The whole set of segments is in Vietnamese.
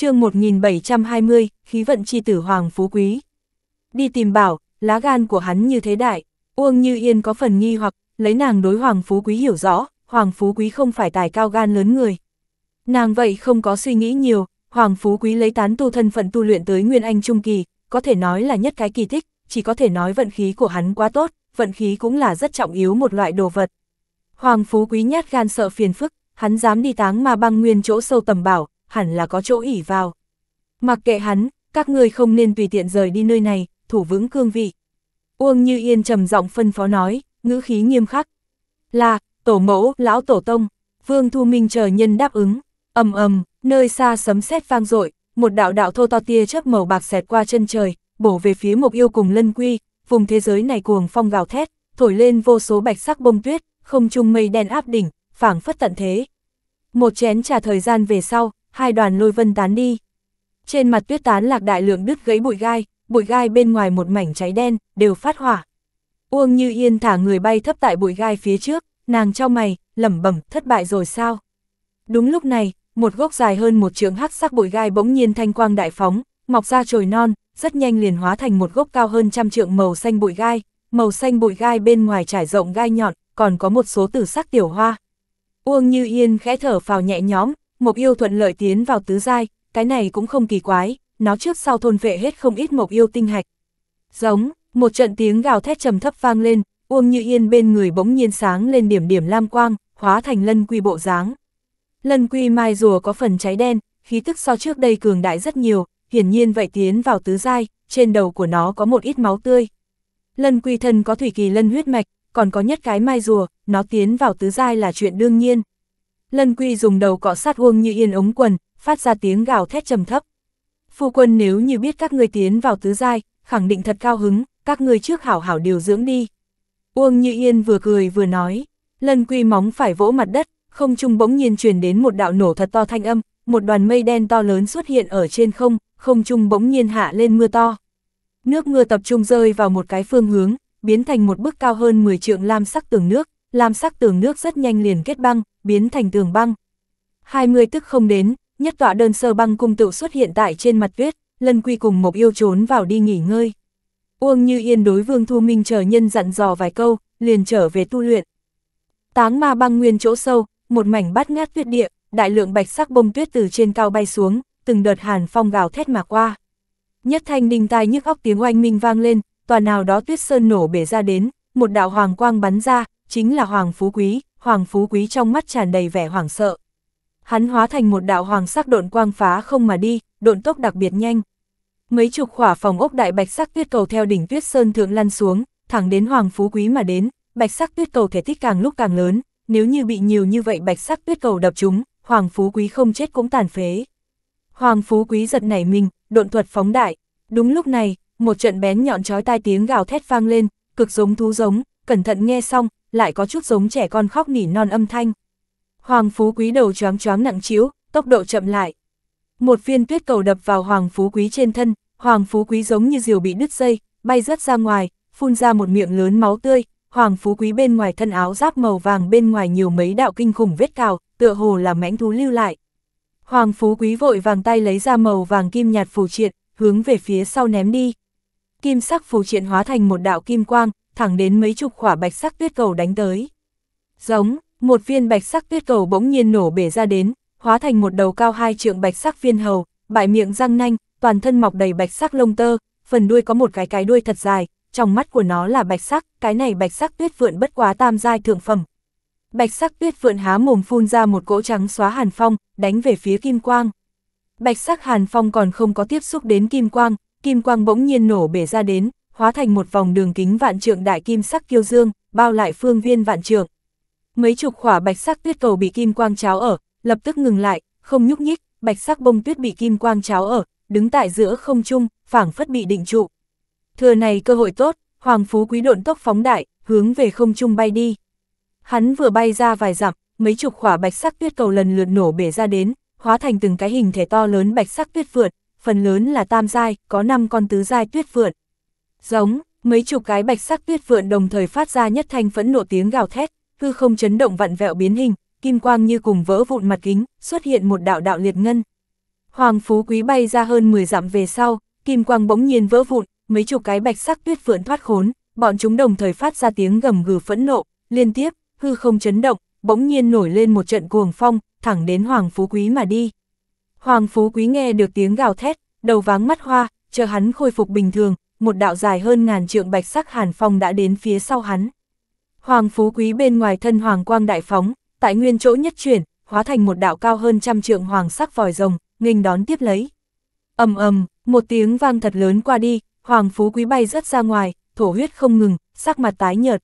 chương 1720, khí vận chi tử Hoàng Phú Quý. Đi tìm bảo, lá gan của hắn như thế đại, Uông Như Yên có phần nghi hoặc, lấy nàng đối Hoàng Phú Quý hiểu rõ, Hoàng Phú Quý không phải tài cao gan lớn người. Nàng vậy không có suy nghĩ nhiều, Hoàng Phú Quý lấy tán tu thân phận tu luyện tới Nguyên Anh Trung Kỳ, có thể nói là nhất cái kỳ thích, chỉ có thể nói vận khí của hắn quá tốt, vận khí cũng là rất trọng yếu một loại đồ vật. Hoàng Phú Quý nhát gan sợ phiền phức, hắn dám đi táng mà băng nguyên chỗ sâu tầm bảo, hẳn là có chỗ ỉ vào. Mặc kệ hắn, các ngươi không nên tùy tiện rời đi nơi này, thủ vững cương vị. Uông Như Yên trầm giọng phân phó nói, ngữ khí nghiêm khắc. Là, tổ mẫu, lão tổ tông, Vương Thu Minh chờ nhân đáp ứng. ầm ầm, nơi xa sấm sét vang dội, một đạo đạo thô to tia chớp màu bạc xẹt qua chân trời, bổ về phía Mộc Yêu cùng Lân Quy, vùng thế giới này cuồng phong gào thét, thổi lên vô số bạch sắc bông tuyết, không trung mây đen áp đỉnh, phảng phất tận thế. Một chén trà thời gian về sau, hai đoàn lôi vân tán đi. Trên mặt tuyết tán lạc đại lượng đứt gãy bụi gai, bụi gai bên ngoài một mảnh cháy đen, đều phát hỏa. Uông Như Yên thả người bay thấp tại bụi gai phía trước, nàng cho mày, lẩm bẩm, thất bại rồi sao? Đúng lúc này, một gốc dài hơn một trượng hắc sắc bụi gai bỗng nhiên thanh quang đại phóng, mọc ra trồi non, rất nhanh liền hóa thành một gốc cao hơn trăm trượng màu xanh bụi gai, màu xanh bụi gai bên ngoài trải rộng gai nhọn, còn có một số tử sắc tiểu hoa. Uông Như Yên khẽ thở phào nhẹ nhóm Mộc yêu thuận lợi tiến vào tứ giai, cái này cũng không kỳ quái, nó trước sau thôn vệ hết không ít mộc yêu tinh hạch. Giống, một trận tiếng gào thét trầm thấp vang lên, Uông Như Yên bên người bỗng nhiên sáng lên điểm điểm lam quang, hóa thành lân quy bộ dáng. Lân quy mai rùa có phần cháy đen, khí tức so trước đây cường đại rất nhiều, hiển nhiên vậy tiến vào tứ giai, trên đầu của nó có một ít máu tươi. Lân quy thân có thủy kỳ lân huyết mạch, còn có nhất cái mai rùa, nó tiến vào tứ giai là chuyện đương nhiên. Lân Quy dùng đầu cọ sát Uông Như Yên ống quần, phát ra tiếng gào thét trầm thấp. Phu quân nếu như biết các ngươi tiến vào tứ giai, khẳng định thật cao hứng, các ngươi trước hảo hảo điều dưỡng đi. Uông Như Yên vừa cười vừa nói, Lân Quy móng phải vỗ mặt đất, không trung bỗng nhiên truyền đến một đạo nổ thật to thanh âm, một đoàn mây đen to lớn xuất hiện ở trên không, không trung bỗng nhiên hạ lên mưa to. Nước mưa tập trung rơi vào một cái phương hướng, biến thành một bức cao hơn 10 trượng lam sắc tường nước, lam sắc tường nước rất nhanh liền kết băng, biến thành tường băng. 20 tức không đến, nhất tọa đơn sơ băng cung tự xuất hiện tại trên mặt tuyết, lân quy cùng Mộc Yêu trốn vào đi nghỉ ngơi. Uông Như Yên đối Vương Thu Minh chờ nhân dặn dò vài câu, liền trở về tu luyện. Táng ma băng nguyên chỗ sâu, một mảnh bát ngát tuyết địa, đại lượng bạch sắc bông tuyết từ trên cao bay xuống, từng đợt hàn phong gào thét mà qua. Nhất thanh đinh tai nhức óc tiếng oanh minh vang lên, tòa nào đó tuyết sơn nổ bể ra đến, một đạo hoàng quang bắn ra, chính là Hoàng Phú Quý, Hoàng Phú Quý trong mắt tràn đầy vẻ hoảng sợ. Hắn hóa thành một đạo hoàng sắc độn quang phá không mà đi, độn tốc đặc biệt nhanh. Mấy chục khỏa phòng ốc đại bạch sắc tuyết cầu theo đỉnh tuyết sơn thượng lăn xuống, thẳng đến Hoàng Phú Quý mà đến, bạch sắc tuyết cầu thể tích càng lúc càng lớn, nếu như bị nhiều như vậy bạch sắc tuyết cầu đập chúng, Hoàng Phú Quý không chết cũng tàn phế. Hoàng Phú Quý giật nảy mình, độn thuật phóng đại. Đúng lúc này, một trận bén nhọn chói tai tiếng gào thét vang lên, cực giống thú giống, cẩn thận nghe xong, lại có chút giống trẻ con khóc nỉ non âm thanh. Hoàng Phú Quý đầu choáng choáng nặng chiếu, tốc độ chậm lại. Một viên tuyết cầu đập vào Hoàng Phú Quý trên thân, Hoàng Phú Quý giống như diều bị đứt dây, bay rớt ra ngoài, phun ra một miệng lớn máu tươi, Hoàng Phú Quý bên ngoài thân áo giáp màu vàng bên ngoài nhiều mấy đạo kinh khủng vết cào, tựa hồ là mãnh thú lưu lại. Hoàng Phú Quý vội vàng tay lấy ra màu vàng kim nhạt phù triện, hướng về phía sau ném đi. Kim sắc phù triện hóa thành một đạo kim quang, thẳng đến mấy chục quả bạch sắc tuyết cầu đánh tới. Giống, một viên bạch sắc tuyết cầu bỗng nhiên nổ bể ra đến, hóa thành một đầu cao hai trượng bạch sắc viên hầu, bại miệng răng nanh, toàn thân mọc đầy bạch sắc lông tơ, phần đuôi có một cái cái đuôi thật dài, trong mắt của nó là bạch sắc, cái này bạch sắc tuyết vượn bất quá tam giai thượng phẩm. Bạch sắc tuyết vượn há mồm phun ra một cỗ trắng xóa hàn phong, đánh về phía kim quang. Bạch sắc hàn phong còn không có tiếp xúc đến kim quang, kim quang bỗng nhiên nổ bể ra đến, hóa thành một vòng đường kính vạn trượng đại kim sắc kiêu dương, bao lại phương viên vạn trượng. Mấy chục khỏa bạch sắc tuyết cầu bị kim quang cháo ở, lập tức ngừng lại, không nhúc nhích, bạch sắc bông tuyết bị kim quang cháo ở, đứng tại giữa không trung, phảng phất bị định trụ. Thừa này cơ hội tốt, Hoàng Phú Quý độn tốc phóng đại, hướng về không trung bay đi. Hắn vừa bay ra vài dặm, mấy chục khỏa bạch sắc tuyết cầu lần lượt nổ bể ra đến, hóa thành từng cái hình thể to lớn bạch sắc tuyết vượt, phần lớn là tam giai, có 5 con tứ giai tuyết vượt. Giống, mấy chục cái bạch sắc tuyết vượn đồng thời phát ra nhất thanh phẫn nộ tiếng gào thét, hư không chấn động vặn vẹo biến hình, kim quang như cùng vỡ vụn mặt kính, xuất hiện một đạo đạo liệt ngân. Hoàng Phú Quý bay ra hơn 10 dặm về sau, kim quang bỗng nhiên vỡ vụn, mấy chục cái bạch sắc tuyết vượn thoát khốn, bọn chúng đồng thời phát ra tiếng gầm gừ phẫn nộ, liên tiếp, hư không chấn động, bỗng nhiên nổi lên một trận cuồng phong, thẳng đến Hoàng Phú Quý mà đi. Hoàng Phú Quý nghe được tiếng gào thét, đầu váng mắt hoa, chờ hắn khôi phục bình thường, một đạo dài hơn ngàn trượng bạch sắc hàn phong đã đến phía sau hắn. Hoàng Phú Quý bên ngoài thân Hoàng Quang Đại Phóng, tại nguyên chỗ nhất chuyển, hóa thành một đạo cao hơn trăm trượng hoàng sắc vòi rồng, nghênh đón tiếp lấy. ầm ầm, một tiếng vang thật lớn qua đi, Hoàng Phú Quý bay rất ra ngoài, thổ huyết không ngừng, sắc mặt tái nhợt.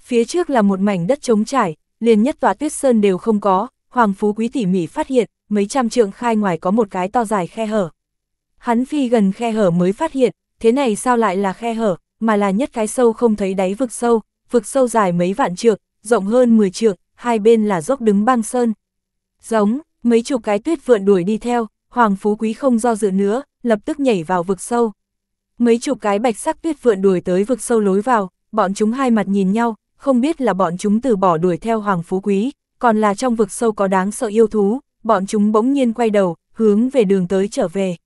Phía trước là một mảnh đất trống trải, liền nhất tòa tuyết sơn đều không có, Hoàng Phú Quý tỉ mỉ phát hiện, mấy trăm trượng khai ngoài có một cái to dài khe hở. Hắn phi gần khe hở mới phát hiện, thế này sao lại là khe hở, mà là nhất cái sâu không thấy đáy vực sâu, vực sâu dài mấy vạn trượng, rộng hơn 10 trượng, hai bên là dốc đứng băng sơn. Giống, mấy chục cái tuyết vượn đuổi đi theo, Hoàng Phú Quý không do dự nữa, lập tức nhảy vào vực sâu. Mấy chục cái bạch sắc tuyết vượn đuổi tới vực sâu lối vào, bọn chúng hai mặt nhìn nhau, không biết là bọn chúng từ bỏ đuổi theo Hoàng Phú Quý, còn là trong vực sâu có đáng sợ yêu thú, bọn chúng bỗng nhiên quay đầu, hướng về đường tới trở về.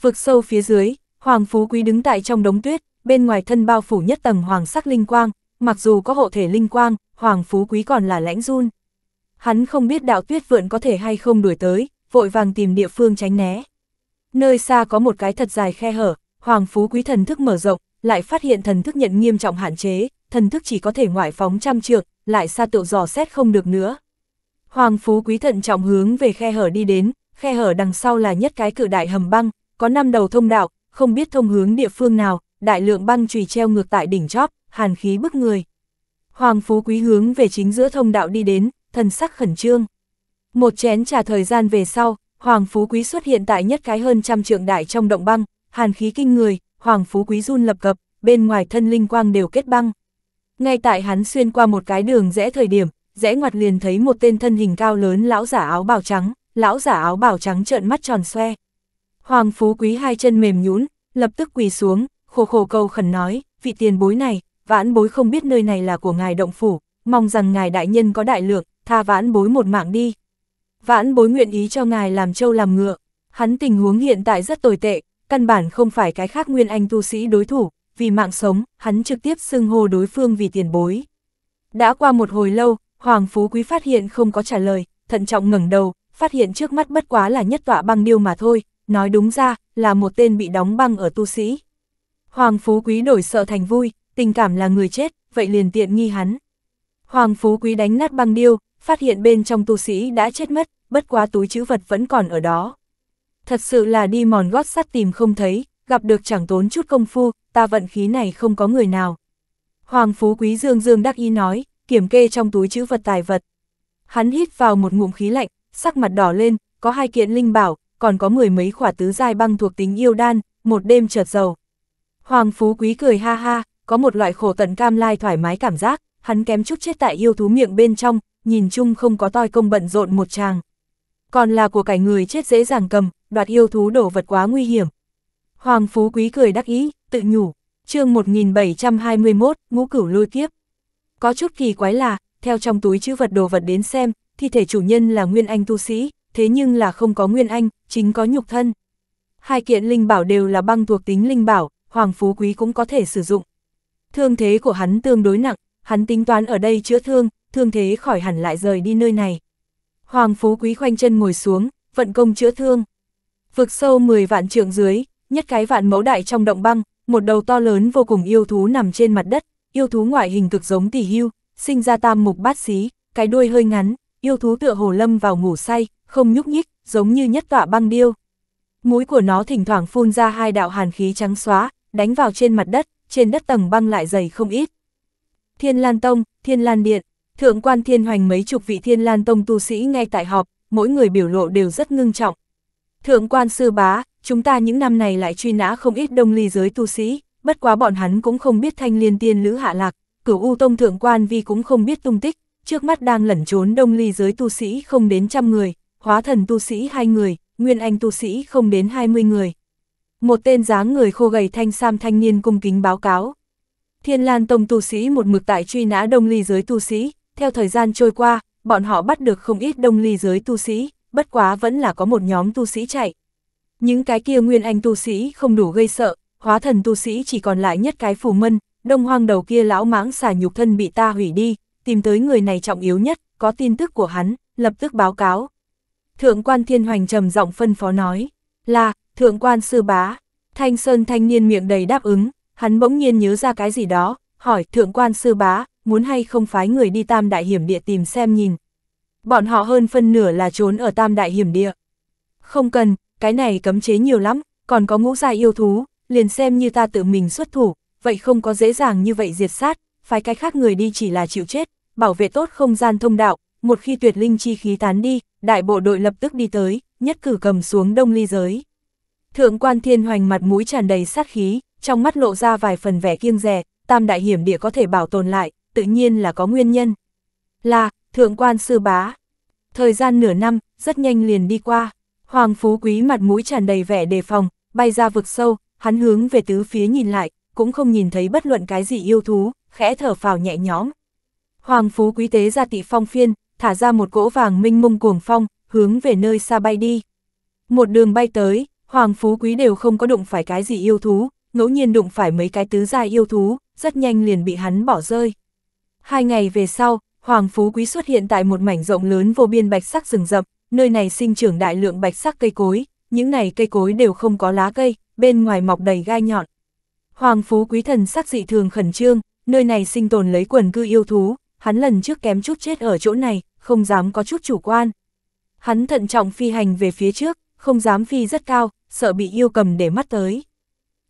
Vực sâu phía dưới, Hoàng Phú Quý đứng tại trong đống tuyết, bên ngoài thân bao phủ nhất tầng hoàng sắc linh quang, mặc dù có hộ thể linh quang, Hoàng Phú Quý còn là lãnh run. Hắn không biết đạo tuyết vượn có thể hay không đuổi tới, vội vàng tìm địa phương tránh né. Nơi xa có một cái thật dài khe hở, Hoàng Phú Quý thần thức mở rộng, lại phát hiện thần thức nhận nghiêm trọng hạn chế, thần thức chỉ có thể ngoại phóng trăm trượng, lại xa tự dò xét không được nữa. Hoàng Phú Quý thận trọng hướng về khe hở đi đến, khe hở đằng sau là nhất cái cự đại hầm băng, có năm đầu thông đạo, không biết thông hướng địa phương nào, đại lượng băng chùy treo ngược tại đỉnh chóp, hàn khí bức người. Hoàng Phú Quý hướng về chính giữa thông đạo đi đến, thần sắc khẩn trương. Một chén trà thời gian về sau, Hoàng Phú Quý xuất hiện tại nhất cái hơn trăm trượng đại trong động băng, hàn khí kinh người, Hoàng Phú Quý run lập cập, bên ngoài thân linh quang đều kết băng. Ngay tại hắn xuyên qua một cái đường rẽ thời điểm, rẽ ngoặt liền thấy một tên thân hình cao lớn lão giả áo bào trắng, lão giả áo bào trắng trợn mắt tròn xoe. Hoàng Phú Quý hai chân mềm nhũn, lập tức quỳ xuống, khổ khổ cầu khẩn nói, vị tiền bối này, vãn bối không biết nơi này là của ngài động phủ, mong rằng ngài đại nhân có đại lượng, tha vãn bối một mạng đi. Vãn bối nguyện ý cho ngài làm trâu làm ngựa, hắn tình huống hiện tại rất tồi tệ, căn bản không phải cái khác nguyên anh tu sĩ đối thủ, vì mạng sống, hắn trực tiếp xưng hô đối phương vì tiền bối. Đã qua một hồi lâu, Hoàng Phú Quý phát hiện không có trả lời, thận trọng ngẩng đầu, phát hiện trước mắt bất quá là nhất tọa băng điêu mà thôi, nói đúng ra là một tên bị đóng băng ở tu sĩ. Hoàng Phú Quý đổi sợ thành vui, tình cảm là người chết, vậy liền tiện nghi hắn. Hoàng Phú Quý đánh nát băng điêu, phát hiện bên trong tu sĩ đã chết mất, bất quá túi chữ vật vẫn còn ở đó. Thật sự là đi mòn gót sắt tìm không thấy, gặp được chẳng tốn chút công phu, ta vận khí này không có người nào. Hoàng Phú Quý Dương Dương đắc ý nói, kiểm kê trong túi chữ vật tài vật. Hắn hít vào một ngụm khí lạnh, sắc mặt đỏ lên, có hai kiện linh bảo, còn có mười mấy khỏa tứ giai băng thuộc tính yêu đan, một đêm chợt giàu. Hoàng Phú Quý cười ha ha, có một loại khổ tận cam lai thoải mái cảm giác, hắn kém chút chết tại yêu thú miệng bên trong, nhìn chung không có toi công bận rộn một chàng. Còn là của cải người chết dễ dàng cầm, đoạt yêu thú đổ vật quá nguy hiểm. Hoàng Phú Quý cười đắc ý, tự nhủ, chương 1721, ngũ cửu lôi kiếp. Có chút kỳ quái là, theo trong túi chữ vật đồ vật đến xem, thi thể chủ nhân là nguyên anh tu sĩ, thế nhưng là không có nguyên anh, chính có nhục thân. Hai kiện linh bảo đều là băng thuộc tính linh bảo, Hoàng Phú Quý cũng có thể sử dụng. Thương thế của hắn tương đối nặng, hắn tính toán ở đây chữa thương, thương thế khỏi hẳn lại rời đi nơi này. Hoàng Phú Quý khoanh chân ngồi xuống, vận công chữa thương. Vực sâu 10 vạn trượng dưới, nhất cái vạn mẫu đại trong động băng, một đầu to lớn vô cùng yêu thú nằm trên mặt đất, yêu thú ngoại hình cực giống tỷ hưu, sinh ra tam mục bát xí, cái đuôi hơi ngắn, yêu thú tựa hồ lâm vào ngủ say, không nhúc nhích, giống như nhất tọa băng điêu. Mũi của nó thỉnh thoảng phun ra hai đạo hàn khí trắng xóa, đánh vào trên mặt đất, trên đất tầng băng lại dày không ít. Thiên Lan Tông, Thiên Lan Điện, Thượng quan Thiên Hoành mấy chục vị Thiên Lan Tông tu sĩ ngay tại họp, mỗi người biểu lộ đều rất ngưng trọng. Thượng quan sư bá, chúng ta những năm này lại truy nã không ít đông ly giới tu sĩ, bất quá bọn hắn cũng không biết thanh liên tiên lữ hạ lạc, cửu u tông thượng quan vi cũng không biết tung tích, trước mắt đang lẩn trốn đông ly giới tu sĩ không đến trăm người, hóa thần tu sĩ hai người, nguyên anh tu sĩ không đến 20 người. Một tên dáng người khô gầy thanh sam thanh niên cung kính báo cáo. Thiên Lan Tông tu sĩ một mực tại truy nã đông ly giới tu sĩ, theo thời gian trôi qua, bọn họ bắt được không ít đông ly giới tu sĩ, bất quá vẫn là có một nhóm tu sĩ chạy. Những cái kia nguyên anh tu sĩ không đủ gây sợ, hóa thần tu sĩ chỉ còn lại nhất cái phù mân, đông hoang đầu kia lão mãng xà nhục thân bị ta hủy đi, tìm tới người này trọng yếu nhất, có tin tức của hắn, lập tức báo cáo. Thượng quan thiên hoành trầm giọng phân phó nói, là, thượng quan sư bá. Thanh Sơn thanh niên miệng đầy đáp ứng, hắn bỗng nhiên nhớ ra cái gì đó, hỏi thượng quan sư bá, muốn hay không phái người đi tam đại hiểm địa tìm xem nhìn. Bọn họ hơn phân nửa là trốn ở tam đại hiểm địa. Không cần, cái này cấm chế nhiều lắm, còn có ngũ gia yêu thú, liền xem như ta tự mình xuất thủ, vậy không có dễ dàng như vậy diệt sát, phái cái khác người đi chỉ là chịu chết, bảo vệ tốt không gian thông đạo, một khi tuyệt linh chi khí tán đi, đại bộ đội lập tức đi tới, nhất cử cầm xuống đông ly giới. Thượng quan thiên hoành mặt mũi tràn đầy sát khí, trong mắt lộ ra vài phần vẻ kiêng rè, tam đại hiểm địa có thể bảo tồn lại, tự nhiên là có nguyên nhân. Là, thượng quan sư bá. Thời gian nửa năm, rất nhanh liền đi qua, hoàng phú quý mặt mũi tràn đầy vẻ đề phòng, bay ra vực sâu, hắn hướng về tứ phía nhìn lại, cũng không nhìn thấy bất luận cái gì yêu thú, khẽ thở phào nhẹ nhõm. Hoàng phú quý tế ra tị phong phiên, thả ra một cỗ vàng minh mông cuồng phong, hướng về nơi xa bay đi. Một đường bay tới, Hoàng Phú Quý đều không có đụng phải cái gì yêu thú, ngẫu nhiên đụng phải mấy cái tứ gia yêu thú, rất nhanh liền bị hắn bỏ rơi. Hai ngày về sau, Hoàng Phú Quý xuất hiện tại một mảnh rộng lớn vô biên bạch sắc rừng rậm, nơi này sinh trưởng đại lượng bạch sắc cây cối, những này cây cối đều không có lá cây, bên ngoài mọc đầy gai nhọn. Hoàng Phú Quý thần sắc dị thường khẩn trương, nơi này sinh tồn lấy quần cư yêu thú, hắn lần trước kém chút chết ở chỗ này, không dám có chút chủ quan. Hắn thận trọng phi hành về phía trước, không dám phi rất cao, sợ bị yêu cầm để mắt tới.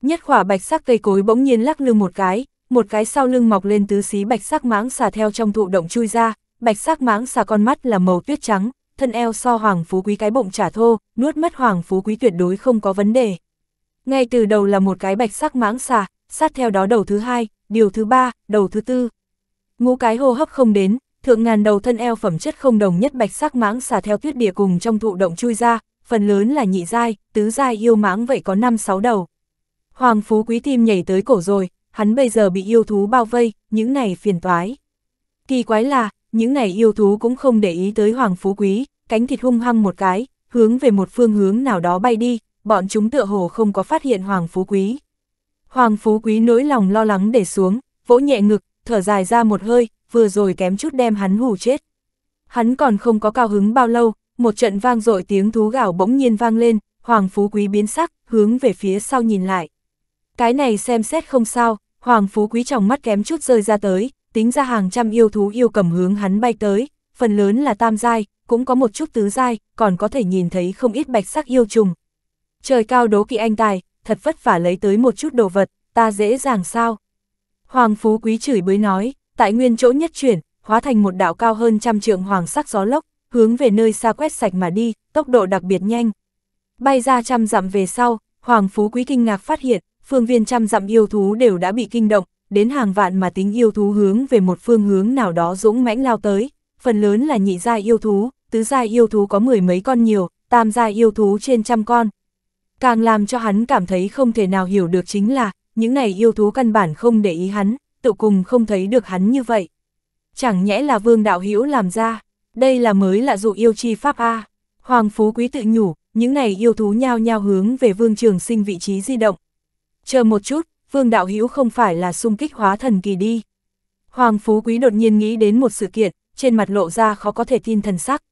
Nhất khỏa bạch sắc cây cối bỗng nhiên lắc lư một cái, một cái sau lưng mọc lên tứ xí bạch sắc mãng xà theo trong thụ động chui ra, bạch sắc mãng xà con mắt là màu tuyết trắng, thân eo so hoàng phú quý cái bụng trả thô, nuốt mất hoàng phú quý tuyệt đối không có vấn đề. Ngay từ đầu là một cái bạch sắc mãng xà, sát theo đó đầu thứ hai, điều thứ ba, đầu thứ tư, Ngũ cái hô hấp không đến, thượng ngàn đầu thân eo phẩm chất không đồng nhất bạch sắc mãng xà theo tuyết địa cùng trong thụ động chui ra, phần lớn là nhị giai, tứ giai yêu mãng vậy có 5 6 đầu. Hoàng Phú Quý tim nhảy tới cổ rồi, hắn bây giờ bị yêu thú bao vây, những này phiền toái. Kỳ quái là, những này yêu thú cũng không để ý tới Hoàng Phú Quý, cánh thịt hung hăng một cái, hướng về một phương hướng nào đó bay đi, bọn chúng tựa hồ không có phát hiện Hoàng Phú Quý. Hoàng Phú Quý nỗi lòng lo lắng để xuống, vỗ nhẹ ngực, thở dài ra một hơi, vừa rồi kém chút đem hắn hù chết. Hắn còn không có cao hứng bao lâu, một trận vang dội tiếng thú gạo bỗng nhiên vang lên, Hoàng Phú Quý biến sắc, hướng về phía sau nhìn lại. Cái này xem xét không sao, Hoàng Phú Quý trong mắt kém chút rơi ra tới, tính ra hàng trăm yêu thú yêu cầm hướng hắn bay tới, phần lớn là tam giai, cũng có một chút tứ giai, còn có thể nhìn thấy không ít bạch sắc yêu trùng. Trời cao đố kỵ anh tài, thật vất vả lấy tới một chút đồ vật, ta dễ dàng sao? Hoàng Phú Quý chửi bới nói, tại nguyên chỗ nhất chuyển, hóa thành một đạo cao hơn trăm trượng hoàng sắc gió lốc, hướng về nơi xa quét sạch mà đi, tốc độ đặc biệt nhanh. Bay ra trăm dặm về sau, Hoàng Phú Quý kinh ngạc phát hiện, phương viên trăm dặm yêu thú đều đã bị kinh động, đến hàng vạn mà tính yêu thú hướng về một phương hướng nào đó dũng mãnh lao tới, phần lớn là nhị giai yêu thú, tứ giai yêu thú có mười mấy con nhiều, tam giai yêu thú trên trăm con. Càng làm cho hắn cảm thấy không thể nào hiểu được chính là, những này yêu thú căn bản không để ý hắn, tự cùng không thấy được hắn như vậy. Chẳng nhẽ là vương đạo hữu làm ra, đây là mới là dụ yêu chi pháp A. Hoàng Phú Quý tự nhủ, những này yêu thú nhao nhao hướng về vương trường sinh vị trí di động. Chờ một chút, vương đạo hữu không phải là xung kích hóa thần kỳ đi. Hoàng Phú Quý đột nhiên nghĩ đến một sự kiện, trên mặt lộ ra khó có thể tin thần sắc.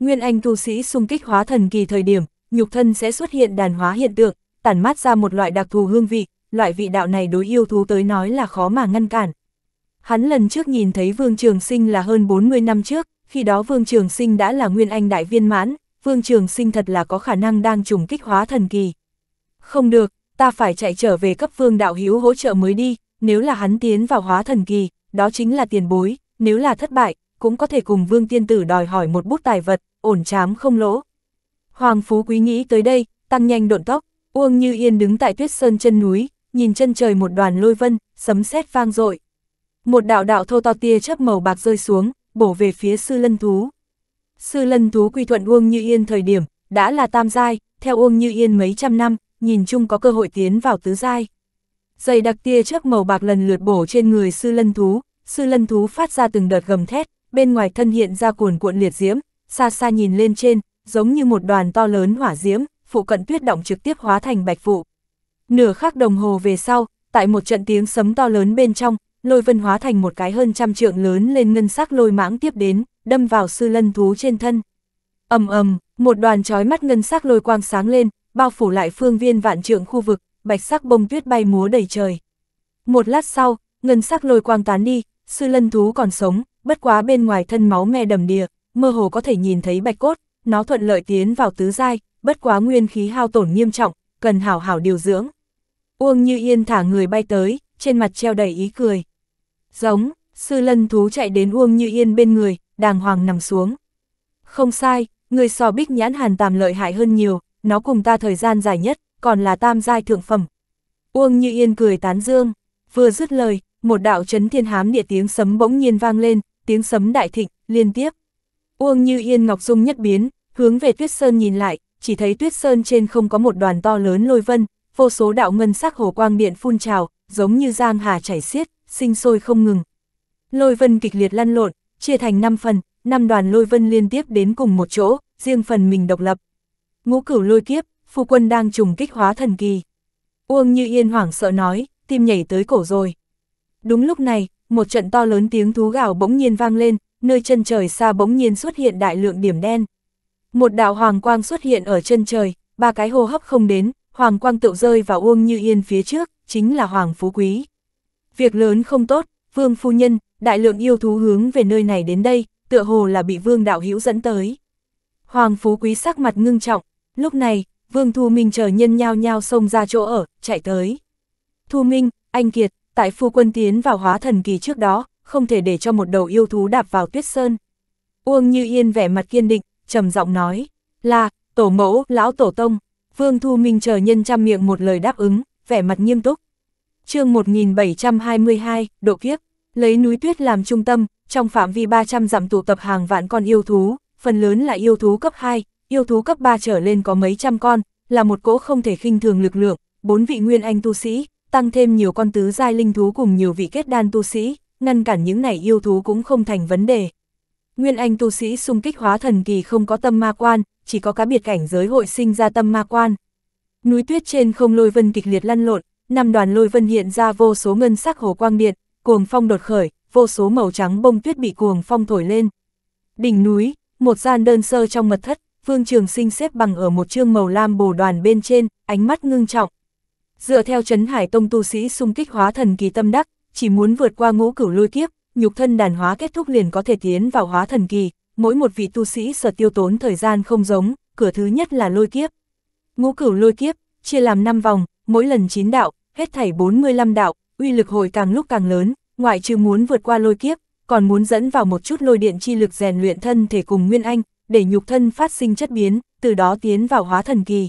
Nguyên anh tu sĩ xung kích hóa thần kỳ thời điểm, nhục thân sẽ xuất hiện đàn hóa hiện tượng, tản mát ra một loại đặc thù hương vị, loại vị đạo này đối yêu thú tới nói là khó mà ngăn cản. Hắn lần trước nhìn thấy Vương Trường Sinh là hơn 40 năm trước, khi đó Vương Trường Sinh đã là nguyên anh đại viên mãn, Vương Trường Sinh thật là có khả năng đang trùng kích hóa thần kỳ. Không được, ta phải chạy trở về cấp Vương Đạo hiếu hỗ trợ mới đi, nếu là hắn tiến vào hóa thần kỳ, đó chính là tiền bối, nếu là thất bại, cũng có thể cùng Vương Tiên Tử đòi hỏi một bút tài vật, ổn chám không lỗ. Hoàng Phú Quý nghĩ tới đây, tăng nhanh độn tốc, Uông Như Yên đứng tại tuyết sơn chân núi, nhìn chân trời một đoàn lôi vân, sấm sét vang dội. Một đạo đạo thô to tia chớp màu bạc rơi xuống, bổ về phía sư lân thú. Sư lân thú quy thuận Uông Như Yên thời điểm, đã là tam giai, theo Uông Như Yên mấy trăm năm, nhìn chung có cơ hội tiến vào tứ giai. Dày đặc tia chớp màu bạc lần lượt bổ trên người sư lân thú, sư lân thú phát ra từng đợt gầm thét, bên ngoài thân hiện ra cuồn cuộn liệt diễm, xa xa nhìn lên trên, giống như một đoàn to lớn hỏa diễm, phụ cận tuyết động trực tiếp hóa thành bạch vụ, Nửa khắc đồng hồ về sau, tại một trận tiếng sấm to lớn bên trong, lôi vân hóa thành một cái hơn trăm trượng lớn lên ngân sắc lôi mãng tiếp đến, đâm vào sư lân thú trên thân. ầm ầm, một đoàn trói mắt ngân sắc lôi quang sáng lên, bao phủ lại phương viên vạn trượng khu vực, bạch sắc bông tuyết bay múa đầy trời. Một lát sau, ngân sắc lôi quang tán đi, sư lân thú còn sống, bất quá bên ngoài thân máu me đầm đìa, mơ hồ có thể nhìn thấy bạch cốt, nó thuận lợi tiến vào tứ giai, bất quá nguyên khí hao tổn nghiêm trọng, cần hảo hảo điều dưỡng. Uông Như Yên thả người bay tới, trên mặt treo đầy ý cười. Giống, sư lân thú chạy đến Uông Như Yên bên người, đàng hoàng nằm xuống. Không sai, người so bích nhãn hàn tàm lợi hại hơn nhiều, nó cùng ta thời gian dài nhất, còn là tam giai thượng phẩm. Uông Như Yên cười tán dương, vừa dứt lời, một đạo chấn thiên hám địa tiếng sấm bỗng nhiên vang lên, tiếng sấm đại thịnh, liên tiếp. Uông Như Yên ngọc dung nhất biến, hướng về Tuyết Sơn nhìn lại, chỉ thấy Tuyết Sơn trên không có một đoàn to lớn lôi vân, vô số đạo ngân sắc hồ quang điện phun trào, giống như giang hà chảy xiết, sinh sôi không ngừng. Lôi vân kịch liệt lăn lộn, chia thành 5 phần, 5 đoàn lôi vân liên tiếp đến cùng một chỗ, riêng phần mình độc lập. Ngũ cửu lôi kiếp, phu quân đang trùng kích hóa thần kỳ. Uông Như Yên hoảng sợ nói, tim nhảy tới cổ rồi. Đúng lúc này, một trận to lớn tiếng thú gào bỗng nhiên vang lên, nơi chân trời xa bỗng nhiên xuất hiện đại lượng điểm đen. Một đạo hoàng quang xuất hiện ở chân trời, ba cái hô hấp không đến, Hoàng Quang Tựu rơi vào Uông Như Yên phía trước, chính là Hoàng Phú Quý. Việc lớn không tốt, Vương Phu Nhân, đại lượng yêu thú hướng về nơi này đến đây, tựa hồ là bị Vương Đạo Hữu dẫn tới. Hoàng Phú Quý sắc mặt ngưng trọng, lúc này, Vương Thu Minh chờ nhân nhao nhao xông ra chỗ ở, chạy tới. Thu Minh, anh Kiệt, tại phu quân tiến vào hóa thần kỳ trước đó, không thể để cho một đầu yêu thú đạp vào tuyết sơn. Uông Như Yên vẻ mặt kiên định, trầm giọng nói, là, tổ mẫu, lão tổ tông. Vương Thu Minh chờ nhân trăm miệng một lời đáp ứng, vẻ mặt nghiêm túc. chương 1722, độ kiếp, lấy núi tuyết làm trung tâm, trong phạm vi 300 dặm tụ tập hàng vạn con yêu thú, phần lớn là yêu thú cấp 2, yêu thú cấp 3 trở lên có mấy trăm con, là một cỗ không thể khinh thường lực lượng, bốn vị nguyên anh tu sĩ, tăng thêm nhiều con tứ giai linh thú cùng nhiều vị kết đan tu sĩ, ngăn cản những này yêu thú cũng không thành vấn đề. Nguyên anh tu sĩ xung kích hóa thần kỳ không có tâm ma quan, chỉ có cá biệt cảnh giới hội sinh ra tâm ma quan. Núi tuyết trên không lôi vân kịch liệt lăn lộn, năm đoàn lôi vân hiện ra vô số ngân sắc hồ quang điện, cuồng phong đột khởi, vô số màu trắng bông tuyết bị cuồng phong thổi lên. Đỉnh núi, một gian đơn sơ trong mật thất, Vương Trường Sinh xếp bằng ở một trương màu lam bổ đoàn bên trên, ánh mắt ngưng trọng. Dựa theo chấn hải tông tu sĩ xung kích hóa thần kỳ tâm đắc, chỉ muốn vượt qua ngũ cửu lôi kiếp, nhục thân đàn hóa kết thúc liền có thể tiến vào hóa thần kỳ, mỗi một vị tu sĩ sở tiêu tốn thời gian không giống, cửa thứ nhất là lôi kiếp. Ngũ cửu lôi kiếp, chia làm 5 vòng, mỗi lần 9 đạo, hết thảy 45 đạo, uy lực hồi càng lúc càng lớn, ngoại trừ muốn vượt qua lôi kiếp, còn muốn dẫn vào một chút lôi điện chi lực rèn luyện thân thể cùng Nguyên Anh, để nhục thân phát sinh chất biến, từ đó tiến vào hóa thần kỳ.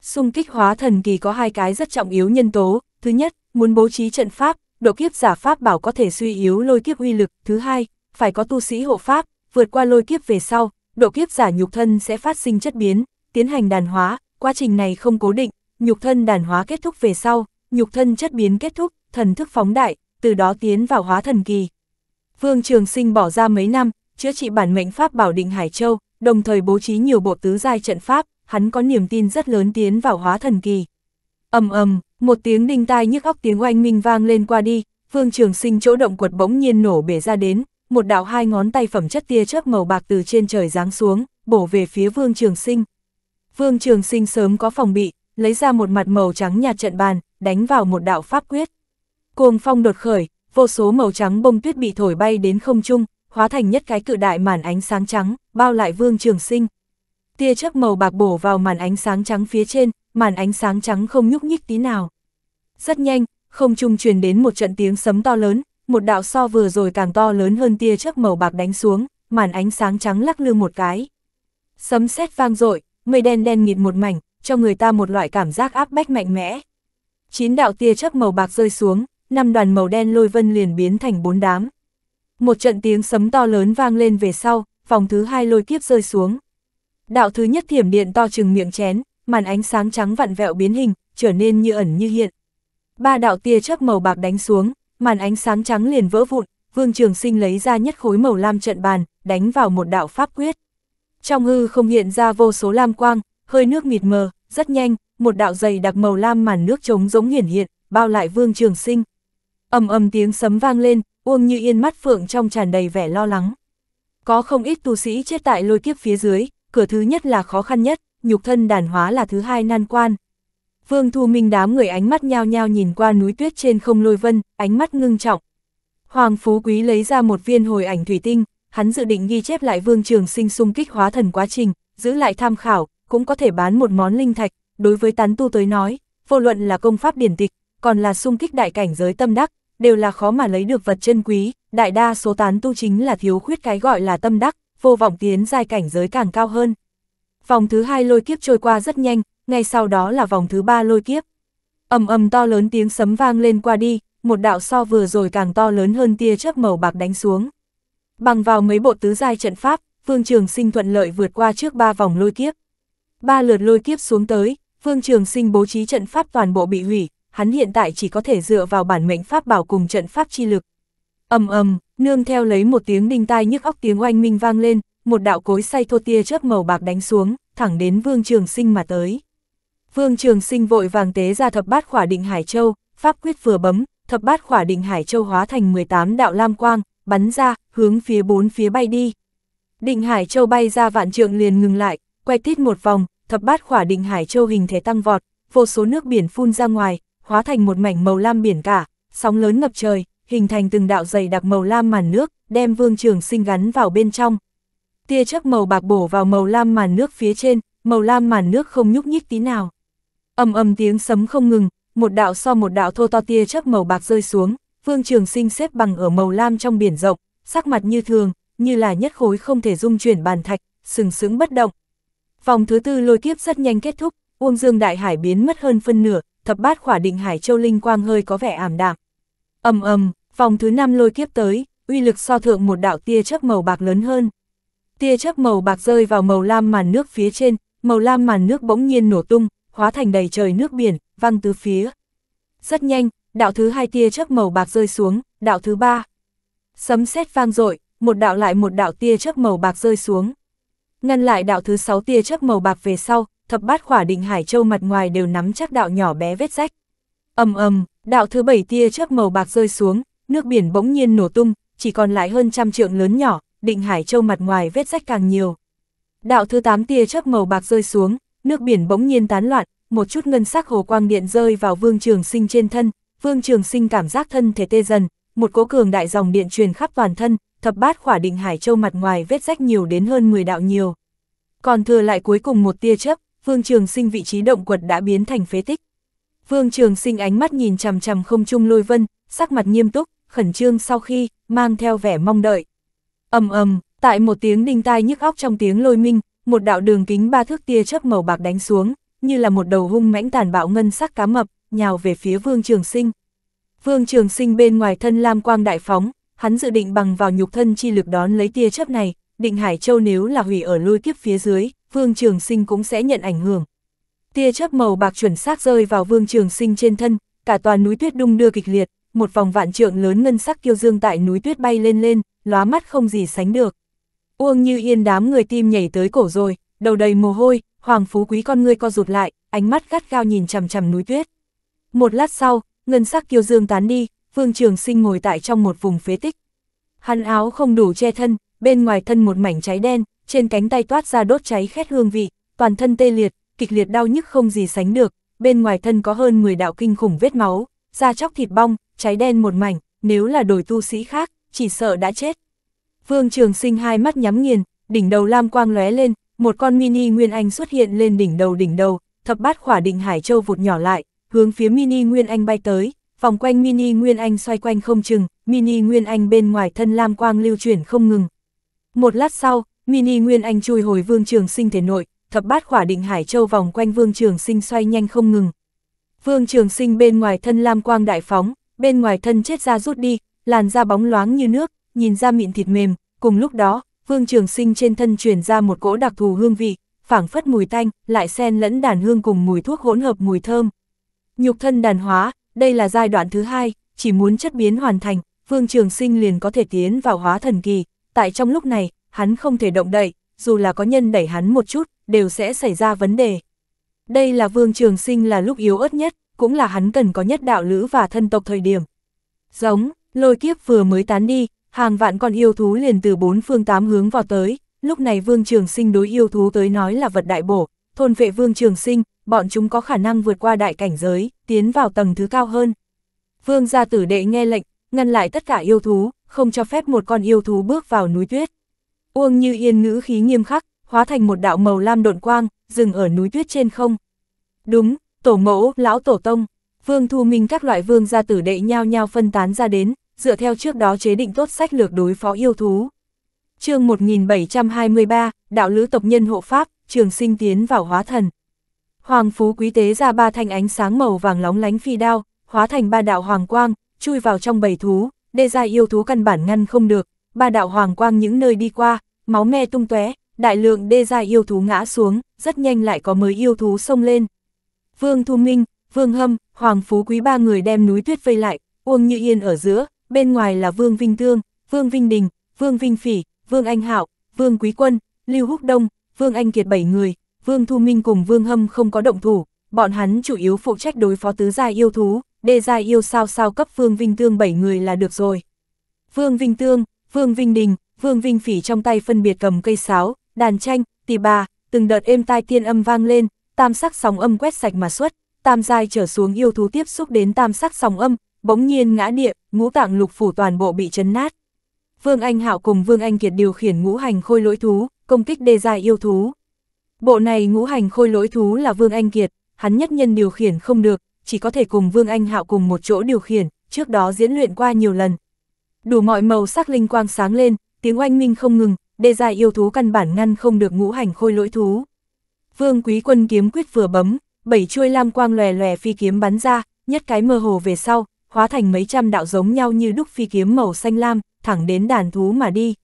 Xung kích hóa thần kỳ có hai cái rất trọng yếu nhân tố, thứ nhất, muốn bố trí trận pháp, độ kiếp giả pháp bảo có thể suy yếu lôi kiếp uy lực, thứ hai, phải có tu sĩ hộ pháp, vượt qua lôi kiếp về sau, độ kiếp giả nhục thân sẽ phát sinh chất biến, tiến hành đàn hóa, quá trình này không cố định, nhục thân đàn hóa kết thúc về sau, nhục thân chất biến kết thúc, thần thức phóng đại, từ đó tiến vào hóa thần kỳ. Vương Trường Sinh bỏ ra mấy năm, chữa trị bản mệnh pháp bảo định Hải Châu, đồng thời bố trí nhiều bộ tứ giai trận pháp, hắn có niềm tin rất lớn tiến vào hóa thần kỳ. Ầm ầm, một tiếng đinh tai nhức óc tiếng oanh minh vang lên qua đi, Vương Trường Sinh chỗ động quật bỗng nhiên nổ bể ra đến, một đạo hai ngón tay phẩm chất tia chớp màu bạc từ trên trời giáng xuống, bổ về phía Vương Trường Sinh. Vương Trường Sinh sớm có phòng bị, lấy ra một mặt màu trắng nhạt trận bàn, đánh vào một đạo pháp quyết. Cuồng phong đột khởi, vô số màu trắng bông tuyết bị thổi bay đến không trung, hóa thành nhất cái cự đại màn ánh sáng trắng, bao lại Vương Trường Sinh. Tia chớp màu bạc bổ vào màn ánh sáng trắng phía trên, màn ánh sáng trắng không nhúc nhích tí nào. Rất nhanh, không trung truyền đến một trận tiếng sấm to lớn, một đạo so vừa rồi càng to lớn hơn tia chớp màu bạc đánh xuống, màn ánh sáng trắng lắc lư một cái. Sấm sét vang dội, mây đen đen nghịt một mảnh, cho người ta một loại cảm giác áp bách mạnh mẽ. Chín đạo tia chớp màu bạc rơi xuống, năm đoàn màu đen lôi vân liền biến thành bốn đám. Một trận tiếng sấm to lớn vang lên về sau, vòng thứ hai lôi kiếp rơi xuống. Đạo thứ nhất thiểm điện to chừng miệng chén, màn ánh sáng trắng vặn vẹo biến hình, trở nên như ẩn như hiện. Ba đạo tia chớp màu bạc đánh xuống, màn ánh sáng trắng liền vỡ vụn, Vương Trường Sinh lấy ra nhất khối màu lam trận bàn, đánh vào một đạo pháp quyết. Trong hư không hiện ra vô số lam quang, hơi nước mịt mờ, rất nhanh, một đạo dày đặc màu lam màn nước trống giống hiển hiện, bao lại Vương Trường Sinh. Ầm ầm tiếng sấm vang lên, Uông Như Yên mắt phượng trong tràn đầy vẻ lo lắng. Có không ít tu sĩ chết tại lôi kiếp phía dưới, cửa thứ nhất là khó khăn nhất, nhục thân đàn hóa là thứ hai nan quan, Vương Thu Minh đám người ánh mắt nhao nhao nhìn qua núi tuyết trên không lôi vân, ánh mắt ngưng trọng. Hoàng Phú Quý lấy ra một viên hồi ảnh thủy tinh, hắn dự định ghi chép lại Vương Trường Sinh xung kích hóa thần quá trình, giữ lại tham khảo, cũng có thể bán một món linh thạch, đối với tán tu tới nói, vô luận là công pháp điển tịch, còn là xung kích đại cảnh giới tâm đắc, đều là khó mà lấy được vật chân quý, đại đa số tán tu chính là thiếu khuyết cái gọi là tâm đắc, vô vọng tiến giai cảnh giới càng cao hơn. Vòng thứ hai lôi kiếp trôi qua rất nhanh, ngay sau đó là vòng thứ ba lôi kiếp. ầm ầm to lớn tiếng sấm vang lên qua đi, một đạo so vừa rồi càng to lớn hơn tia chớp màu bạc đánh xuống. Bằng vào mấy bộ tứ giai trận pháp, Phương Trường Sinh thuận lợi vượt qua trước ba vòng lôi kiếp. Ba lượt lôi kiếp xuống tới, Phương Trường Sinh bố trí trận pháp toàn bộ bị hủy, hắn hiện tại chỉ có thể dựa vào bản mệnh pháp bảo cùng trận pháp chi lực. Ầm ầm, nương theo lấy một tiếng đinh tai nhức óc tiếng oanh minh vang lên, một đạo cối xay thô tia chớp màu bạc đánh xuống, thẳng đến Vương Trường Sinh mà tới. Vương Trường Sinh vội vàng tế ra thập bát khỏa định Hải Châu, pháp quyết vừa bấm, thập bát khỏa định Hải Châu hóa thành 18 đạo lam quang, bắn ra, hướng phía bốn phía bay đi. Định Hải Châu bay ra vạn trượng liền ngừng lại, quay tít một vòng, thập bát khỏa định Hải Châu hình thể tăng vọt, vô số nước biển phun ra ngoài, hóa thành một mảnh màu lam biển cả, sóng lớn ngập trời, hình thành từng đạo dày đặc màu lam màn nước, đem Vương Trường Sinh gắn vào bên trong. Tia chớp màu bạc bổ vào màu lam màn nước phía trên, màu lam màn nước không nhúc nhích tí nào ầm ầm tiếng sấm không ngừng, một đạo so một đạo thô to tia chớp màu bạc rơi xuống, Vương Trường Sinh xếp bằng ở màu lam trong biển rộng, sắc mặt như thường, như là nhất khối không thể dung chuyển bàn thạch, sừng sững bất động. Vòng thứ tư lôi kiếp rất nhanh kết thúc, Uông Dương Đại Hải biến mất hơn phân nửa, thập bát khỏa định hải châu linh quang hơi có vẻ ảm đạm. Ầm ầm, vòng thứ năm lôi kiếp tới, uy lực so thượng một đạo tia chớp màu bạc lớn hơn. Tia chớp màu bạc rơi vào màu lam màn nước phía trên, màu lam màn nước bỗng nhiên nổ tung, hóa thành đầy trời nước biển, văng tứ phía. Rất nhanh, đạo thứ hai tia chớp màu bạc rơi xuống, đạo thứ ba. Sấm sét vang dội, một đạo lại một đạo tia chớp màu bạc rơi xuống. Ngăn lại đạo thứ sáu tia chớp màu bạc về sau, thập bát khỏa định hải châu mặt ngoài đều nắm chắc đạo nhỏ bé vết rách. ầm ầm, đạo thứ bảy tia chớp màu bạc rơi xuống, nước biển bỗng nhiên nổ tung, chỉ còn lại hơn trăm trượng lớn nhỏ, định hải châu mặt ngoài vết rách càng nhiều. Đạo thứ tám tia chớp màu bạc rơi xuống, nước biển bỗng nhiên tán loạn, một chút ngân sắc hồ quang điện rơi vào Vương Trường Sinh trên thân, Vương Trường Sinh cảm giác thân thể tê dần, một cố cường đại dòng điện truyền khắp toàn thân, thập bát khỏa định hải châu mặt ngoài vết rách nhiều đến hơn 10 đạo nhiều. Còn thừa lại cuối cùng một tia chớp, Vương Trường Sinh vị trí động quật đã biến thành phế tích. Vương Trường Sinh ánh mắt nhìn chằm chằm không trung lôi vân, sắc mặt nghiêm túc, khẩn trương sau khi mang theo vẻ mong đợi. Ầm ầm, tại một tiếng đinh tai nhức óc trong tiếng lôi minh, một đạo đường kính ba thước tia chớp màu bạc đánh xuống, như là một đầu hung mãnh tàn bạo ngân sắc cá mập, nhào về phía Vương Trường Sinh. Vương Trường Sinh bên ngoài thân lam quang đại phóng, hắn dự định bằng vào nhục thân chi lực đón lấy tia chớp này, Định Hải Châu nếu là hủy ở lôi kiếp phía dưới, Vương Trường Sinh cũng sẽ nhận ảnh hưởng. Tia chớp màu bạc chuẩn xác rơi vào Vương Trường Sinh trên thân, cả toàn núi tuyết đung đưa kịch liệt, một vòng vạn trượng lớn ngân sắc kiêu dương tại núi tuyết bay lên lên, lóa mắt không gì sánh được. Uông Như Yên đám người tim nhảy tới cổ rồi, đầu đầy mồ hôi, Hoàng Phú Quý con ngươi co rụt lại, ánh mắt gắt gao nhìn chằm chằm núi tuyết. Một lát sau, ngân sắc kiêu dương tán đi, Vương Trường Sinh ngồi tại trong một vùng phế tích. Hắn áo không đủ che thân, bên ngoài thân một mảnh cháy đen, trên cánh tay toát ra đốt cháy khét hương vị, toàn thân tê liệt, kịch liệt đau nhức không gì sánh được, bên ngoài thân có hơn 10 đạo kinh khủng vết máu, da chóc thịt bong, cháy đen một mảnh, nếu là đổi tu sĩ khác, chỉ sợ đã chết. Vương Trường Sinh hai mắt nhắm nghiền, đỉnh đầu lam quang lóe lên, một con mini nguyên anh xuất hiện lên đỉnh đầu đỉnh đầu, thập bát khỏa định hải châu vụt nhỏ lại, hướng phía mini nguyên anh bay tới, vòng quanh mini nguyên anh xoay quanh không chừng, mini nguyên anh bên ngoài thân lam quang lưu chuyển không ngừng. Một lát sau, mini nguyên anh chui hồi Vương Trường Sinh thể nội, thập bát khỏa định hải châu vòng quanh Vương Trường Sinh xoay nhanh không ngừng. Vương Trường Sinh bên ngoài thân lam quang đại phóng, bên ngoài thân chết ra rút đi, làn da bóng loáng như nước, nhìn ra mịn thịt mềm, cùng lúc đó, Vương Trường Sinh trên thân truyền ra một cỗ đặc thù hương vị, phảng phất mùi tanh, lại xen lẫn đàn hương cùng mùi thuốc hỗn hợp mùi thơm. Nhục thân đàn hóa, đây là giai đoạn thứ hai, chỉ muốn chất biến hoàn thành, Vương Trường Sinh liền có thể tiến vào hóa thần kỳ, tại trong lúc này, hắn không thể động đậy, dù là có nhân đẩy hắn một chút, đều sẽ xảy ra vấn đề. Đây là Vương Trường Sinh là lúc yếu ớt nhất, cũng là hắn cần có nhất đạo lữ và thân tộc thời điểm. Giống, lôi kiếp vừa mới tán đi, hàng vạn con yêu thú liền từ bốn phương tám hướng vào tới, lúc này Vương Trường Sinh đối yêu thú tới nói là vật đại bổ, thôn vệ Vương Trường Sinh, bọn chúng có khả năng vượt qua đại cảnh giới, tiến vào tầng thứ cao hơn. Vương gia tử đệ nghe lệnh, ngăn lại tất cả yêu thú, không cho phép một con yêu thú bước vào núi tuyết. Uông Như Yên ngữ khí nghiêm khắc, hóa thành một đạo màu lam độn quang, dừng ở núi tuyết trên không. Đúng, tổ mẫu, lão tổ tông, Vương Thu Minh các loại vương gia tử đệ nhao nhau phân tán ra đến, dựa theo trước đó chế định tốt sách lược đối phó yêu thú. chương 1723, đạo lữ tộc nhân hộ pháp, trường sinh tiến vào hóa thần. Hoàng Phú Quý tế ra ba thanh ánh sáng màu vàng lóng lánh phi đao, hóa thành ba đạo hoàng quang, chui vào trong bầy thú, đê ra yêu thú căn bản ngăn không được, ba đạo hoàng quang những nơi đi qua, máu me tung tóe, đại lượng đê ra yêu thú ngã xuống, rất nhanh lại có mới yêu thú xông lên. Vương Thu Minh, Vương Hâm, Hoàng Phú Quý ba người đem núi tuyết vây lại, Uông Như Yên ở giữa, bên ngoài là Vương Vinh Tương, Vương Vinh Đình, Vương Vinh Phỉ, Vương Anh Hạo, Vương Quý Quân, Lưu Húc Đông, Vương Anh Kiệt bảy người, Vương Thu Minh cùng Vương Hâm không có động thủ, bọn hắn chủ yếu phụ trách đối phó tứ gia yêu thú, đề gia yêu sao sao cấp Vương Vinh Tương bảy người là được rồi. Vương Vinh Tương, Vương Vinh Đình, Vương Vinh Phỉ trong tay phân biệt cầm cây sáo, đàn tranh, tỳ bà, từng đợt êm tai tiên âm vang lên, tam sắc sóng âm quét sạch mà xuất, tam giai trở xuống yêu thú tiếp xúc đến tam sắc sóng âm, bỗng nhiên ngã địa, ngũ tạng lục phủ toàn bộ bị chấn nát. Vương Anh Hạo cùng Vương Anh Kiệt điều khiển ngũ hành khôi lỗi thú, công kích đê dài yêu thú. Bộ này ngũ hành khôi lỗi thú là Vương Anh Kiệt, hắn nhất nhân điều khiển không được, chỉ có thể cùng Vương Anh Hạo cùng một chỗ điều khiển, trước đó diễn luyện qua nhiều lần. Đủ mọi màu sắc linh quang sáng lên, tiếng oanh minh không ngừng, đê dài yêu thú căn bản ngăn không được ngũ hành khôi lỗi thú. Vương Quý Quân kiếm quyết vừa bấm, bảy chuôi lam quang lòe lòe phi kiếm bắn ra, nhất cái mơ hồ về sau, hóa thành mấy trăm đạo giống nhau như đúc phi kiếm màu xanh lam, thẳng đến đàn thú mà đi.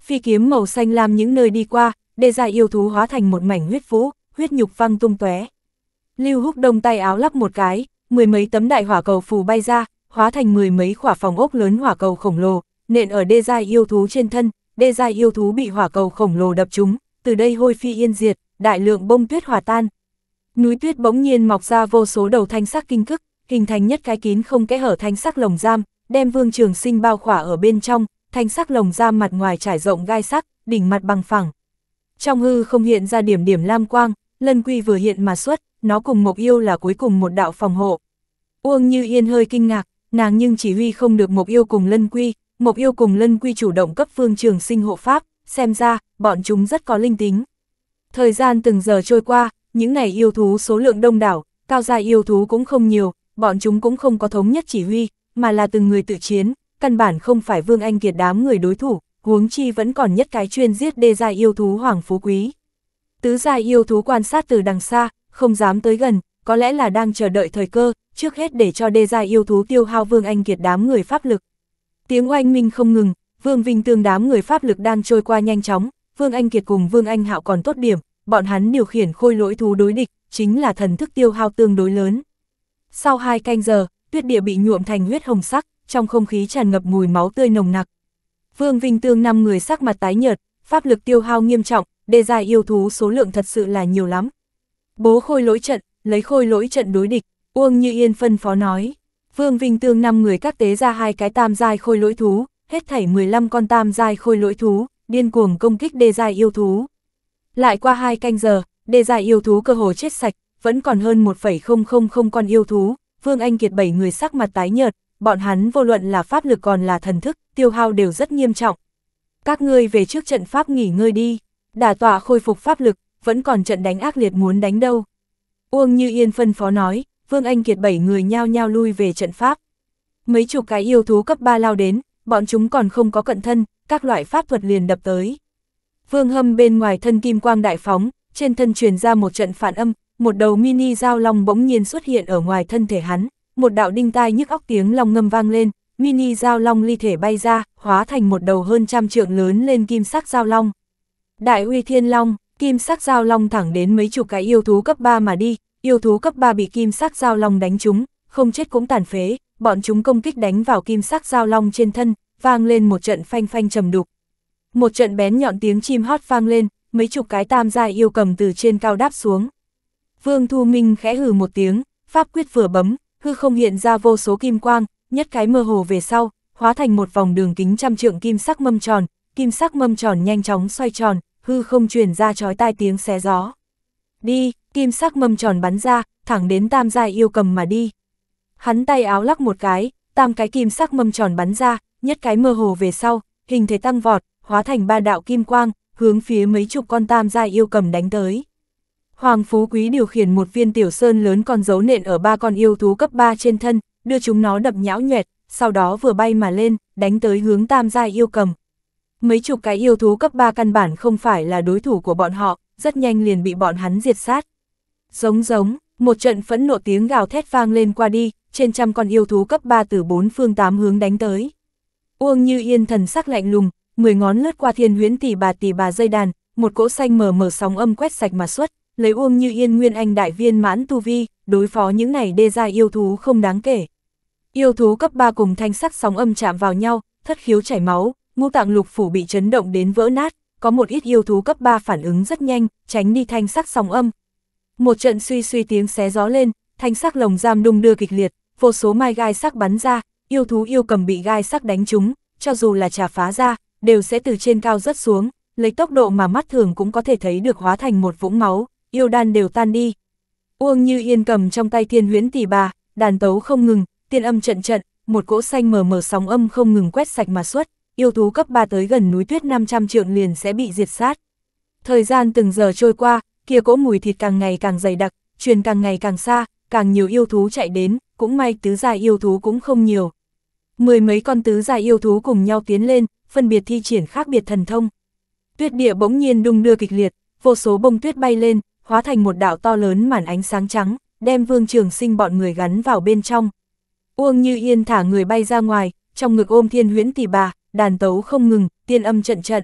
Phi kiếm màu xanh lam những nơi đi qua, đê ra yêu thú hóa thành một mảnh huyết vũ, huyết nhục văng tung tóe. Lưu Húc đông tay áo lắp một cái, mười mấy tấm đại hỏa cầu phù bay ra, hóa thành mười mấy quả phòng ốc lớn hỏa cầu khổng lồ, nện ở đê giai yêu thú trên thân, đê giai yêu thú bị hỏa cầu khổng lồ đập trúng, từ đây hôi phi yên diệt, đại lượng bông tuyết hòa tan. Núi tuyết bỗng nhiên mọc ra vô số đầu thanh sắc kinh cức, hình thành nhất cái kín không kẽ hở thanh sắc lồng giam, đem Vương Trường Sinh bao khỏa ở bên trong, thanh sắc lồng giam mặt ngoài trải rộng gai sắc, đỉnh mặt bằng phẳng. Trong hư không hiện ra điểm điểm lam quang, Lân Quy vừa hiện mà xuất, nó cùng Mộc Yêu là cuối cùng một đạo phòng hộ. Uông Như Yên hơi kinh ngạc, nàng nhưng chỉ huy không được Mộc Yêu cùng Lân Quy, Mộc Yêu cùng Lân Quy chủ động cấp Vương Trường Sinh hộ pháp, xem ra bọn chúng rất có linh tính. Thời gian từng giờ trôi qua, những ngày yêu thú số lượng đông đảo, cao gia yêu thú cũng không nhiều, bọn chúng cũng không có thống nhất chỉ huy, mà là từng người tự chiến, căn bản không phải Vương Anh Kiệt đám người đối thủ, huống chi vẫn còn nhất cái chuyên giết đê giai yêu thú Hoàng Phú Quý. Tứ gia yêu thú quan sát từ đằng xa, không dám tới gần, có lẽ là đang chờ đợi thời cơ, trước hết để cho đê giai yêu thú tiêu hao Vương Anh Kiệt đám người pháp lực. Tiếng oanh minh không ngừng, Vương Vinh Tương đám người pháp lực đang trôi qua nhanh chóng, Vương Anh Kiệt cùng Vương Anh Hạo còn tốt điểm, bọn hắn điều khiển khôi lỗi thú đối địch, chính là thần thức tiêu hao tương đối lớn. Sau hai canh giờ, tuyết địa bị nhuộm thành huyết hồng sắc, trong không khí tràn ngập mùi máu tươi nồng nặc. Vương Vinh Tương năm người sắc mặt tái nhợt, pháp lực tiêu hao nghiêm trọng, đề dài yêu thú số lượng thật sự là nhiều lắm. Bố khôi lỗi trận, lấy khôi lỗi trận đối địch, Uông Như Yên phân phó nói. Vương Vinh Tương năm người các tế ra hai cái tam dài khôi lỗi thú, hết thảy 15 con tam dài khôi lỗi thú, điên cuồng công kích đề dài yêu thú. Lại qua hai canh giờ, đề dài yêu thú cơ hồ chết sạch, vẫn còn hơn 1,000 con yêu thú, Vương Anh Kiệt bảy người sắc mặt tái nhợt, bọn hắn vô luận là pháp lực còn là thần thức, tiêu hao đều rất nghiêm trọng. Các ngươi về trước trận pháp nghỉ ngơi đi, đả tọa khôi phục pháp lực, vẫn còn trận đánh ác liệt muốn đánh đâu. Uông Như Yên phân phó nói, Vương Anh Kiệt bảy người nhao nhao lui về trận pháp. Mấy chục cái yêu thú cấp 3 lao đến, bọn chúng còn không có cận thân, các loại pháp thuật liền đập tới. Vương Hâm bên ngoài thân kim quang đại phóng, trên thân truyền ra một trận phản âm, một đầu mini dao long bỗng nhiên xuất hiện ở ngoài thân thể hắn, một đạo đinh tai nhức óc tiếng long ngâm vang lên, mini dao long ly thể bay ra, hóa thành một đầu hơn trăm trượng lớn lên kim sắc dao long. Đại uy thiên long, kim sắc dao long thẳng đến mấy chục cái yêu thú cấp 3 mà đi, yêu thú cấp 3 bị kim sắc dao long đánh trúng, không chết cũng tàn phế, bọn chúng công kích đánh vào kim sắc dao long trên thân, vang lên một trận phanh phanh trầm đục. Một trận bén nhọn tiếng chim hót vang lên, mấy chục cái tam giai yêu cầm từ trên cao đáp xuống. Vương Thu Minh khẽ hừ một tiếng, pháp quyết vừa bấm, hư không hiện ra vô số kim quang, nhất cái mơ hồ về sau, hóa thành một vòng đường kính trăm trượng kim sắc mâm tròn, kim sắc mâm tròn nhanh chóng xoay tròn, hư không truyền ra chói tai tiếng xé gió. Đi, kim sắc mâm tròn bắn ra, thẳng đến tam giai yêu cầm mà đi. Hắn tay áo lắc một cái, tam cái kim sắc mâm tròn bắn ra, nhất cái mơ hồ về sau, hình thể tăng vọt, hóa thành ba đạo kim quang, hướng phía mấy chục con tam giai yêu cầm đánh tới. Hoàng Phú Quý điều khiển một viên tiểu sơn lớn con dấu nện ở ba con yêu thú cấp 3 trên thân, đưa chúng nó đập nhão nhuẹt, sau đó vừa bay mà lên, đánh tới hướng tam giai yêu cầm. Mấy chục cái yêu thú cấp 3 căn bản không phải là đối thủ của bọn họ, rất nhanh liền bị bọn hắn diệt sát. Giống giống, một trận phẫn nộ tiếng gào thét vang lên qua đi, trên trăm con yêu thú cấp 3 từ bốn phương tám hướng đánh tới. Uông Như Yên thần sắc lạnh lùng, mười ngón lướt qua thiên huyễn tỷ bà tỷ bà dây đàn, một cỗ xanh mờ mờ sóng âm quét sạch mà xuất, lấy Uông Như Yên Nguyên Anh đại viên mãn tu vi, đối phó những này đê gia yêu thú không đáng kể. Yêu thú cấp 3 cùng thanh sắc sóng âm chạm vào nhau, thất khiếu chảy máu, ngũ tạng lục phủ bị chấn động đến vỡ nát, có một ít yêu thú cấp 3 phản ứng rất nhanh, tránh đi thanh sắc sóng âm. Một trận suy suy tiếng xé gió lên, thanh sắc lồng giam đung đưa kịch liệt, vô số mai gai sắc bắn ra, yêu thú yêu cầm bị gai sắc đánh trúng, cho dù là trà phá ra, đều sẽ từ trên cao rớt xuống, lấy tốc độ mà mắt thường cũng có thể thấy được hóa thành một vũng máu, yêu đan đều tan đi. Uông Như Yên cầm trong tay thiên huyễn tỷ bà, đàn tấu không ngừng, tiên âm trận trận, một cỗ xanh mờ mờ sóng âm không ngừng quét sạch mà suốt. yêu thú cấp 3 tới gần núi tuyết 500 trượng liền sẽ bị diệt sát. Thời gian từng giờ trôi qua, kia cỗ mùi thịt càng ngày càng dày đặc, truyền càng ngày càng xa, càng nhiều yêu thú chạy đến, cũng may tứ giai yêu thú cũng không nhiều. Mười mấy con tứ giai yêu thú cùng nhau tiến lên, phân biệt thi triển khác biệt thần thông. Tuyết địa bỗng nhiên đung đưa kịch liệt, vô số bông tuyết bay lên, hóa thành một đạo to lớn màn ánh sáng trắng, đem Vương Trường Sinh bọn người gắn vào bên trong. Uông Như Yên thả người bay ra ngoài, trong ngực ôm Thiên Huyễn tỷ bà, đàn tấu không ngừng, tiên âm trận trận.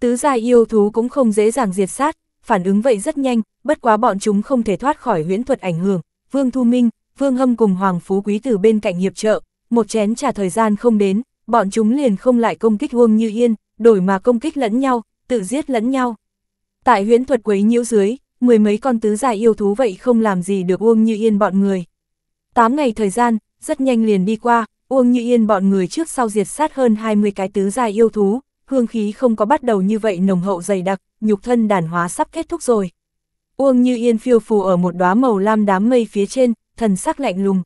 Tứ gia yêu thú cũng không dễ dàng diệt sát, phản ứng vậy rất nhanh, bất quá bọn chúng không thể thoát khỏi huyễn thuật ảnh hưởng. Vương Thu Minh, Vương Hâm cùng Hoàng Phú Quý từ bên cạnh hiệp trợ, một chén trà thời gian không đến, bọn chúng liền không lại công kích Uông Như Yên, đổi mà công kích lẫn nhau, tự giết lẫn nhau. Tại huyễn thuật quấy nhiễu dưới, mười mấy con tứ dài yêu thú vậy không làm gì được Uông Như Yên bọn người. Tám ngày thời gian, rất nhanh liền đi qua, Uông Như Yên bọn người trước sau diệt sát hơn 20 cái tứ dài yêu thú, hương khí không có bắt đầu như vậy nồng hậu dày đặc, nhục thân đàn hóa sắp kết thúc rồi. Uông Như Yên phiêu phù ở một đóa màu lam đám mây phía trên, thần sắc lạnh lùng.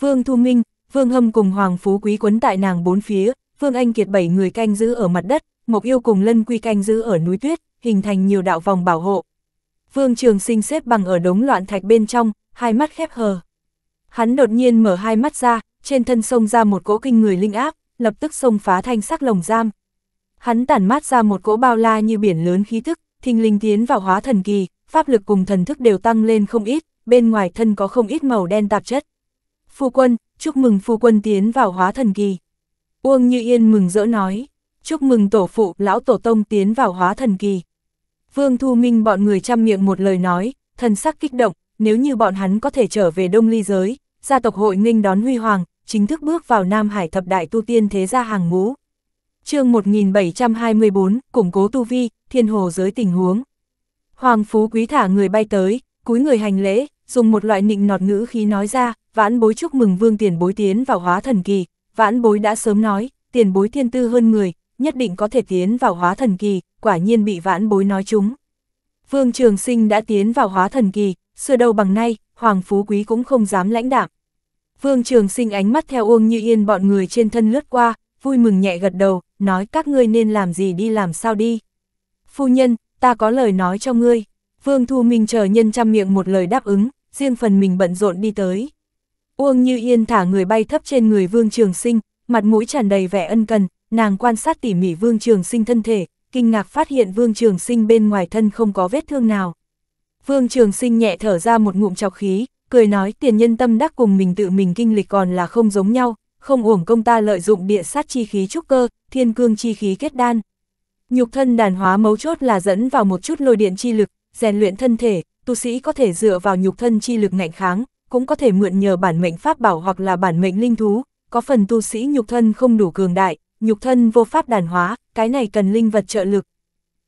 Vương Thu Minh, Vương Hâm cùng Hoàng Phú Quý quấn tại nàng bốn phía, Vương Anh Kiệt bảy người canh giữ ở mặt đất, Mộc Yêu cùng Lân Quy canh giữ ở núi tuyết, hình thành nhiều đạo vòng bảo hộ. Vương Trường Sinh xếp bằng ở đống loạn thạch bên trong, hai mắt khép hờ. Hắn đột nhiên mở hai mắt ra, trên thân sông ra một cỗ kinh người linh áp, lập tức sông phá thanh sắc lồng giam. Hắn tản mát ra một cỗ bao la như biển lớn khí thức, thình linh tiến vào hóa thần kỳ, pháp lực cùng thần thức đều tăng lên không ít, bên ngoài thân có không ít màu đen tạp chất. Phu quân, chúc mừng phu quân tiến vào hóa thần kỳ. Uông Như Yên mừng rỡ nói, chúc mừng tổ phụ, lão tổ tông tiến vào hóa thần kỳ. Vương Thu Minh bọn người chăm miệng một lời nói, thần sắc kích động, nếu như bọn hắn có thể trở về Đông Ly giới, gia tộc hội nghênh đón huy hoàng, chính thức bước vào Nam Hải thập đại tu tiên thế gia hàng ngũ. Chương 1724, củng cố tu vi, thiên hồ giới tình huống. Hoàng Phú Quý thả người bay tới, cúi người hành lễ, dùng một loại nịnh nọt ngữ khí nói ra, vãn bối chúc mừng vương tiền bối tiến vào hóa thần kỳ, vãn bối đã sớm nói, tiền bối thiên tư hơn người, nhất định có thể tiến vào hóa thần kỳ, quả nhiên bị vãn bối nói chúng. Vương Trường Sinh đã tiến vào hóa thần kỳ, xưa đầu bằng nay, Hoàng Phú Quý cũng không dám lãnh đạm. Vương Trường Sinh ánh mắt theo Uông Như Yên bọn người trên thân lướt qua, vui mừng nhẹ gật đầu, nói các ngươi nên làm gì đi làm sao đi. Phu nhân, ta có lời nói cho ngươi. Vương Thu Minh chờ nhân trăm miệng một lời đáp ứng, riêng phần mình bận rộn đi tới. Uông Như Yên thả người bay thấp trên người Vương Trường Sinh, mặt mũi tràn đầy vẻ ân cần, nàng quan sát tỉ mỉ Vương Trường Sinh thân thể, kinh ngạc phát hiện Vương Trường Sinh bên ngoài thân không có vết thương nào. Vương Trường Sinh nhẹ thở ra một ngụm chọc khí, cười nói tiền nhân tâm đắc cùng mình tự mình kinh lịch còn là không giống nhau, không uổng công ta lợi dụng địa sát chi khí trúc cơ, thiên cương chi khí kết đan. Nhục thân đàn hóa mấu chốt là dẫn vào một chút lôi điện chi lực, rèn luyện thân thể, tu sĩ có thể dựa vào nhục thân chi lực ngạnh kháng, cũng có thể mượn nhờ bản mệnh pháp bảo hoặc là bản mệnh linh thú, có phần tu sĩ nhục thân không đủ cường đại, nhục thân vô pháp đàn hóa, cái này cần linh vật trợ lực.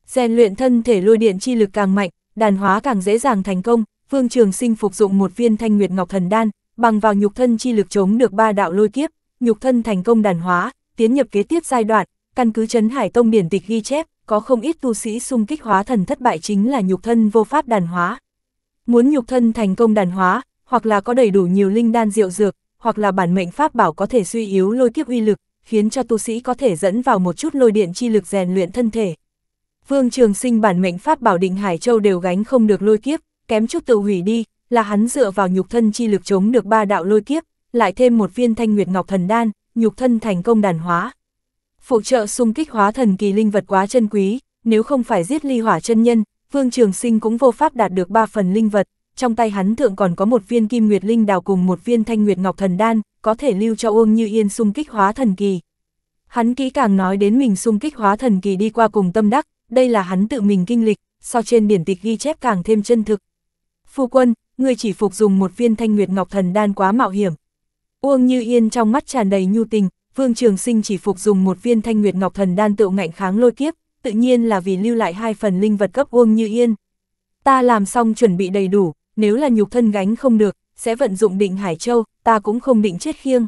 Rèn luyện thân thể lôi điện chi lực càng mạnh, đàn hóa càng dễ dàng thành công, phương Trường Sinh phục dụng một viên Thanh Nguyệt Ngọc Thần Đan, bằng vào nhục thân chi lực chống được ba đạo lôi kiếp, nhục thân thành công đàn hóa, tiến nhập kế tiếp giai đoạn, căn cứ chấn Hải Tông biển tịch ghi chép, có không ít tu sĩ xung kích hóa thần thất bại chính là nhục thân vô pháp đàn hóa. Muốn nhục thân thành công đàn hóa, hoặc là có đầy đủ nhiều linh đan diệu dược, hoặc là bản mệnh pháp bảo có thể suy yếu lôi kiếp uy lực, khiến cho tu sĩ có thể dẫn vào một chút lôi điện chi lực rèn luyện thân thể. Vương Trường Sinh bản mệnh pháp bảo định Hải Châu đều gánh không được lôi kiếp, kém chút tự hủy đi, là hắn dựa vào nhục thân chi lực chống được ba đạo lôi kiếp, lại thêm một viên Thanh Nguyệt Ngọc Thần đan, nhục thân thành công đàn hóa. Phụ trợ xung kích hóa thần kỳ linh vật quá chân quý, nếu không phải giết Ly Hỏa chân nhân, Vương Trường Sinh cũng vô pháp đạt được ba phần linh vật, trong tay hắn thượng còn có một viên Kim Nguyệt Linh đào cùng một viên Thanh Nguyệt Ngọc Thần đan, có thể lưu cho Uông Như Yên xung kích hóa thần kỳ. Hắn kỹ càng nói đến mình xung kích hóa thần kỳ đi qua cùng tâm đắc, đây là hắn tự mình kinh lịch, so trên điển tịch ghi chép càng thêm chân thực. Phu quân, người chỉ phục dùng một viên thanh nguyệt ngọc thần đan quá mạo hiểm. Uông Như Yên trong mắt tràn đầy nhu tình, Vương Trường Sinh chỉ phục dùng một viên thanh nguyệt ngọc thần đan tự ngạnh kháng lôi kiếp, tự nhiên là vì lưu lại hai phần linh vật cấp Uông Như Yên. Ta làm xong chuẩn bị đầy đủ, nếu là nhục thân gánh không được, sẽ vận dụng định Hải Châu, ta cũng không định chết khiêng.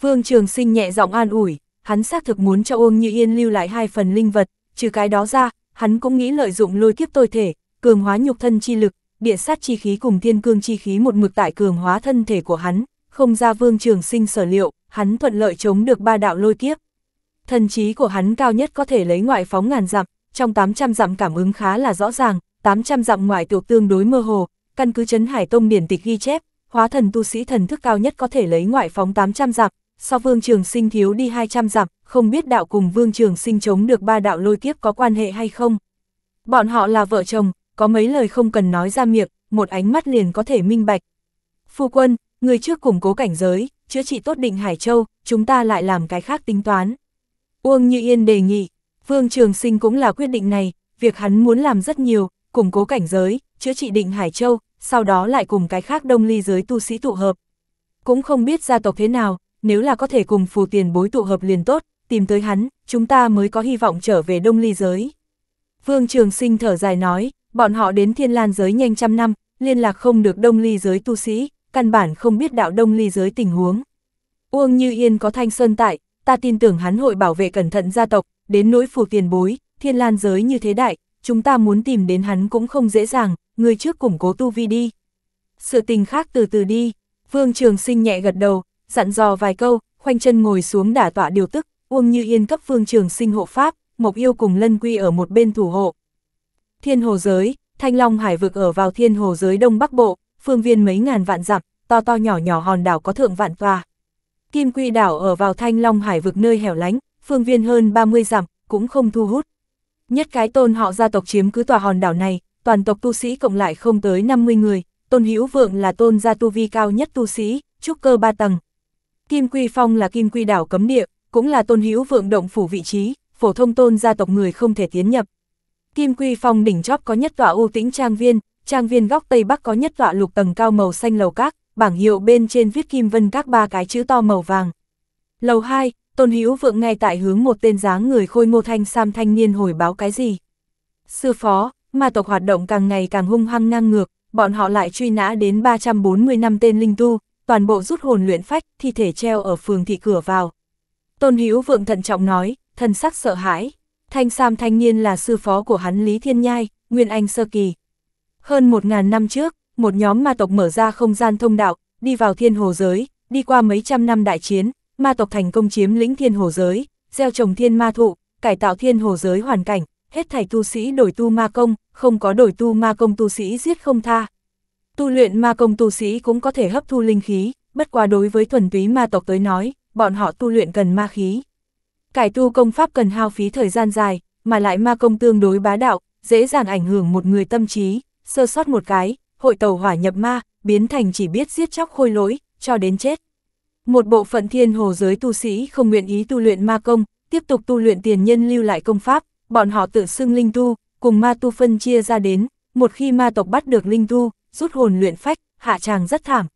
Vương Trường Sinh nhẹ giọng an ủi, hắn xác thực muốn cho Uông Như Yên lưu lại hai phần linh vật, trừ cái đó ra, hắn cũng nghĩ lợi dụng lôi kiếp tôi thể, cường hóa nhục thân chi lực, địa sát chi khí cùng thiên cương chi khí một mực tại cường hóa thân thể của hắn, không ra Vương Trường Sinh sở liệu, hắn thuận lợi chống được ba đạo lôi kiếp. Thần trí của hắn cao nhất có thể lấy ngoại phóng ngàn dặm, trong 800 dặm cảm ứng khá là rõ ràng, 800 dặm ngoài tiểu tương đối mơ hồ, căn cứ Trấn Hải Tông điển tịch ghi chép, hóa thần tu sĩ thần thức cao nhất có thể lấy ngoại phóng 800 dặm, so vương trường sinh thiếu đi 200 dặm, không biết đạo cùng vương trường sinh chống được ba đạo lôi kiếp có quan hệ hay không. Bọn họ là vợ chồng, có mấy lời không cần nói ra miệng, một ánh mắt liền có thể minh bạch. Phu quân, người trước củng cố cảnh giới, chữa trị tốt định Hải Châu, chúng ta lại làm cái khác tính toán. Uông Như Yên đề nghị, Vương Trường Sinh cũng là quyết định này, việc hắn muốn làm rất nhiều, củng cố cảnh giới, chữa trị định Hải Châu, sau đó lại cùng cái khác đông ly giới tu sĩ tụ hợp. Cũng không biết gia tộc thế nào, nếu là có thể cùng phù tiền bối tụ hợp liền tốt, tìm tới hắn, chúng ta mới có hy vọng trở về đông ly giới. Vương Trường Sinh thở dài nói, bọn họ đến thiên lan giới nhanh trăm năm, liên lạc không được đông ly giới tu sĩ, căn bản không biết đạo đông ly giới tình huống. Uông Như Yên có thanh Sơn tại, ta tin tưởng hắn hội bảo vệ cẩn thận gia tộc, đến nỗi phù tiền bối, thiên lan giới như thế đại, chúng ta muốn tìm đến hắn cũng không dễ dàng, người trước củng cố tu vi đi. Sự tình khác từ từ đi, Vương Trường Sinh nhẹ gật đầu, dặn dò vài câu, khoanh chân ngồi xuống đả tọa điều tức, Uông Như Yên cấp Vương Trường Sinh hộ pháp, Mộc Yêu cùng Lân Quy ở một bên thủ hộ. Thiên hồ giới, Thanh Long Hải vực ở vào thiên hồ giới Đông Bắc Bộ, phương viên mấy ngàn vạn dặm, to to nhỏ nhỏ hòn đảo có thượng vạn tòa. Kim Quy đảo ở vào Thanh Long Hải vực nơi hẻo lánh, phương viên hơn 30 dặm, cũng không thu hút. Nhất cái tôn họ gia tộc chiếm cứ tòa hòn đảo này, toàn tộc tu sĩ cộng lại không tới 50 người, tôn hữu vượng là tôn gia tu vi cao nhất tu sĩ, trúc cơ ba tầng. Kim Quy Phong là Kim Quy đảo cấm địa, cũng là tôn hữu vượng động phủ vị trí, phổ thông tôn gia tộc người không thể tiến nhập. Kim Quy Phong đỉnh chóp có nhất tọa ưu tĩnh trang viên, trang viên góc Tây Bắc có nhất tọa lục tầng cao màu xanh lầu các, bảng hiệu bên trên viết Kim Vân các ba cái chữ to màu vàng. Lầu 2, Tôn Hữu Vượng ngay tại hướng một tên dáng người khôi ngô thanh sam thanh niên hồi báo cái gì. Sư phó, ma tộc hoạt động càng ngày càng hung hăng ngang ngược, bọn họ lại truy nã đến 340 năm tên linh tu, toàn bộ rút hồn luyện phách, thi thể treo ở phường thị cửa vào. Tôn Hữu Vượng thận trọng nói, thân sắc sợ hãi. Thanh Sam thanh niên là sư phó của hắn Lý Thiên Nhai, Nguyên Anh Sơ Kỳ. Hơn 1.000 năm trước, một nhóm ma tộc mở ra không gian thông đạo, đi vào thiên hồ giới, đi qua mấy trăm năm đại chiến, ma tộc thành công chiếm lĩnh thiên hồ giới, gieo trồng thiên ma thụ, cải tạo thiên hồ giới hoàn cảnh, hết thảy tu sĩ đổi tu ma công, không có đổi tu ma công tu sĩ giết không tha. Tu luyện ma công tu sĩ cũng có thể hấp thu linh khí, bất quá đối với thuần túy ma tộc tới nói, bọn họ tu luyện cần ma khí. Cải tu công pháp cần hao phí thời gian dài, mà lại ma công tương đối bá đạo, dễ dàng ảnh hưởng một người tâm trí, sơ sót một cái, hội tàu hỏa nhập ma, biến thành chỉ biết giết chóc khôi lỗi, cho đến chết. Một bộ phận thiên hồ giới tu sĩ không nguyện ý tu luyện ma công, tiếp tục tu luyện tiền nhân lưu lại công pháp, bọn họ tự xưng linh tu, cùng ma tu phân chia ra đến, một khi ma tộc bắt được linh tu, rút hồn luyện phách, hạ tràng rất thảm.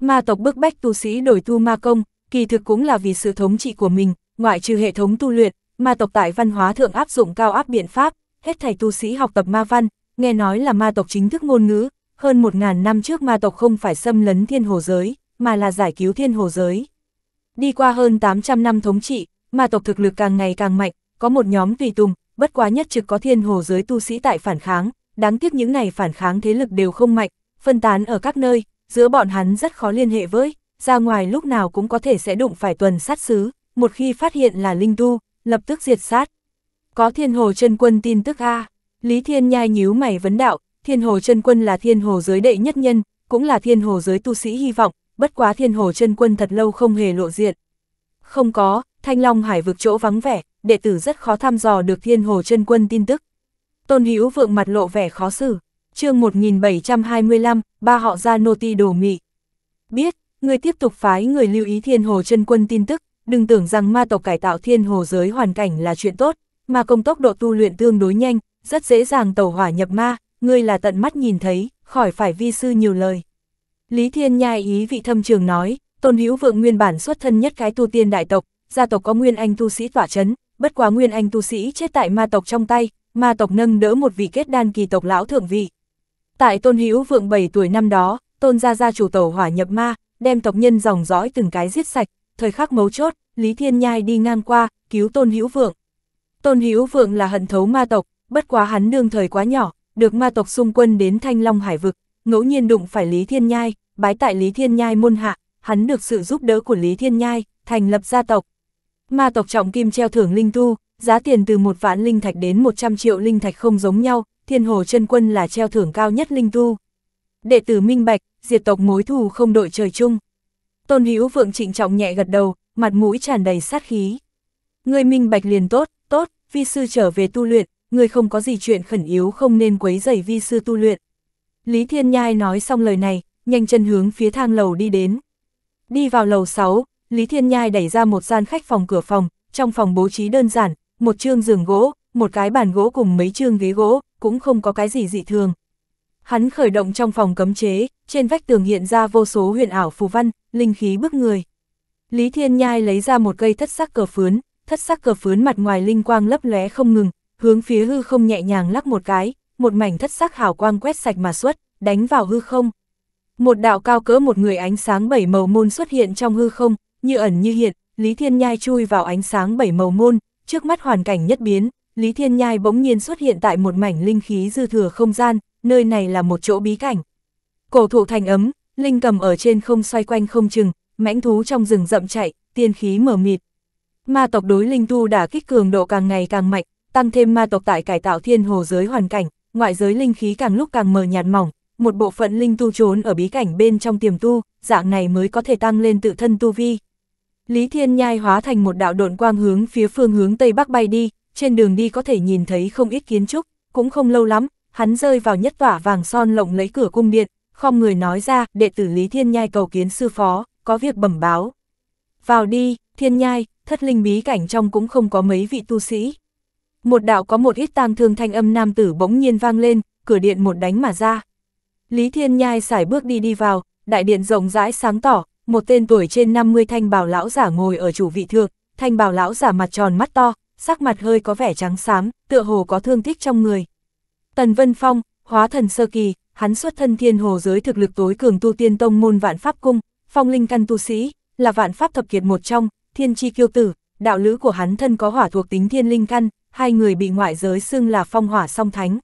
Ma tộc bức bách tu sĩ đổi tu ma công, kỳ thực cũng là vì sự thống trị của mình, ngoại trừ hệ thống tu luyện, ma tộc tại văn hóa thượng áp dụng cao áp biện pháp, hết thảy tu sĩ học tập ma văn, nghe nói là ma tộc chính thức ngôn ngữ, hơn 1.000 năm trước ma tộc không phải xâm lấn thiên hồ giới, mà là giải cứu thiên hồ giới. Đi qua hơn 800 năm thống trị, mà tộc thực lực càng ngày càng mạnh, có một nhóm tùy tùng, bất quá nhất trực có thiên hồ giới tu sĩ tại phản kháng, đáng tiếc những này phản kháng thế lực đều không mạnh, phân tán ở các nơi, giữa bọn hắn rất khó liên hệ với, ra ngoài lúc nào cũng có thể sẽ đụng phải tuần sát xứ, một khi phát hiện là linh tu, lập tức diệt sát. Có thiên hồ chân quân tin tức A, Lý Thiên nhai nhíu mày vấn đạo, thiên hồ chân quân là thiên hồ giới đệ nhất nhân, cũng là thiên hồ giới tu sĩ hy vọng, bất quá thiên hồ chân quân thật lâu không hề lộ diện. Không có, thanh long hải vực chỗ vắng vẻ, đệ tử rất khó thăm dò được thiên hồ chân quân tin tức. Tôn Hữu vượng mặt lộ vẻ khó xử, chương 1725, ba họ ra nô ti đổ mị. Biết, người tiếp tục phái người lưu ý thiên hồ chân quân tin tức, đừng tưởng rằng ma tộc cải tạo thiên hồ giới hoàn cảnh là chuyện tốt, mà công tốc độ tu luyện tương đối nhanh, rất dễ dàng tẩu hỏa nhập ma, ngươi là tận mắt nhìn thấy, khỏi phải vi sư nhiều lời. Lý Thiên Nhai ý vị thâm trường nói, Tôn Hữu Vượng nguyên bản xuất thân nhất cái tu tiên đại tộc, gia tộc có nguyên anh tu sĩ tỏa chấn, bất quá nguyên anh tu sĩ chết tại ma tộc trong tay, ma tộc nâng đỡ một vị kết đan kỳ tộc lão thượng vị. Tại Tôn Hữu Vượng 7 tuổi năm đó, Tôn gia gia chủ tổ hỏa nhập ma, đem tộc nhân dòng dõi từng cái giết sạch, thời khắc mấu chốt, Lý Thiên Nhai đi ngang qua, cứu Tôn Hữu Vượng. Tôn Hữu Vượng là hận thấu ma tộc, bất quá hắn đương thời quá nhỏ, được ma tộc xung quân đến Thanh Long Hải vực, ngẫu nhiên đụng phải Lý Thiên Nhai, bái tại Lý Thiên Nhai môn hạ, hắn được sự giúp đỡ của Lý Thiên Nhai, thành lập gia tộc. Ma tộc trọng kim treo thưởng linh tu, giá tiền từ một vạn linh thạch đến 100 triệu linh thạch không giống nhau, thiên hồ chân quân là treo thưởng cao nhất linh tu. Đệ tử minh bạch, diệt tộc mối thù không đội trời chung. Tôn Hữu Vượng trịnh trọng nhẹ gật đầu, mặt mũi tràn đầy sát khí. Người minh bạch liền tốt, tốt, vi sư trở về tu luyện, người không có gì chuyện khẩn yếu không nên quấy rầy vi sư tu luyện. Lý Thiên Nhai nói xong lời này, nhanh chân hướng phía thang lầu đi đến. Đi vào lầu 6, Lý Thiên Nhai đẩy ra một gian khách phòng cửa phòng, trong phòng bố trí đơn giản, một chương giường gỗ, một cái bàn gỗ cùng mấy chương ghế gỗ, cũng không có cái gì dị thường. Hắn khởi động trong phòng cấm chế, trên vách tường hiện ra vô số huyền ảo phù văn, linh khí bức người. Lý Thiên Nhai lấy ra một cây thất sắc cờ phướn, thất sắc cờ phướn mặt ngoài linh quang lấp lóe không ngừng, hướng phía hư không nhẹ nhàng lắc một cái, một mảnh thất sắc hào quang quét sạch mà xuất, đánh vào hư không. Một đạo cao cỡ một người ánh sáng bảy màu môn xuất hiện trong hư không, như ẩn như hiện, Lý Thiên Nhai chui vào ánh sáng bảy màu môn, trước mắt hoàn cảnh nhất biến, Lý Thiên Nhai bỗng nhiên xuất hiện tại một mảnh linh khí dư thừa không gian, nơi này là một chỗ bí cảnh. Cổ thụ thành ấm, linh cầm ở trên không xoay quanh không chừng, mãnh thú trong rừng rậm chạy, tiên khí mở mịt. Ma tộc đối linh tu đã kích cường độ càng ngày càng mạnh, tăng thêm ma tộc tại cải tạo thiên hồ giới hoàn cảnh, ngoại giới linh khí càng lúc càng mờ nhạt mỏng, một bộ phận linh tu trốn ở bí cảnh bên trong tiềm tu, dạng này mới có thể tăng lên tự thân tu vi. Lý Thiên Nhai hóa thành một đạo độn quang hướng phía phương hướng Tây Bắc bay đi, trên đường đi có thể nhìn thấy không ít kiến trúc, cũng không lâu lắm, hắn rơi vào nhất tỏa vàng son lộng lấy cửa cung điện, không người nói ra, đệ tử Lý Thiên Nhai cầu kiến sư phó, có việc bẩm báo. Vào đi, Thiên Nhai, thất linh bí cảnh trong cũng không có mấy vị tu sĩ, một đạo có một ít tang thương thanh âm nam tử bỗng nhiên vang lên, cửa điện một đánh mà ra. Lý Thiên Nhai xài bước đi đi vào, đại điện rộng rãi sáng tỏ, một tên tuổi trên 50 thanh bào lão giả ngồi ở chủ vị thượng, thanh bào lão giả mặt tròn mắt to, sắc mặt hơi có vẻ trắng xám, tựa hồ có thương tích trong người. Tần Vân Phong, hóa thần sơ kỳ, hắn xuất thân thiên hồ giới thực lực tối cường tu tiên tông môn vạn pháp cung, phong linh căn tu sĩ, là vạn pháp thập kiệt một trong, thiên chi kiêu tử, đạo lữ của hắn thân có hỏa thuộc tính thiên linh căn, hai người bị ngoại giới xưng là phong hỏa song thánh.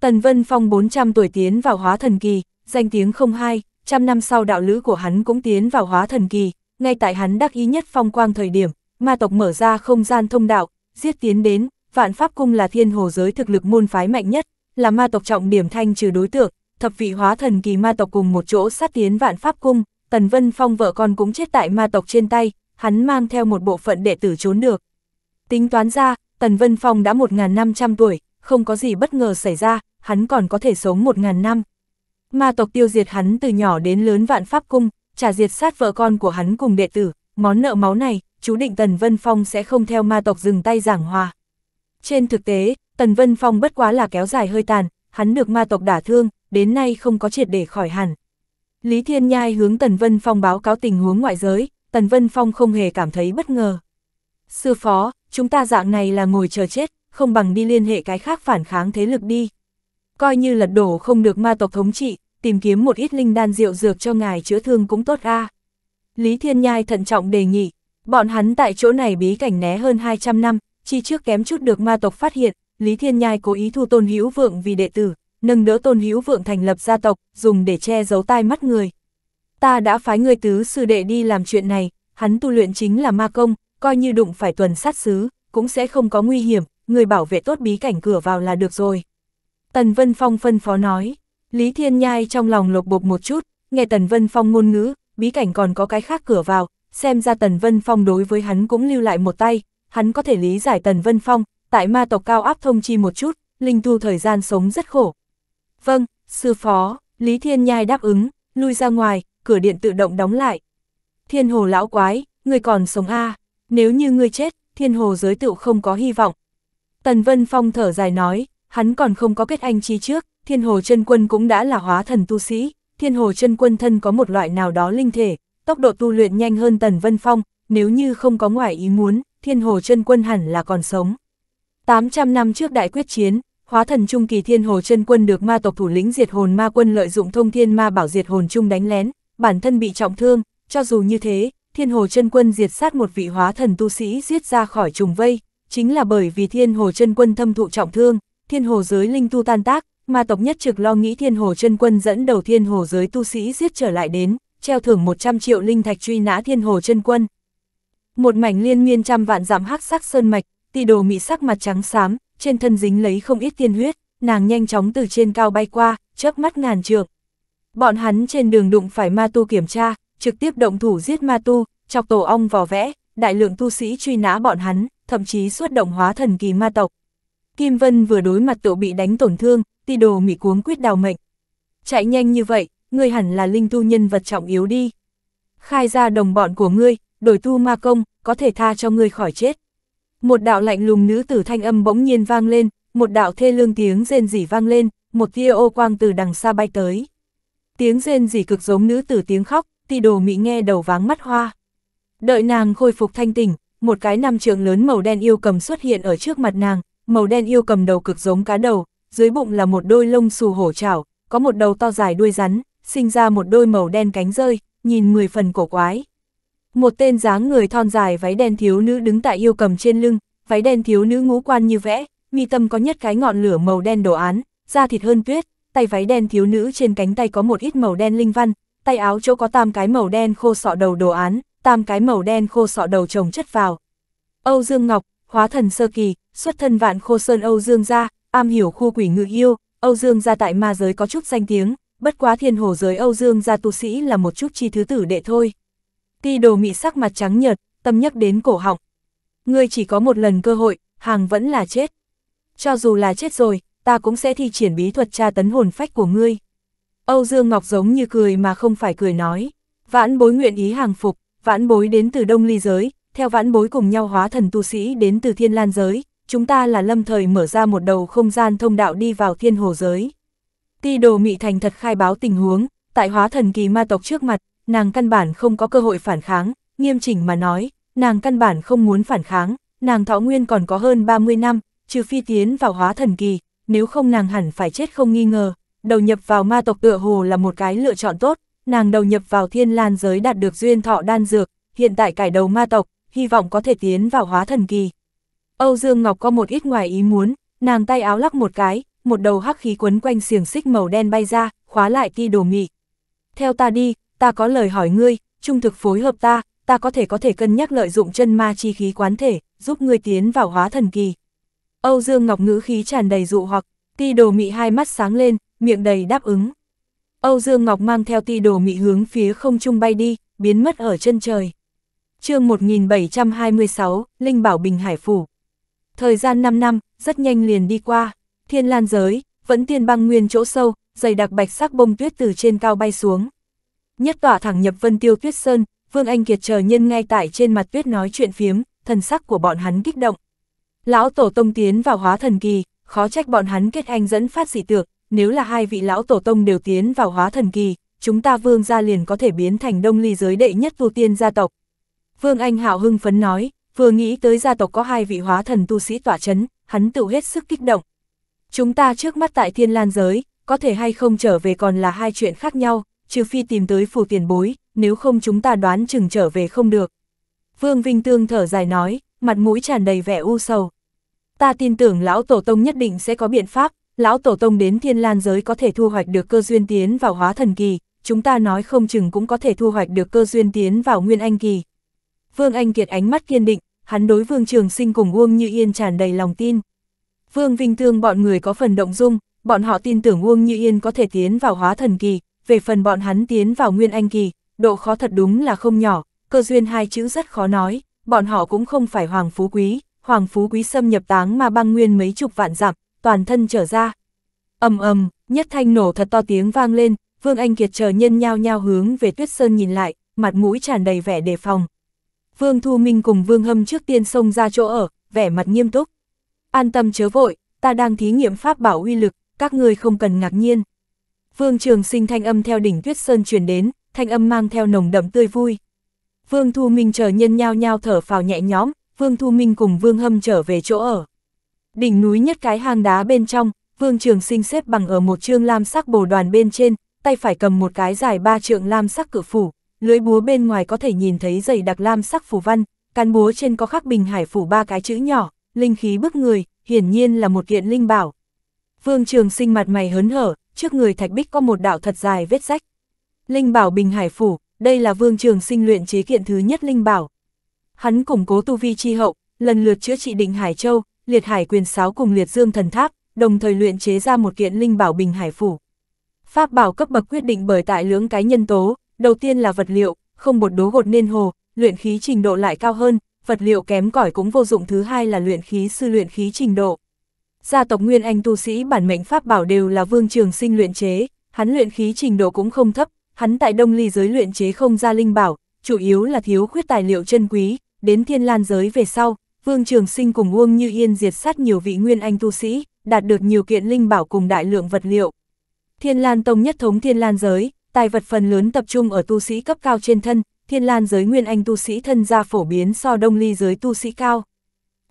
Tần Vân Phong 400 tuổi tiến vào hóa thần kỳ, danh tiếng không hai, trăm năm sau đạo lữ của hắn cũng tiến vào hóa thần kỳ, ngay tại hắn đắc ý nhất phong quang thời điểm, ma tộc mở ra không gian thông đạo, giết tiến đến, vạn pháp cung là thiên hồ giới thực lực môn phái mạnh nhất, là ma tộc trọng điểm thanh trừ đối tượng, thập vị hóa thần kỳ ma tộc cùng một chỗ sát tiến vạn pháp cung, Tần Vân Phong vợ con cũng chết tại ma tộc trên tay, hắn mang theo một bộ phận đệ tử trốn được. Tính toán ra, Tần Vân Phong đã 1.500 tuổi, không có gì bất ngờ xảy ra, hắn còn có thể sống 1.000 năm. Ma tộc tiêu diệt hắn từ nhỏ đến lớn vạn pháp cung, trả diệt sát vợ con của hắn cùng đệ tử, món nợ máu này, chú định Tần Vân Phong sẽ không theo ma tộc dừng tay giảng hòa. Trên thực tế, Tần Vân Phong bất quá là kéo dài hơi tàn, hắn được ma tộc đả thương, đến nay không có triệt để khỏi hẳn. Lý Thiên Nhai hướng Tần Vân Phong báo cáo tình huống ngoại giới, Tần Vân Phong không hề cảm thấy bất ngờ. Sư phó, chúng ta dạng này là ngồi chờ chết, không bằng đi liên hệ cái khác phản kháng thế lực đi. Coi như lật đổ không được ma tộc thống trị, tìm kiếm một ít linh đan rượu dược cho ngài chữa thương cũng tốt a. Lý Thiên Nhai thận trọng đề nghị, bọn hắn tại chỗ này bí cảnh né hơn 200 năm, chi trước kém chút được ma tộc phát hiện, Lý Thiên Nhai cố ý thu Tôn Hữu Vượng vì đệ tử, nâng đỡ Tôn Hữu Vượng thành lập gia tộc, dùng để che giấu tai mắt người. Ta đã phái người tứ sư đệ đi làm chuyện này, hắn tu luyện chính là ma công, coi như đụng phải tuần sát xứ, cũng sẽ không có nguy hiểm, người bảo vệ tốt bí cảnh cửa vào là được rồi. Tần Vân Phong phân phó nói, Lý Thiên Nhai trong lòng lột bột một chút, nghe Tần Vân Phong ngôn ngữ, bí cảnh còn có cái khác cửa vào, xem ra Tần Vân Phong đối với hắn cũng lưu lại một tay, hắn có thể lý giải Tần Vân Phong, tại ma tộc cao áp thông chi một chút, linh tu thời gian sống rất khổ. Vâng, sư phó, Lý Thiên Nhai đáp ứng, lui ra ngoài, cửa điện tự động đóng lại. Thiên hồ lão quái, người còn sống a à? nếu như ngươi chết, thiên hồ giới tựu không có hy vọng. Tần Vân Phong thở dài nói, hắn còn không có kết anh chi trước, thiên hồ chân quân cũng đã là hóa thần tu sĩ, thiên hồ chân quân thân có một loại nào đó linh thể, tốc độ tu luyện nhanh hơn Tần Vân Phong, nếu như không có ngoại ý muốn, thiên hồ chân quân hẳn là còn sống. 800 năm trước đại quyết chiến, hóa thần trung kỳ thiên hồ chân quân được ma tộc thủ lĩnh diệt hồn ma quân lợi dụng thông thiên ma bảo diệt hồn chung đánh lén, bản thân bị trọng thương, cho dù như thế, thiên hồ chân quân diệt sát một vị hóa thần tu sĩ giết ra khỏi trùng vây, chính là bởi vì thiên hồ chân quân thâm thụ trọng thương, thiên hồ giới linh tu tan tác, mà tộc nhất trực lo nghĩ thiên hồ chân quân dẫn đầu thiên hồ giới tu sĩ giết trở lại đến, treo thưởng 100 triệu linh thạch truy nã thiên hồ chân quân. Một mảnh liên miên trăm vạn giảm hắc sắc sơn mạch, tỷ đồ mị sắc mặt trắng xám, trên thân dính lấy không ít tiên huyết, nàng nhanh chóng từ trên cao bay qua, chớp mắt ngàn trượng. Bọn hắn trên đường đụng phải ma tu kiểm tra, trực tiếp động thủ giết ma tu, chọc tổ ong vò vẽ, đại lượng tu sĩ truy nã bọn hắn, thậm chí xuất động hóa thần kỳ ma tộc. Kim Vân vừa đối mặt tự bị đánh tổn thương, ti đồ mỉ cuống quyết đào mệnh. Chạy nhanh như vậy, ngươi hẳn là linh tu nhân vật trọng yếu đi. Khai ra đồng bọn của ngươi, đổi tu ma công, có thể tha cho ngươi khỏi chết. Một đạo lạnh lùng nữ tử thanh âm bỗng nhiên vang lên, một đạo thê lương tiếng rên rỉ vang lên, một tia ô quang từ đằng xa bay tới. Tiếng rên rỉ cực giống nữ tử tiếng khóc, ti đồ mỹ nghe đầu váng mắt hoa. Đợi nàng khôi phục thanh tỉnh, một cái năm trượng lớn màu đen yêu cầm xuất hiện ở trước mặt nàng, màu đen yêu cầm đầu cực giống cá đầu, dưới bụng là một đôi lông xù hổ chảo, có một đầu to dài đuôi rắn, sinh ra một đôi màu đen cánh rơi, nhìn mười phần cổ quái. Một tên dáng người thon dài váy đen thiếu nữ đứng tại yêu cầm trên lưng, váy đen thiếu nữ ngũ quan như vẽ, mi tâm có nhất cái ngọn lửa màu đen đồ án, da thịt hơn tuyết, tay váy đen thiếu nữ trên cánh tay có một ít màu đen linh văn, tay áo chỗ có tam cái màu đen khô sọ đầu đồ án, tam cái màu đen khô sọ đầu trồng chất vào. Âu Dương Ngọc, hóa thần sơ kỳ, xuất thân vạn khô sơn Âu Dương gia, am hiểu khu quỷ ngự yêu, Âu Dương gia tại ma giới có chút danh tiếng, bất quá thiên hồ giới Âu Dương gia tu sĩ là một chút chi thứ tử đệ thôi. Ti đồ mị sắc mặt trắng nhợt, tâm nhấp đến cổ họng. Ngươi chỉ có một lần cơ hội, hàng vẫn là chết. Cho dù là chết rồi, ta cũng sẽ thi triển bí thuật tra tấn hồn phách của ngươi. Âu Dương Ngọc giống như cười mà không phải cười nói. Vãn bối nguyện ý hàng phục, vãn bối đến từ Đông Ly Giới, theo vãn bối cùng nhau hóa thần tu sĩ đến từ Thiên Lan Giới, chúng ta là lâm thời mở ra một đầu không gian thông đạo đi vào Thiên Hồ Giới. Ti đồ mị thành thật khai báo tình huống, tại hóa thần kỳ ma tộc trước mặt, nàng căn bản không có cơ hội phản kháng, nghiêm chỉnh mà nói, nàng căn bản không muốn phản kháng, nàng thọ nguyên còn có hơn 30 năm, trừ phi tiến vào hóa thần kỳ, nếu không nàng hẳn phải chết không nghi ngờ, đầu nhập vào ma tộc tựa hồ là một cái lựa chọn tốt, nàng đầu nhập vào thiên lan giới đạt được duyên thọ đan dược, hiện tại cải đầu ma tộc, hy vọng có thể tiến vào hóa thần kỳ. Âu Dương Ngọc có một ít ngoài ý muốn, nàng tay áo lắc một cái, một đầu hắc khí quấn quanh xiềng xích màu đen bay ra, khóa lại ti đồ mị. Theo ta đi, ta có lời hỏi ngươi, trung thực phối hợp ta, ta có thể có thể cân nhắc lợi dụng chân ma chi khí quán thể, giúp ngươi tiến vào hóa thần kỳ. Âu Dương Ngọc ngữ khí tràn đầy dụ hoặc, ti đồ mị hai mắt sáng lên, miệng đầy đáp ứng. Âu Dương Ngọc mang theo ti đồ mị hướng phía không trung bay đi, biến mất ở chân trời. chương 1726, Linh Bảo Bình Hải Phủ. Thời gian 5 năm, rất nhanh liền đi qua, thiên lan giới, vẫn tiên băng nguyên chỗ sâu, dày đặc bạch sắc bông tuyết từ trên cao bay xuống. Nhất tỏa thẳng nhập vân tiêu tuyết sơn, Vương Anh Kiệt chờ nhân ngay tại trên mặt tuyết nói chuyện phiếm, thần sắc của bọn hắn kích động. Lão Tổ Tông tiến vào hóa thần kỳ, khó trách bọn hắn kết anh dẫn phát dị tượng, nếu là hai vị lão tổ tông đều tiến vào hóa thần kỳ, chúng ta vương gia liền có thể biến thành đông ly giới đệ nhất tu tiên gia tộc. Vương Anh Hạo hưng phấn nói, vừa nghĩ tới gia tộc có hai vị hóa thần tu sĩ tỏa chấn, hắn tự hết sức kích động. Chúng ta trước mắt tại thiên lan giới, có thể hay không trở về còn là hai chuyện khác nhau, trừ phi tìm tới phù tiền bối, nếu không chúng ta đoán chừng trở về không được. Vương Vinh Tương thở dài nói, mặt mũi tràn đầy vẻ u sầu. Ta tin tưởng lão tổ tông nhất định sẽ có biện pháp, lão tổ tông đến thiên lan giới có thể thu hoạch được cơ duyên tiến vào hóa thần kỳ, chúng ta nói không chừng cũng có thể thu hoạch được cơ duyên tiến vào nguyên anh kỳ. Vương Anh Kiệt ánh mắt kiên định, hắn đối Vương Trường Sinh cùng Uông Như Yên tràn đầy lòng tin. Vương Vinh Thương bọn người có phần động dung, bọn họ tin tưởng Uông Như Yên có thể tiến vào hóa thần kỳ, về phần bọn hắn tiến vào nguyên anh kỳ, độ khó thật đúng là không nhỏ, cơ duyên hai chữ rất khó nói, bọn họ cũng không phải hoàng phú quý, hoàng phú quý xâm nhập táng mà băng nguyên mấy chục vạn dặm, toàn thân trở ra. ầm ầm, nhất thanh nổ thật to tiếng vang lên, Vương Anh Kiệt chờ nhân nhao nhao hướng về Tuyết Sơn nhìn lại, mặt mũi tràn đầy vẻ đề phòng. Vương Thu Minh cùng Vương Hâm trước tiên xông ra chỗ ở, vẻ mặt nghiêm túc. An tâm chớ vội, ta đang thí nghiệm pháp bảo uy lực, các người không cần ngạc nhiên. Vương Trường Sinh thanh âm theo đỉnh Tuyết Sơn truyền đến, thanh âm mang theo nồng đậm tươi vui. Vương Thu Minh chờ nhân nhao nhao thở phào nhẹ nhõm, Vương Thu Minh cùng Vương Hâm trở về chỗ ở. Đỉnh núi nhất cái hang đá bên trong, Vương Trường Sinh xếp bằng ở một trương lam sắc bồ đoàn bên trên, tay phải cầm một cái dài ba trượng lam sắc cự phủ, lưới búa bên ngoài có thể nhìn thấy dày đặc lam sắc phủ văn, cán búa trên có khắc bình hải phủ ba cái chữ nhỏ, linh khí bức người, hiển nhiên là một kiện linh bảo. Vương Trường Sinh mặt mày hớn hở, trước người thạch bích có một đạo thật dài vết rách. Linh bảo bình hải phủ, đây là Vương Trường Sinh luyện chế kiện thứ nhất linh bảo. Hắn củng cố tu vi chi hậu, lần lượt chữa trị định Hải Châu, liệt hải quyền sáo cùng liệt dương thần tháp, đồng thời luyện chế ra một kiện linh bảo bình hải phủ. Pháp bảo cấp bậc quyết định bởi tại lưỡng cái nhân tố, đầu tiên là vật liệu, không bột đố gột nên hồ, luyện khí trình độ lại cao hơn, vật liệu kém cỏi cũng vô dụng thứ hai là luyện khí sư luyện khí trình độ. Gia tộc Nguyên Anh tu sĩ bản mệnh pháp bảo đều là Vương Trường Sinh luyện chế, hắn luyện khí trình độ cũng không thấp, hắn tại Đông Ly giới luyện chế không ra linh bảo, chủ yếu là thiếu khuyết tài liệu chân quý, đến Thiên Lan giới về sau, Vương Trường Sinh cùng Uông Như Yên diệt sát nhiều vị nguyên anh tu sĩ, đạt được nhiều kiện linh bảo cùng đại lượng vật liệu. Thiên Lan Tông nhất thống Thiên Lan giới, tài vật phần lớn tập trung ở tu sĩ cấp cao trên thân, Thiên Lan giới nguyên anh tu sĩ thân gia phổ biến so Đông Ly giới tu sĩ cao.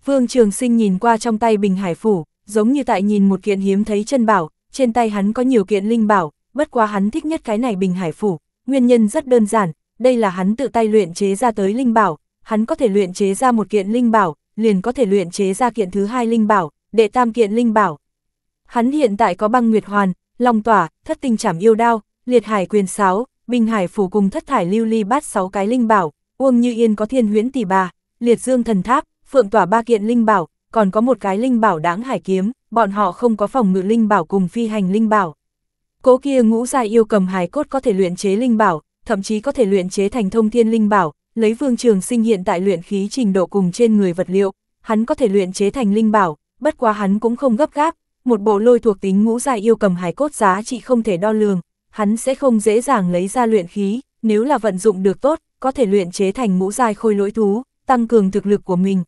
Vương Trường Sinh nhìn qua trong tay Bình Hải phủ, giống như tại nhìn một kiện hiếm thấy chân bảo, trên tay hắn có nhiều kiện linh bảo, bất quá hắn thích nhất cái này Bình Hải phủ, nguyên nhân rất đơn giản, đây là hắn tự tay luyện chế ra tới linh bảo, hắn có thể luyện chế ra một kiện linh bảo, liền có thể luyện chế ra kiện thứ hai linh bảo, đệ tam kiện linh bảo. Hắn hiện tại có băng nguyệt hoàn, long tỏa, thất tinh trảm yêu đao, liệt hải quyền sáu, bình hải phủ cùng thất thải lưu ly bát sáu cái linh bảo, uông như yên có thiên huyễn tỷ bà, liệt dương thần tháp, phượng tỏa ba kiện linh bảo, còn có một cái linh bảo đáng hải kiếm, bọn họ không có phòng ngự linh bảo cùng phi hành linh bảo. Cố kia ngũ dài yêu cầm hải cốt có thể luyện chế linh bảo, thậm chí có thể luyện chế thành thông thiên linh bảo, lấy Vương Trường Sinh hiện tại luyện khí trình độ cùng trên người vật liệu, hắn có thể luyện chế thành linh bảo, bất quá hắn cũng không gấp gáp, một bộ lôi thuộc tính ngũ dài yêu cầm hải cốt giá trị không thể đo lường, hắn sẽ không dễ dàng lấy ra luyện khí, nếu là vận dụng được tốt, có thể luyện chế thành ngũ dài khôi lỗi thú, tăng cường thực lực của mình.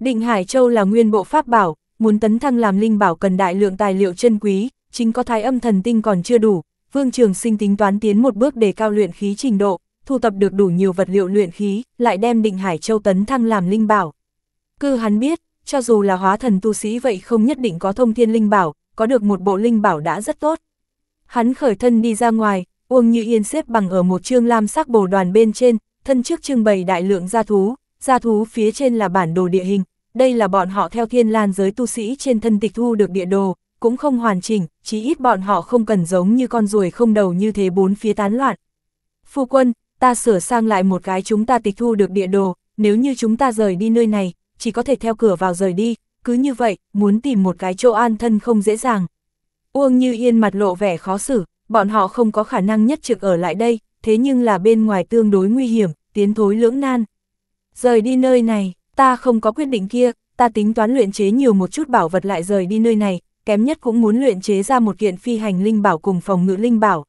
Định Hải Châu là nguyên bộ pháp bảo, muốn tấn thăng làm linh bảo cần đại lượng tài liệu chân quý, chính có thái âm thần tinh còn chưa đủ, Vương Trường Sinh tính toán tiến một bước để cao luyện khí trình độ, thu tập được đủ nhiều vật liệu luyện khí, lại đem định Hải Châu tấn thăng làm linh bảo. Cư hắn biết, cho dù là hóa thần tu sĩ vậy không nhất định có thông thiên linh bảo, có được một bộ linh bảo đã rất tốt. Hắn khởi thân đi ra ngoài, Uông Như Yên xếp bằng ở một trương lam sắc bồ đoàn bên trên, thân trước trưng bày đại lượng gia thú, gia thú phía trên là bản đồ địa hình, đây là bọn họ theo thiên lan giới tu sĩ trên thân tịch thu được địa đồ, cũng không hoàn chỉnh, chỉ ít bọn họ không cần giống như con ruồi không đầu như thế bốn phía tán loạn. Phu quân, ta sửa sang lại một cái chúng ta tịch thu được địa đồ, nếu như chúng ta rời đi nơi này, chỉ có thể theo cửa vào rời đi, cứ như vậy, muốn tìm một cái chỗ an thân không dễ dàng. Uông Như Yên mặt lộ vẻ khó xử, bọn họ không có khả năng nhất trực ở lại đây, thế nhưng là bên ngoài tương đối nguy hiểm, tiến thối lưỡng nan. Rời đi nơi này, ta không có quyết định kia, ta tính toán luyện chế nhiều một chút bảo vật lại rời đi nơi này, kém nhất cũng muốn luyện chế ra một kiện phi hành linh bảo cùng phòng ngự linh bảo.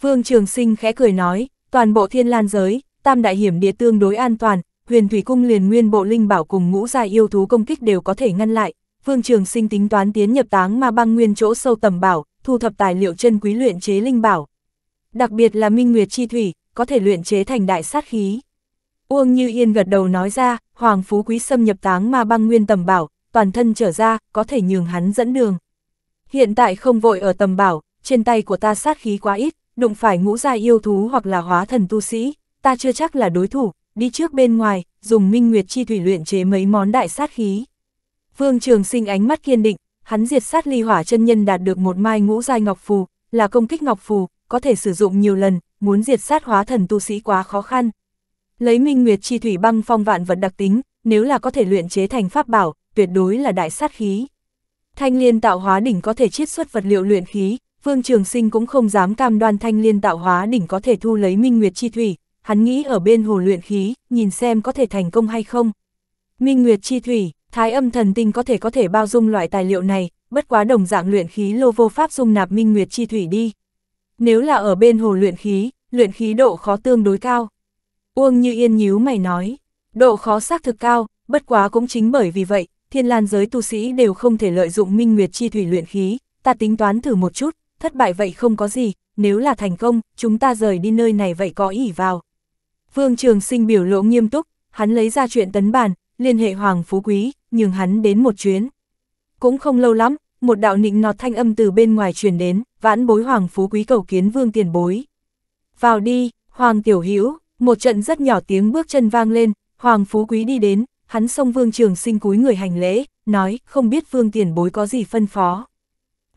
Vương Trường Sinh khẽ cười nói, toàn bộ thiên lan giới, tam đại hiểm địa tương đối an toàn, huyền thủy cung liền nguyên bộ linh bảo cùng ngũ gia yêu thú công kích đều có thể ngăn lại. Vương Trường Sinh tính toán tiến nhập táng ma băng nguyên chỗ sâu tầm bảo, thu thập tài liệu chân quý luyện chế linh bảo. Đặc biệt là minh nguyệt chi thủy, có thể luyện chế thành đại sát khí. Uông Như Yên gật đầu nói ra, Hoàng Phú Quý xâm nhập táng ma băng nguyên tầm bảo, toàn thân trở ra, có thể nhường hắn dẫn đường. Hiện tại không vội ở tầm bảo, trên tay của ta sát khí quá ít, đụng phải ngũ giai yêu thú hoặc là hóa thần tu sĩ, ta chưa chắc là đối thủ, đi trước bên ngoài, dùng minh nguyệt chi thủy luyện chế mấy món đại sát khí. Vương Trường Sinh ánh mắt kiên định, hắn diệt sát ly hỏa chân nhân đạt được một mai ngũ giai ngọc phù, là công kích ngọc phù, có thể sử dụng nhiều lần, muốn diệt sát hóa thần tu sĩ quá khó khăn. Lấy minh nguyệt chi thủy băng phong vạn vật đặc tính, nếu là có thể luyện chế thành pháp bảo, tuyệt đối là đại sát khí. Thanh liên tạo hóa đỉnh có thể chiết xuất vật liệu luyện khí, Vương Trường Sinh cũng không dám cam đoan thanh liên tạo hóa đỉnh có thể thu lấy minh nguyệt chi thủy, hắn nghĩ ở bên hồ luyện khí, nhìn xem có thể thành công hay không. Minh nguyệt chi thủy, thái âm thần tinh có thể có thể bao dung loại tài liệu này, bất quá đồng dạng luyện khí lô vô pháp dung nạp minh nguyệt chi thủy đi. Nếu là ở bên hồ luyện khí, luyện khí độ khó tương đối cao. Uông Như Yên nhíu mày nói, độ khó xác thực cao, bất quá cũng chính bởi vì vậy, thiên lan giới tu sĩ đều không thể lợi dụng minh nguyệt chi thủy luyện khí, ta tính toán thử một chút, thất bại vậy không có gì, nếu là thành công, chúng ta rời đi nơi này vậy có ỉ vào. Vương Trường Sinh biểu lộ nghiêm túc, hắn lấy ra chuyện tấn bản liên hệ Hoàng Phú Quý, nhường hắn đến một chuyến. Cũng không lâu lắm, một đạo nịnh nọt thanh âm từ bên ngoài truyền đến, vãn bối Hoàng Phú Quý cầu kiến Vương Tiền Bối. Vào đi, Hoàng Tiểu Hữu một trận rất nhỏ tiếng bước chân vang lên, Hoàng Phú Quý đi đến, hắn xông Vương Trường Sinh cúi người hành lễ, nói không biết Vương Tiền Bối có gì phân phó.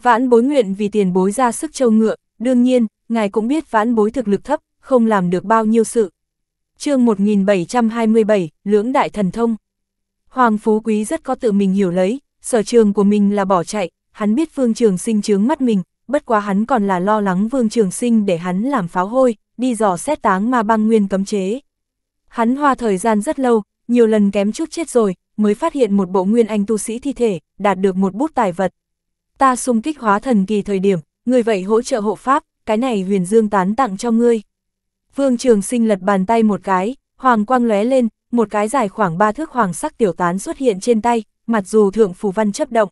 Vãn bối nguyện vì tiền bối ra sức châu ngựa, đương nhiên, ngài cũng biết vãn bối thực lực thấp, không làm được bao nhiêu sự. chương 1727, Lưỡng Đại Thần Thông Hoàng Phú Quý rất có tự mình hiểu lấy, sở trường của mình là bỏ chạy, hắn biết Vương Trường Sinh chướng mắt mình, bất quá hắn còn là lo lắng Vương Trường Sinh để hắn làm pháo hôi, đi dò xét táng ma băng nguyên cấm chế. Hắn hoa thời gian rất lâu, nhiều lần kém chút chết rồi, mới phát hiện một bộ nguyên anh tu sĩ thi thể, đạt được một bút tài vật ta xung kích hóa thần kỳ thời điểm, người vậy hỗ trợ hộ pháp, cái này huyền dương tán tặng cho ngươi. Vương Trường Sinh lật bàn tay một cái, hoàng quang lóe lên, một cái dài khoảng ba thước hoàng sắc tiểu tán xuất hiện trên tay, mặc dù thượng phù văn chấp động.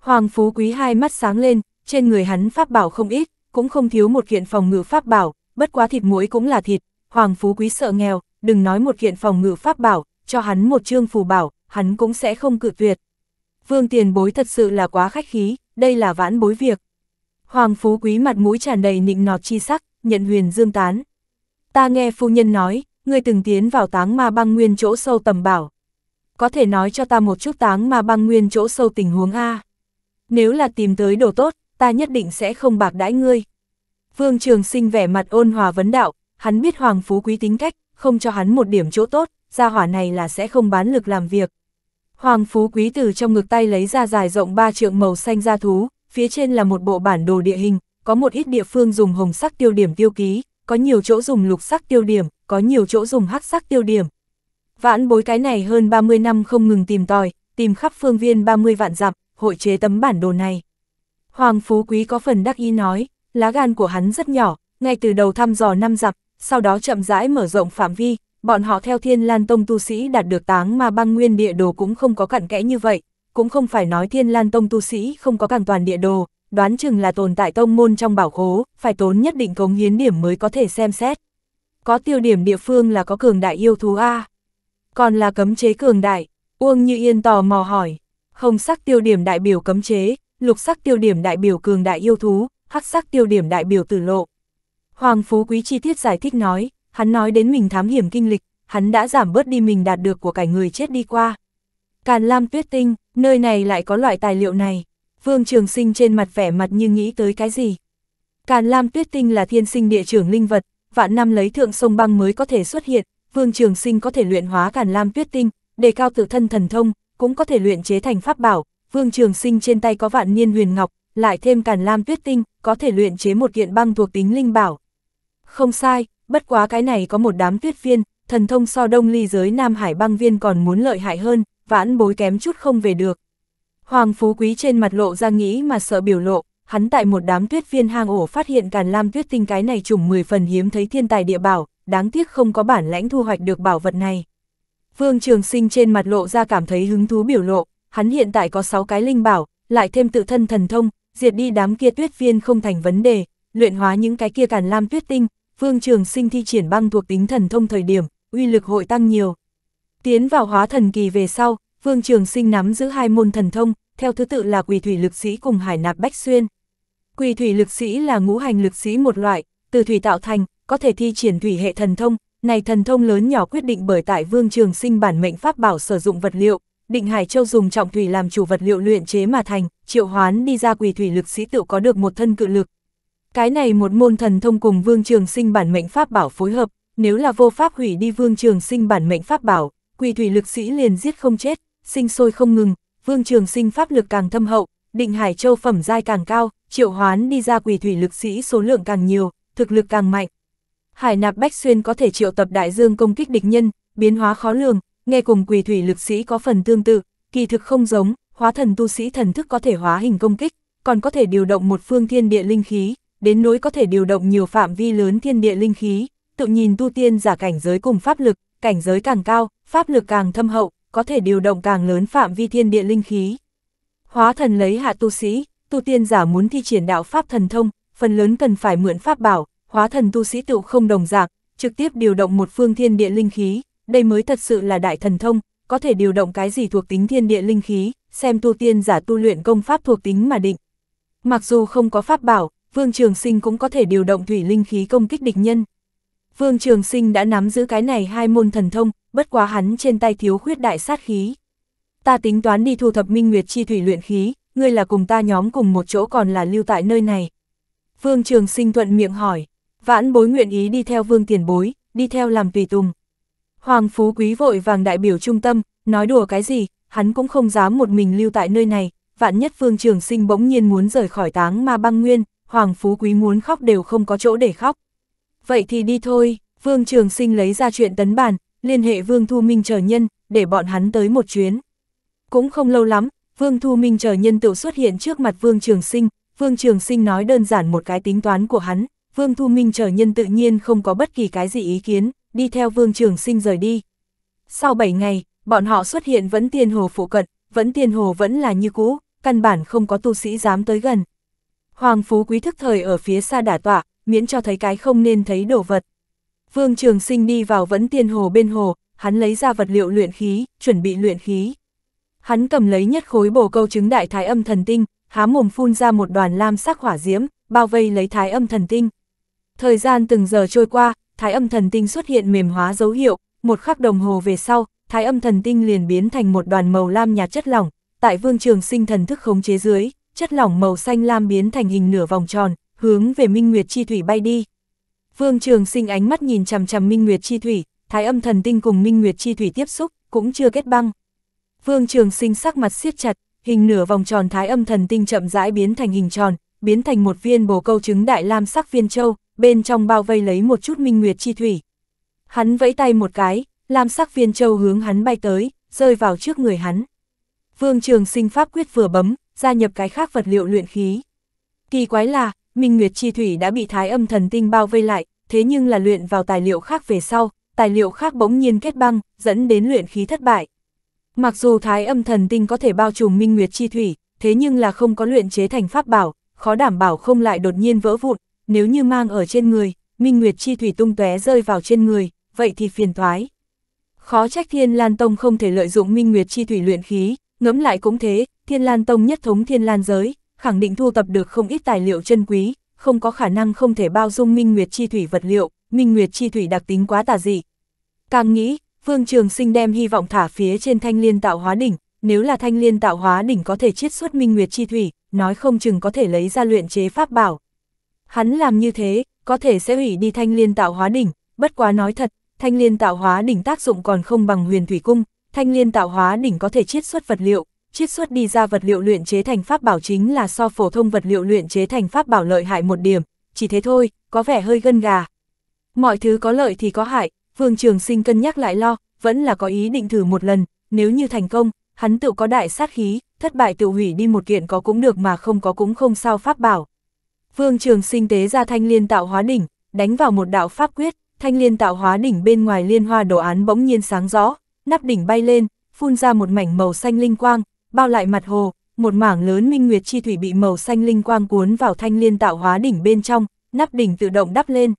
Hoàng Phú Quý hai mắt sáng lên, trên người hắn pháp bảo không ít, cũng không thiếu một kiện phòng ngự pháp bảo, bất quá thịt muối cũng là thịt, Hoàng Phú Quý sợ nghèo, đừng nói một kiện phòng ngự pháp bảo, cho hắn một trương phù bảo, hắn cũng sẽ không cự tuyệt, vương tiền bối thật sự là quá khách khí, đây là vãn bối việc. Hoàng Phú Quý mặt mũi tràn đầy nịnh nọt chi sắc, nhận huyền dương tán. Ta nghe phu nhân nói, ngươi từng tiến vào táng ma băng nguyên chỗ sâu tầm bảo. Có thể nói cho ta một chút táng ma băng nguyên chỗ sâu tình huống A. Nếu là tìm tới đồ tốt, ta nhất định sẽ không bạc đãi ngươi. Vương Trường Sinh vẻ mặt ôn hòa vấn đạo, hắn biết Hoàng Phú Quý tính cách, không cho hắn một điểm chỗ tốt, gia hỏa này là sẽ không bán lực làm việc. Hoàng Phú Quý từ trong ngực tay lấy ra dài rộng ba trượng màu xanh da thú, phía trên là một bộ bản đồ địa hình, có một ít địa phương dùng hồng sắc tiêu điểm tiêu ký, có nhiều chỗ dùng lục sắc tiêu điểm, có nhiều chỗ dùng hắc sắc tiêu điểm. Vãn bối cái này hơn 30 năm không ngừng tìm tòi, tìm khắp phương viên 30 vạn dặm, hội chế tấm bản đồ này. Hoàng Phú Quý có phần đắc ý nói, lá gan của hắn rất nhỏ, ngay từ đầu thăm dò năm dặm, sau đó chậm rãi mở rộng phạm vi, bọn họ theo thiên lan tông tu sĩ đạt được táng mà băng nguyên địa đồ cũng không có cặn kẽ như vậy, cũng không phải nói thiên lan tông tu sĩ không có càng toàn địa đồ, đoán chừng là tồn tại tông môn trong bảo khố, phải tốn nhất định cống hiến điểm mới có thể xem xét. Có tiêu điểm địa phương là có cường đại yêu thú A. Còn là cấm chế cường đại, Uông Như Yên tò mò hỏi, hồng sắc tiêu điểm đại biểu cấm chế, lục sắc tiêu điểm đại biểu cường đại yêu thú, hắc sắc tiêu điểm đại biểu tử lộ. Hoàng Phú Quý chi tiết giải thích nói, hắn nói đến mình thám hiểm kinh lịch, hắn đã giảm bớt đi mình đạt được của cải người chết đi qua. Càn Lam Tuyết Tinh, nơi này lại có loại tài liệu này. Vương Trường Sinh trên mặt vẻ mặt như nghĩ tới cái gì. Càn Lam Tuyết Tinh là thiên sinh địa trưởng linh vật, vạn năm lấy thượng sông băng mới có thể xuất hiện, Vương Trường Sinh có thể luyện hóa Càn Lam Tuyết Tinh, đề cao tự thân thần thông, cũng có thể luyện chế thành pháp bảo, Vương Trường Sinh trên tay có vạn niên huyền ngọc, lại thêm Càn Lam Tuyết Tinh, có thể luyện chế một kiện băng thuộc tính linh bảo. Không sai, bất quá cái này có một đám tuyết viên, thần thông so đông ly giới Nam Hải băng viên còn muốn lợi hại hơn, vãn bối kém chút không về được. Hoàng Phú Quý trên mặt lộ ra nghĩ mà sợ biểu lộ, hắn tại một đám tuyết viên hang ổ phát hiện càn lam tuyết tinh cái này trùng 10 phần hiếm thấy thiên tài địa bảo, đáng tiếc không có bản lãnh thu hoạch được bảo vật này. Vương Trường Sinh trên mặt lộ ra cảm thấy hứng thú biểu lộ, hắn hiện tại có 6 cái linh bảo, lại thêm tự thân thần thông, diệt đi đám kia tuyết viên không thành vấn đề, luyện hóa những cái kia càn lam tuyết tinh, Vương Trường Sinh thi triển băng thuộc tính thần thông thời điểm, uy lực hội tăng nhiều. Tiến vào hóa thần kỳ về sau, Vương Trường Sinh nắm giữ hai môn thần thông, theo thứ tự là quỷ thủy lực sĩ cùng hải nạp bách xuyên. Quỷ thủy lực sĩ là ngũ hành lực sĩ một loại, từ thủy tạo thành, có thể thi triển thủy hệ thần thông, này thần thông lớn nhỏ quyết định bởi tại Vương Trường Sinh bản mệnh pháp bảo sử dụng vật liệu, Định Hải Châu dùng trọng thủy làm chủ vật liệu luyện chế mà thành, triệu hoán đi ra quỷ thủy lực sĩ tự có được một thân cự lực, cái này một môn thần thông cùng Vương Trường Sinh bản mệnh pháp bảo phối hợp, nếu là vô pháp hủy đi Vương Trường Sinh bản mệnh pháp bảo, quỳ thủy lực sĩ liền giết không chết, sinh sôi không ngừng, Vương Trường Sinh pháp lực càng thâm hậu, định Hải Châu phẩm giai càng cao, triệu hoán đi ra quỳ thủy lực sĩ số lượng càng nhiều, thực lực càng mạnh. Hải nạp Bách Xuyên có thể triệu tập đại dương công kích địch nhân, biến hóa khó lường, nghe cùng quỳ thủy lực sĩ có phần tương tự, kỳ thực không giống, hóa thần tu sĩ thần thức có thể hóa hình công kích, còn có thể điều động một phương thiên địa linh khí, đến nỗi có thể điều động nhiều phạm vi lớn thiên địa linh khí, tự nhìn tu tiên giả cảnh giới cùng pháp lực, cảnh giới càng cao, pháp lực càng thâm hậu, có thể điều động càng lớn phạm vi thiên địa linh khí. Hóa thần lấy hạ tu sĩ, tu tiên giả muốn thi triển đạo pháp thần thông, phần lớn cần phải mượn pháp bảo, hóa thần tu sĩ tự không đồng dạng, trực tiếp điều động một phương thiên địa linh khí, đây mới thật sự là đại thần thông, có thể điều động cái gì thuộc tính thiên địa linh khí, xem tu tiên giả tu luyện công pháp thuộc tính mà định. Mặc dù không có pháp bảo, Vương Trường Sinh cũng có thể điều động thủy linh khí công kích địch nhân. Vương Trường Sinh đã nắm giữ cái này hai môn thần thông, bất quá hắn trên tay thiếu khuyết đại sát khí. Ta tính toán đi thu thập minh nguyệt chi thủy luyện khí, ngươi là cùng ta nhóm cùng một chỗ còn là lưu tại nơi này. Vương Trường Sinh thuận miệng hỏi, vãn bối nguyện ý đi theo Vương Tiền Bối, đi theo làm tùy tùng. Hoàng Phú Quý vội vàng đại biểu trung tâm, nói đùa cái gì, hắn cũng không dám một mình lưu tại nơi này, vạn nhất Vương Trường Sinh bỗng nhiên muốn rời khỏi táng ma băng nguyên, Hoàng Phú Quý muốn khóc đều không có chỗ để khóc. Vậy thì đi thôi, Vương Trường Sinh lấy ra chuyện tấn bản, liên hệ Vương Thu Minh chờ nhân, để bọn hắn tới một chuyến. Cũng không lâu lắm, Vương Thu Minh chờ nhân tự xuất hiện trước mặt Vương Trường Sinh, Vương Trường Sinh nói đơn giản một cái tính toán của hắn, Vương Thu Minh chờ nhân tự nhiên không có bất kỳ cái gì ý kiến, đi theo Vương Trường Sinh rời đi. Sau 7 ngày, bọn họ xuất hiện vẫn tiên hồ phụ cận, vẫn tiên hồ vẫn là như cũ, căn bản không có tu sĩ dám tới gần. Hoàng Phú Quý thức thời ở phía xa đả tọa, miễn cho thấy cái không nên thấy đồ vật. Vương Trường Sinh đi vào vẫn tiên hồ bên hồ, hắn lấy ra vật liệu luyện khí, chuẩn bị luyện khí. Hắn cầm lấy nhất khối bổ câu trứng đại thái âm thần tinh, há mồm phun ra một đoàn lam sắc hỏa diễm, bao vây lấy thái âm thần tinh. Thời gian từng giờ trôi qua, thái âm thần tinh xuất hiện mềm hóa dấu hiệu, một khắc đồng hồ về sau, thái âm thần tinh liền biến thành một đoàn màu lam nhạt chất lỏng, tại vương trường sinh thần thức khống chế dưới, chất lỏng màu xanh lam biến thành hình nửa vòng tròn, hướng về Minh Nguyệt Chi Thủy bay đi. Vương Trường Sinh ánh mắt nhìn chằm chằm Minh Nguyệt Chi Thủy, Thái Âm Thần Tinh cùng Minh Nguyệt Chi Thủy tiếp xúc, cũng chưa kết băng. Vương Trường Sinh sắc mặt siết chặt, hình nửa vòng tròn Thái Âm Thần Tinh chậm rãi biến thành hình tròn, biến thành một viên bồ câu trứng đại lam sắc viên châu, bên trong bao vây lấy một chút Minh Nguyệt Chi Thủy. Hắn vẫy tay một cái, lam sắc viên châu hướng hắn bay tới, rơi vào trước người hắn. Vương Trường Sinh pháp quyết vừa bấm, gia nhập cái khác vật liệu luyện khí. Kỳ quái là, Minh Nguyệt Chi Thủy đã bị thái âm thần tinh bao vây lại, thế nhưng là luyện vào tài liệu khác về sau, tài liệu khác bỗng nhiên kết băng, dẫn đến luyện khí thất bại. Mặc dù thái âm thần tinh có thể bao trùm Minh Nguyệt Chi Thủy, thế nhưng là không có luyện chế thành pháp bảo, khó đảm bảo không lại đột nhiên vỡ vụn, nếu như mang ở trên người, Minh Nguyệt Chi Thủy tung tóe rơi vào trên người, vậy thì phiền toái. Khó trách Thiên Lan Tông không thể lợi dụng Minh Nguyệt Chi Thủy luyện khí, ngẫm lại cũng thế, Thiên Lan Tông nhất thống Thiên Lan giới, khẳng định thu tập được không ít tài liệu chân quý, không có khả năng không thể bao dung Minh Nguyệt Chi Thủy vật liệu, Minh Nguyệt Chi Thủy đặc tính quá tà dị. Càng nghĩ, Vương Trường Sinh đem hy vọng thả phía trên Thanh Liên Tạo Hóa Đỉnh, nếu là Thanh Liên Tạo Hóa Đỉnh có thể chiết xuất Minh Nguyệt Chi Thủy, nói không chừng có thể lấy ra luyện chế pháp bảo. Hắn làm như thế, có thể sẽ hủy đi Thanh Liên Tạo Hóa Đỉnh, bất quá nói thật, Thanh Liên Tạo Hóa Đỉnh tác dụng còn không bằng Huyền Thủy Cung, Thanh Liên Tạo Hóa Đỉnh có thể chiết xuất vật liệu, chiết xuất đi ra vật liệu luyện chế thành pháp bảo chính là so phổ thông vật liệu luyện chế thành pháp bảo lợi hại một điểm, chỉ thế thôi, có vẻ hơi gân gà. Mọi thứ có lợi thì có hại, Vương Trường Sinh cân nhắc lại lo, vẫn là có ý định thử một lần, nếu như thành công, hắn tự có đại sát khí, thất bại tự hủy đi một kiện có cũng được mà không có cũng không sao pháp bảo. Vương Trường Sinh tế ra thanh liên tạo hóa đỉnh, đánh vào một đạo pháp quyết, thanh liên tạo hóa đỉnh bên ngoài liên hoa đồ án bỗng nhiên sáng rõ, nắp đỉnh bay lên, phun ra một mảnh màu xanh linh quang, bao lại mặt hồ, một mảng lớn minh nguyệt chi thủy bị màu xanh linh quang cuốn vào thanh liên tạo hóa đỉnh bên trong, nắp đỉnh tự động đắp lên.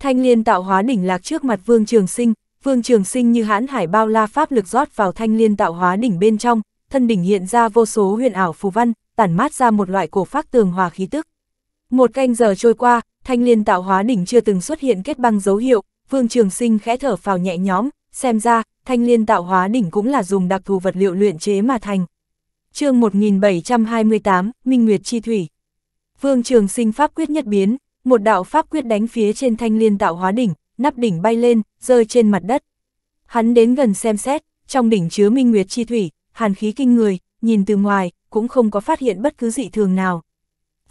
Thanh liên tạo hóa đỉnh lạc trước mặt Vương Trường Sinh, Vương Trường Sinh như hãn hải bao la pháp lực rót vào thanh liên tạo hóa đỉnh bên trong, thân đỉnh hiện ra vô số huyền ảo phù văn, tản mát ra một loại cổ phác tường hòa khí tức. Một canh giờ trôi qua, thanh liên tạo hóa đỉnh chưa từng xuất hiện kết băng dấu hiệu, Vương Trường Sinh khẽ thở phào nhẹ nhõm, xem ra, thanh liên tạo hóa đỉnh cũng là dùng đặc thù vật liệu luyện chế mà thành chương 1728, Minh Nguyệt Chi Thủy. Vương Trường Sinh pháp quyết nhất biến, một đạo pháp quyết đánh phía trên thanh liên tạo hóa đỉnh, nắp đỉnh bay lên, rơi trên mặt đất. Hắn đến gần xem xét, trong đỉnh chứa Minh Nguyệt Chi Thủy, hàn khí kinh người, nhìn từ ngoài, cũng không có phát hiện bất cứ dị thường nào.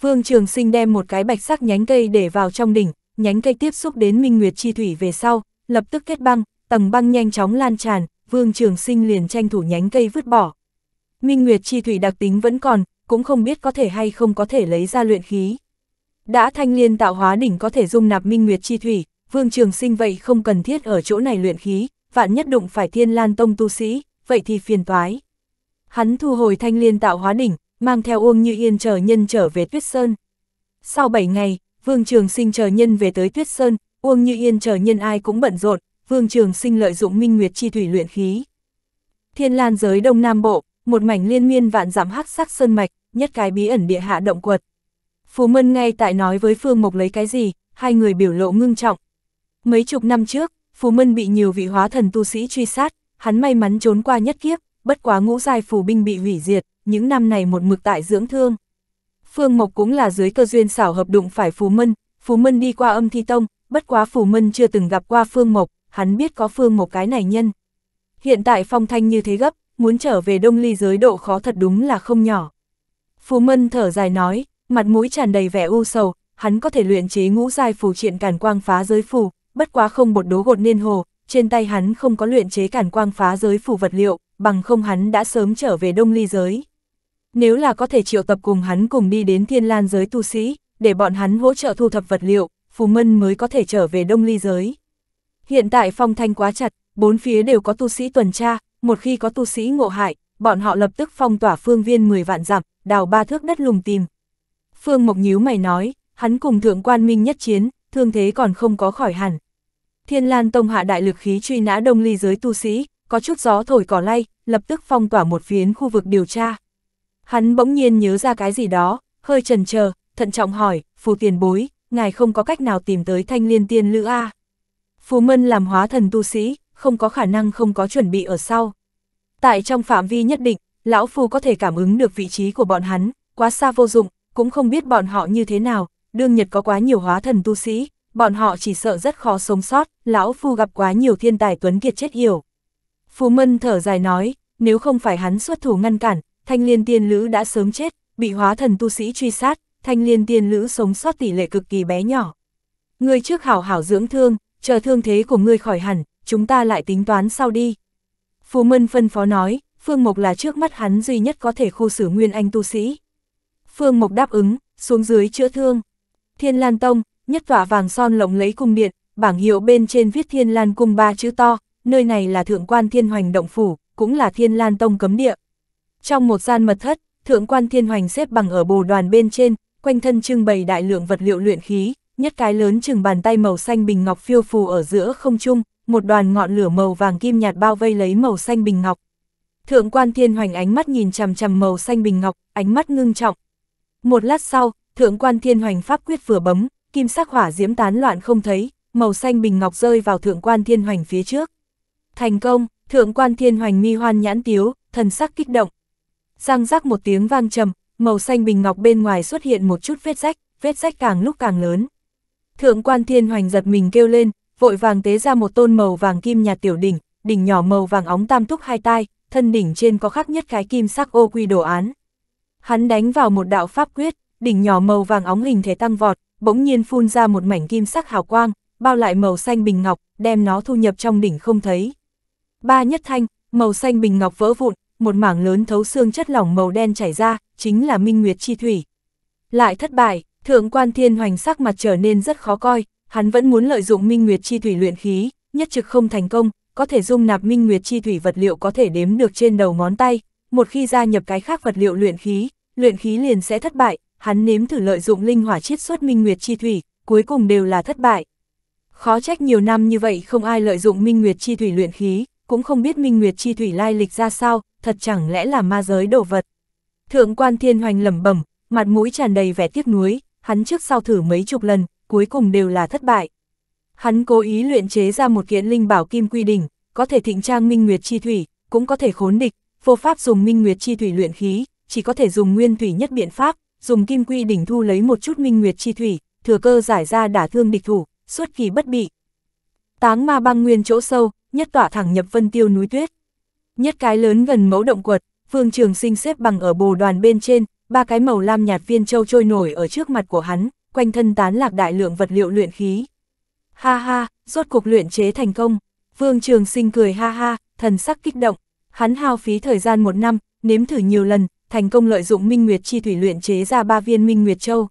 Vương Trường Sinh đem một cái bạch sắc nhánh cây để vào trong đỉnh, nhánh cây tiếp xúc đến Minh Nguyệt Chi Thủy về sau, lập tức kết băng, tầng băng nhanh chóng lan tràn, Vương Trường Sinh liền tranh thủ nhánh cây vứt bỏ, Minh Nguyệt chi thủy đặc tính vẫn còn, cũng không biết có thể hay không có thể lấy ra luyện khí. Đã thanh liên tạo hóa đỉnh có thể dung nạp Minh Nguyệt chi thủy, Vương Trường Sinh vậy không cần thiết ở chỗ này luyện khí, vạn nhất đụng phải Thiên Lan Tông tu sĩ, vậy thì phiền toái. Hắn thu hồi thanh liên tạo hóa đỉnh, mang theo Uông Như Yên chờ nhân trở về Tuyết Sơn. Sau 7 ngày, Vương Trường Sinh chờ nhân về tới Tuyết Sơn, Uông Như Yên chờ nhân ai cũng bận rộn, Vương Trường Sinh lợi dụng Minh Nguyệt chi thủy luyện khí. Thiên Lan giới Đông Nam Bộ, một mảnh liên miên vạn giảm hắc sắc sơn mạch, nhất cái bí ẩn địa hạ động quật. Phù Mân ngay tại nói với Phương Mộc lấy cái gì, hai người biểu lộ ngưng trọng. Mấy chục năm trước, Phù Mân bị nhiều vị hóa thần tu sĩ truy sát, hắn may mắn trốn qua nhất kiếp, bất quá ngũ giai phù binh bị hủy diệt, những năm này một mực tại dưỡng thương. Phương Mộc cũng là dưới cơ duyên xảo hợp đụng phải Phù Mân, Phù Mân đi qua âm thi tông, bất quá Phù Mân chưa từng gặp qua Phương Mộc, hắn biết có Phương Mộc cái này nhân. Hiện tại phong thanh như thế gấp, muốn trở về đông ly giới độ khó thật đúng là không nhỏ. Phù Mân thở dài nói, mặt mũi tràn đầy vẻ u sầu, hắn có thể luyện chế ngũ giai phù triện càn quang phá giới phù, bất quá không một đố gột nên hồ, trên tay hắn không có luyện chế cản quang phá giới phù vật liệu, bằng không hắn đã sớm trở về đông ly giới. Nếu là có thể triệu tập cùng hắn cùng đi đến thiên lan giới tu sĩ, để bọn hắn hỗ trợ thu thập vật liệu, Phù Mân mới có thể trở về đông ly giới. Hiện tại phong thanh quá chặt, bốn phía đều có tu sĩ tuần tra, một khi có tu sĩ ngộ hại, bọn họ lập tức phong tỏa phương viên 10 vạn dặm, đào ba thước đất lùng tìm. Phương Mộc nhíu mày nói, hắn cùng thượng quan minh nhất chiến, thương thế còn không có khỏi hẳn. Thiên Lan Tông hạ đại lực khí truy nã đông ly giới tu sĩ, có chút gió thổi cỏ lay, lập tức phong tỏa một phiến khu vực điều tra. Hắn bỗng nhiên nhớ ra cái gì đó, hơi chần chờ, thận trọng hỏi, phù tiền bối, ngài không có cách nào tìm tới thanh liên tiên lữ A. Phù mân làm hóa thần tu sĩ, không có khả năng không có chuẩn bị ở sau. Tại trong phạm vi nhất định, Lão Phu có thể cảm ứng được vị trí của bọn hắn, quá xa vô dụng, cũng không biết bọn họ như thế nào, đương Nhật có quá nhiều hóa thần tu sĩ, bọn họ chỉ sợ rất khó sống sót, Lão Phu gặp quá nhiều thiên tài tuấn kiệt chết hiểu. Phú Mân thở dài nói, nếu không phải hắn xuất thủ ngăn cản, thanh liên tiên lữ đã sớm chết, bị hóa thần tu sĩ truy sát, thanh liên tiên lữ sống sót tỷ lệ cực kỳ bé nhỏ. người trước hảo hảo dưỡng thương, chờ thương thế của người khỏi hẳn, chúng ta lại tính toán sau đi. Phú Mân phân phó nói, Phương Mộc là trước mắt hắn duy nhất có thể khu xử nguyên anh tu sĩ. Phương Mộc đáp ứng, xuống dưới chữa thương. Thiên Lan Tông, nhất tỏa vàng son lộng lấy cung điện, bảng hiệu bên trên viết Thiên Lan Cung ba chữ to, nơi này là thượng quan thiên hoành động phủ, cũng là Thiên Lan Tông cấm địa. Trong một gian mật thất, thượng quan thiên hoành xếp bằng ở bồ đoàn bên trên, quanh thân trưng bày đại lượng vật liệu luyện khí, nhất cái lớn chừng bàn tay màu xanh bình ngọc phiêu phù ở giữa không trung, một đoàn ngọn lửa màu vàng kim nhạt bao vây lấy màu xanh bình ngọc. Thượng quan thiên hoành ánh mắt nhìn chằm chằm màu xanh bình ngọc, ánh mắt ngưng trọng. Một lát sau, thượng quan thiên hoành pháp quyết vừa bấm, kim sắc hỏa diễm tán loạn không thấy, màu xanh bình ngọc rơi vào thượng quan thiên hoành phía trước. Thành công, thượng quan thiên hoành mi hoan nhãn tiếu, thần sắc kích động. Răng rắc một tiếng vang trầm, màu xanh bình ngọc bên ngoài xuất hiện một chút vết rách, vết rách càng lúc càng lớn. Thượng quan thiên hoành giật mình kêu lên, vội vàng tế ra một tôn màu vàng kim nhà tiểu đỉnh, đỉnh nhỏ màu vàng óng tam túc hai tai, thân đỉnh trên có khắc nhất cái kim sắc ô quy đồ án. Hắn đánh vào một đạo pháp quyết, đỉnh nhỏ màu vàng óng hình thể tăng vọt, bỗng nhiên phun ra một mảnh kim sắc hào quang, bao lại màu xanh bình ngọc, đem nó thu nhập trong đỉnh không thấy. Ba nhất thanh, màu xanh bình ngọc vỡ vụn, một mảng lớn thấu xương chất lỏng màu đen chảy ra, chính là minh nguyệt chi thủy. Lại thất bại, thượng quan thiên hoành sắc mặt trở nên rất khó coi, hắn vẫn muốn lợi dụng minh nguyệt chi thủy luyện khí, nhất trực không thành công, có thể dung nạp minh nguyệt chi thủy vật liệu có thể đếm được trên đầu ngón tay, một khi gia nhập cái khác vật liệu luyện khí, luyện khí liền sẽ thất bại, hắn nếm thử lợi dụng linh hỏa chiết xuất minh nguyệt chi thủy, cuối cùng đều là thất bại. Khó trách nhiều năm như vậy không ai lợi dụng minh nguyệt chi thủy luyện khí, cũng không biết minh nguyệt chi thủy lai lịch ra sao, thật chẳng lẽ là ma giới đồ vật. Thượng quan thiên hoành lẩm bẩm, mặt mũi tràn đầy vẻ tiếc nuối, hắn trước sau thử mấy chục lần, cuối cùng đều là thất bại. Hắn cố ý luyện chế ra một kiện linh bảo kim quy đỉnh, có thể thịnh trang minh nguyệt chi thủy, cũng có thể khốn địch, vô pháp dùng minh nguyệt chi thủy luyện khí, chỉ có thể dùng nguyên thủy nhất biện pháp, dùng kim quy đỉnh thu lấy một chút minh nguyệt chi thủy, thừa cơ giải ra đả thương địch thủ, suốt kỳ bất bị. Táng ma băng nguyên chỗ sâu, nhất tỏa thẳng nhập vân tiêu núi tuyết. Nhất cái lớn gần mẫu động quật, Phương Trường Sinh xếp bằng ở bồ đoàn bên trên, ba cái màu lam nhạt viên châu trôi nổi ở trước mặt của hắn, quanh thân tán lạc đại lượng vật liệu luyện khí. Ha ha, rốt cuộc luyện chế thành công. Vương Trường Sinh cười ha ha, thần sắc kích động. Hắn hao phí thời gian một năm, nếm thử nhiều lần, thành công lợi dụng Minh Nguyệt Chi Thủy luyện chế ra ba viên Minh Nguyệt Châu.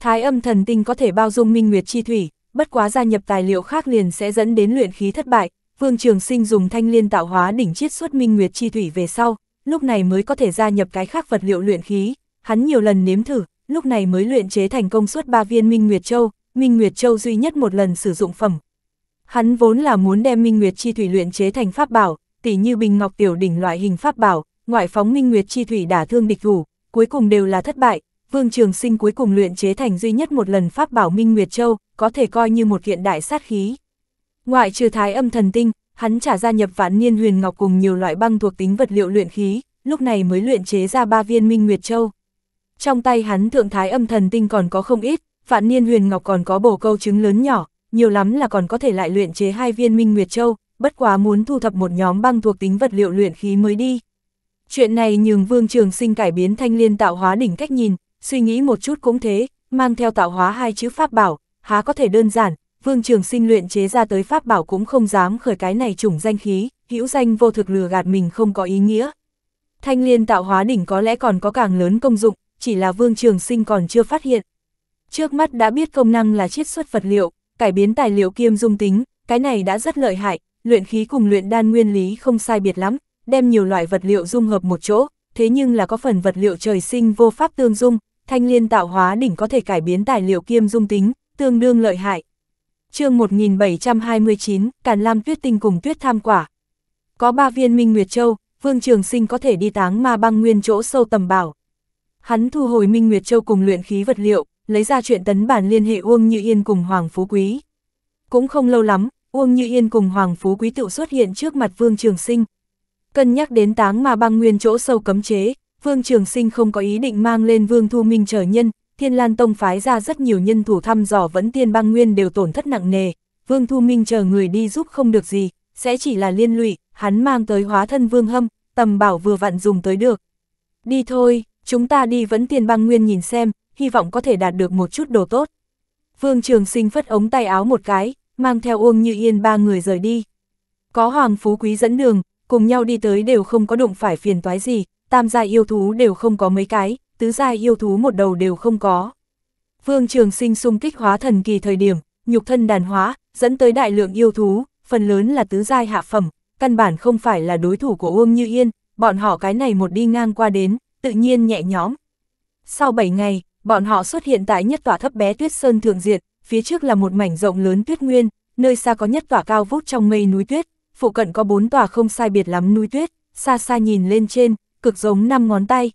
Thái âm thần tinh có thể bao dung Minh Nguyệt Chi Thủy, bất quá gia nhập tài liệu khác liền sẽ dẫn đến luyện khí thất bại. Vương Trường Sinh dùng thanh liên tạo hóa đỉnh chiết xuất Minh Nguyệt Chi Thủy về sau, lúc này mới có thể gia nhập cái khác vật liệu luyện khí. Hắn nhiều lần nếm thử, lúc này mới luyện chế thành công suốt ba viên Minh Nguyệt Châu, Minh Nguyệt Châu duy nhất một lần sử dụng phẩm. Hắn vốn là muốn đem Minh Nguyệt Chi Thủy luyện chế thành pháp bảo, tỉ như Bình Ngọc Tiểu Đỉnh loại hình pháp bảo, ngoại phóng Minh Nguyệt Chi Thủy đả thương địch thủ, cuối cùng đều là thất bại. Vương Trường Sinh cuối cùng luyện chế thành duy nhất một lần pháp bảo Minh Nguyệt Châu, có thể coi như một kiện đại sát khí. Ngoại trừ thái âm thần tinh, hắn trả gia nhập vạn niên huyền ngọc cùng nhiều loại băng thuộc tính vật liệu luyện khí, lúc này mới luyện chế ra ba viên Minh Nguyệt Châu. Trong tay hắn thượng thái âm thần tinh còn có không ít, vạn niên huyền ngọc còn có bổ câu trứng lớn nhỏ, nhiều lắm là còn có thể lại luyện chế hai viên minh nguyệt châu, bất quá muốn thu thập một nhóm băng thuộc tính vật liệu luyện khí mới đi. Chuyện này nhường Vương Trường Sinh cải biến thanh liên tạo hóa đỉnh cách nhìn, suy nghĩ một chút cũng thế, mang theo tạo hóa hai chữ pháp bảo, há có thể đơn giản, Vương Trường Sinh luyện chế ra tới pháp bảo cũng không dám khởi cái này chủng danh khí, hữu danh vô thực lừa gạt mình không có ý nghĩa. Thanh liên tạo hóa đỉnh có lẽ còn có càng lớn công dụng, chỉ là Vương Trường Sinh còn chưa phát hiện. Trước mắt đã biết công năng là chiết xuất vật liệu, cải biến tài liệu kiêm dung tính, cái này đã rất lợi hại, luyện khí cùng luyện đan nguyên lý không sai biệt lắm, đem nhiều loại vật liệu dung hợp một chỗ, thế nhưng là có phần vật liệu trời sinh vô pháp tương dung, thanh liên tạo hóa đỉnh có thể cải biến tài liệu kiêm dung tính, tương đương lợi hại. chương 1729, Càn Lam Tuyết Tinh cùng Tuyết Tham Quả. Có ba viên Minh Nguyệt Châu, Vương Trường Sinh có thể đi táng ma băng nguyên chỗ sâu tầm bảo. Hắn thu hồi Minh Nguyệt Châu cùng luyện khí vật liệu, lấy ra chuyện tấn bản liên hệ Uông Như Yên cùng Hoàng Phú Quý. Cũng không lâu lắm, Uông Như Yên cùng Hoàng Phú Quý tự xuất hiện trước mặt Vương Trường Sinh. Cân nhắc đến táng mà băng nguyên chỗ sâu cấm chế, Vương Trường Sinh không có ý định mang lên Vương Thu Minh trở nhân, Thiên Lan Tông phái ra rất nhiều nhân thủ thăm dò vẫn tiên băng nguyên đều tổn thất nặng nề, Vương Thu Minh chờ người đi giúp không được gì, sẽ chỉ là liên lụy, hắn mang tới hóa thân Vương Hâm, tầm bảo vừa vặn dùng tới được. Đi thôi, Chúng ta đi vẫn tiền băng nguyên nhìn xem, hy vọng có thể đạt được một chút đồ tốt. Vương Trường Sinh phất ống tay áo một cái, mang theo Uông Như Yên ba người rời đi. Có Hoàng Phú Quý dẫn đường, cùng nhau đi tới đều không có đụng phải phiền toái gì, tam gia yêu thú đều không có mấy cái, tứ gia yêu thú một đầu đều không có. Vương Trường Sinh xung kích hóa thần kỳ thời điểm, nhục thân đàn hóa, dẫn tới đại lượng yêu thú, phần lớn là tứ giai hạ phẩm, căn bản không phải là đối thủ của Uông Như Yên, bọn họ cái này một đi ngang qua đến, tự nhiên nhẹ nhõm. Sau 7 ngày, bọn họ xuất hiện tại nhất tòa thấp bé tuyết sơn thượng diệt phía trước là một mảnh rộng lớn tuyết nguyên, nơi xa có nhất tòa cao vút trong mây núi tuyết, phụ cận có bốn tòa không sai biệt lắm núi tuyết, xa xa nhìn lên trên, cực giống năm ngón tay.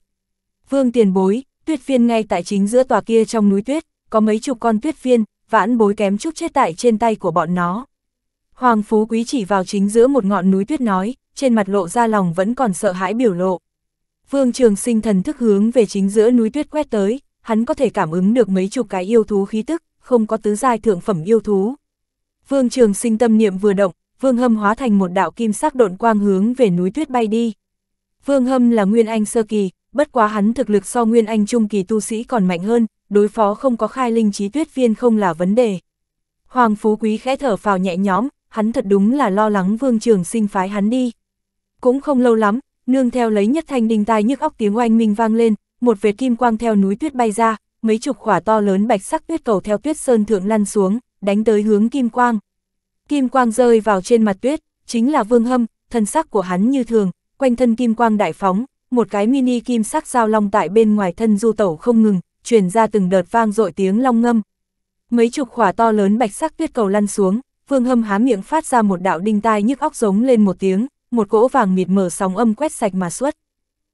Vương tiền bối, tuyết viên ngay tại chính giữa tòa kia trong núi tuyết, có mấy chục con tuyết viên, vãn bối kém chút chết tại trên tay của bọn nó. Hoàng Phú Quý chỉ vào chính giữa một ngọn núi tuyết nói, trên mặt lộ ra lòng vẫn còn sợ hãi biểu lộ. Vương Trường Sinh thần thức hướng về chính giữa núi tuyết quét tới, hắn có thể cảm ứng được mấy chục cái yêu thú khí tức, không có tứ giai thượng phẩm yêu thú. Vương Trường Sinh tâm niệm vừa động, Vương Hâm hóa thành một đạo kim sắc độn quang hướng về núi tuyết bay đi. Vương Hâm là Nguyên Anh sơ kỳ, bất quá hắn thực lực so Nguyên Anh trung kỳ tu sĩ còn mạnh hơn, đối phó không có khai linh trí tuyết viên không là vấn đề. Hoàng Phú Quý khẽ thở phào nhẹ nhõm, hắn thật đúng là lo lắng Vương Trường Sinh phái hắn đi. Cũng không lâu lắm, nương theo lấy nhất thanh đinh tai nhức óc tiếng oanh minh vang lên, một vệt kim quang theo núi tuyết bay ra, mấy chục khỏa to lớn bạch sắc tuyết cầu theo tuyết sơn thượng lăn xuống, đánh tới hướng kim quang. Kim quang rơi vào trên mặt tuyết, chính là Vương Hâm, thân sắc của hắn như thường, quanh thân kim quang đại phóng, một cái mini kim sắc dao long tại bên ngoài thân du tẩu không ngừng, truyền ra từng đợt vang dội tiếng long ngâm. Mấy chục khỏa to lớn bạch sắc tuyết cầu lăn xuống, Vương Hâm há miệng phát ra một đạo đinh tai nhức óc giống lên một tiếng, một cỗ vàng mịt mở sóng âm quét sạch mà xuất.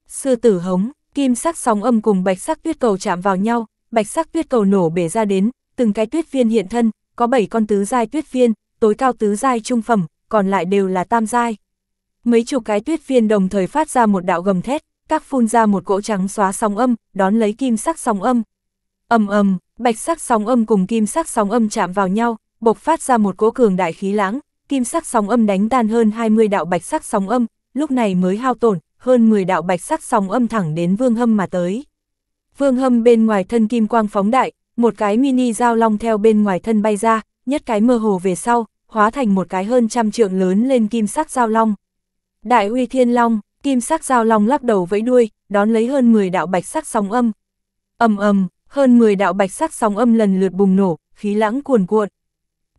Sư tử hống, kim sắc sóng âm cùng bạch sắc tuyết cầu chạm vào nhau, bạch sắc tuyết cầu nổ bể ra đến, từng cái tuyết viên hiện thân, có 7 con tứ giai tuyết viên, tối cao tứ giai trung phẩm, còn lại đều là tam giai. Mấy chục cái tuyết viên đồng thời phát ra một đạo gầm thét, các phun ra một cỗ trắng xóa sóng âm, đón lấy kim sắc sóng âm. Ầm ầm, bạch sắc sóng âm cùng kim sắc sóng âm chạm vào nhau, bộc phát ra một cỗ cường đại khí lãng, kim sắc sóng âm đánh tan hơn 20 đạo bạch sắc sóng âm, lúc này mới hao tổn, hơn 10 đạo bạch sắc sóng âm thẳng đến vương hâm mà tới. Vương hâm bên ngoài thân kim quang phóng đại, một cái mini dao long theo bên ngoài thân bay ra, nhất cái mơ hồ về sau, hóa thành một cái hơn trăm trượng lớn lên kim sắc dao long. Đại uy thiên long, kim sắc dao long lắc đầu vẫy đuôi, đón lấy hơn 10 đạo bạch sắc sóng âm. ầm ầm, hơn 10 đạo bạch sắc sóng âm lần lượt bùng nổ, khí lãng cuồn cuộn,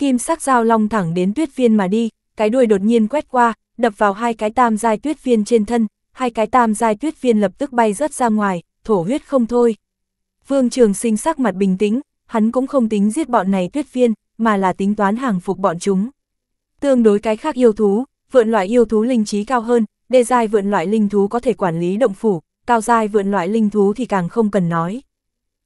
kim sắc dao long thẳng đến tuyết viên mà đi, cái đuôi đột nhiên quét qua, đập vào hai cái tam giai tuyết viên trên thân, hai cái tam giai tuyết viên lập tức bay rớt ra ngoài, thổ huyết không thôi. Vương Trường Sinh sắc mặt bình tĩnh, hắn cũng không tính giết bọn này tuyết viên, mà là tính toán hàng phục bọn chúng. Tương đối cái khác yêu thú, vượn loại yêu thú linh trí cao hơn, đề giai vượn loại linh thú có thể quản lý động phủ, cao giai vượn loại linh thú thì càng không cần nói.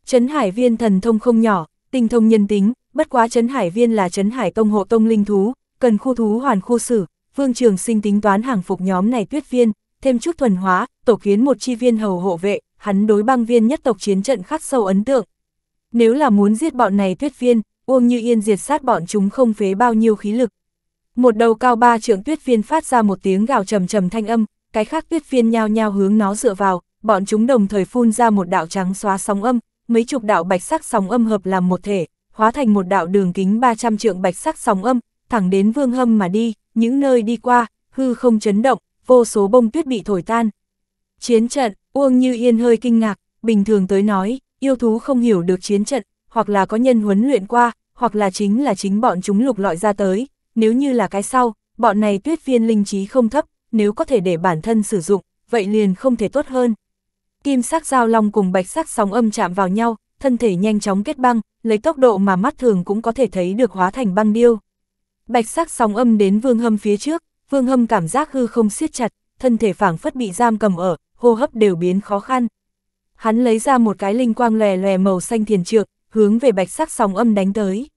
Trấn Hải Viên thần thông không nhỏ, tinh thông nhân tính, bất quá Trấn Hải Viên là Trấn Hải Tông hộ tông linh thú, cần khu thú hoàn khu xử, Vương Trường Sinh tính toán hàng phục nhóm này Tuyết Viên, thêm chút thuần hóa, tổ kiến một chi viên hầu hộ vệ, hắn đối băng viên nhất tộc chiến trận khắc sâu ấn tượng. Nếu là muốn giết bọn này Tuyết Viên, Uông Như Yên diệt sát bọn chúng không phế bao nhiêu khí lực. Một đầu cao ba trưởng Tuyết Viên phát ra một tiếng gào trầm trầm thanh âm, cái khác Tuyết Viên nhao nhao hướng nó dựa vào, bọn chúng đồng thời phun ra một đạo trắng xóa sóng âm, mấy chục đạo bạch sắc sóng âm hợp làm một thể, hóa thành một đạo đường kính 300 trượng bạch sắc sóng âm, thẳng đến vương hâm mà đi, những nơi đi qua, hư không chấn động, vô số bông tuyết bị thổi tan. Chiến trận, Uông Như Yên hơi kinh ngạc, bình thường tới nói, yêu thú không hiểu được chiến trận, hoặc là có nhân huấn luyện qua, hoặc là chính là chính bọn chúng lục lọi ra tới, nếu như là cái sau, bọn này tuyết viên linh trí không thấp, nếu có thể để bản thân sử dụng, vậy liền không thể tốt hơn. Kim sắc giao long cùng bạch sắc sóng âm chạm vào nhau, thân thể nhanh chóng kết băng, lấy tốc độ mà mắt thường cũng có thể thấy được hóa thành băng điêu. Bạch sắc sóng âm đến vương hâm phía trước, vương hâm cảm giác hư không siết chặt, thân thể phảng phất bị giam cầm ở, hô hấp đều biến khó khăn. Hắn lấy ra một cái linh quang lè lè màu xanh thiền trượng, hướng về bạch sắc sóng âm đánh tới.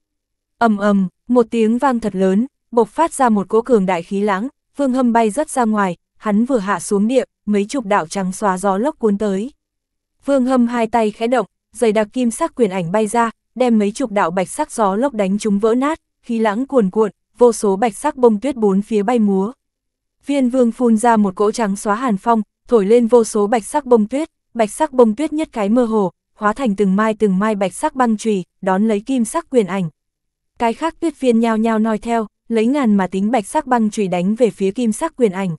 ầm ầm, một tiếng vang thật lớn, bộc phát ra một cỗ cường đại khí lãng, vương hâm bay rất ra ngoài, hắn vừa hạ xuống địa, mấy chục đạo trắng xóa gió lốc cuốn tới. Vương hâm hai tay khẽ động, dày đặc kim sắc quyền ảnh bay ra, đem mấy chục đạo bạch sắc gió lốc đánh chúng vỡ nát, khí lãng cuồn cuộn, vô số bạch sắc bông tuyết bốn phía bay múa. Viên Vương phun ra một cỗ trắng xóa hàn phong, thổi lên vô số bạch sắc bông tuyết, bạch sắc bông tuyết nhất cái mơ hồ, hóa thành từng mai từng mai bạch sắc băng chùy, đón lấy kim sắc quyền ảnh. Cái khác tuyết viên nhao nhao noi theo, lấy ngàn mà tính bạch sắc băng chùy đánh về phía kim sắc quyền ảnh.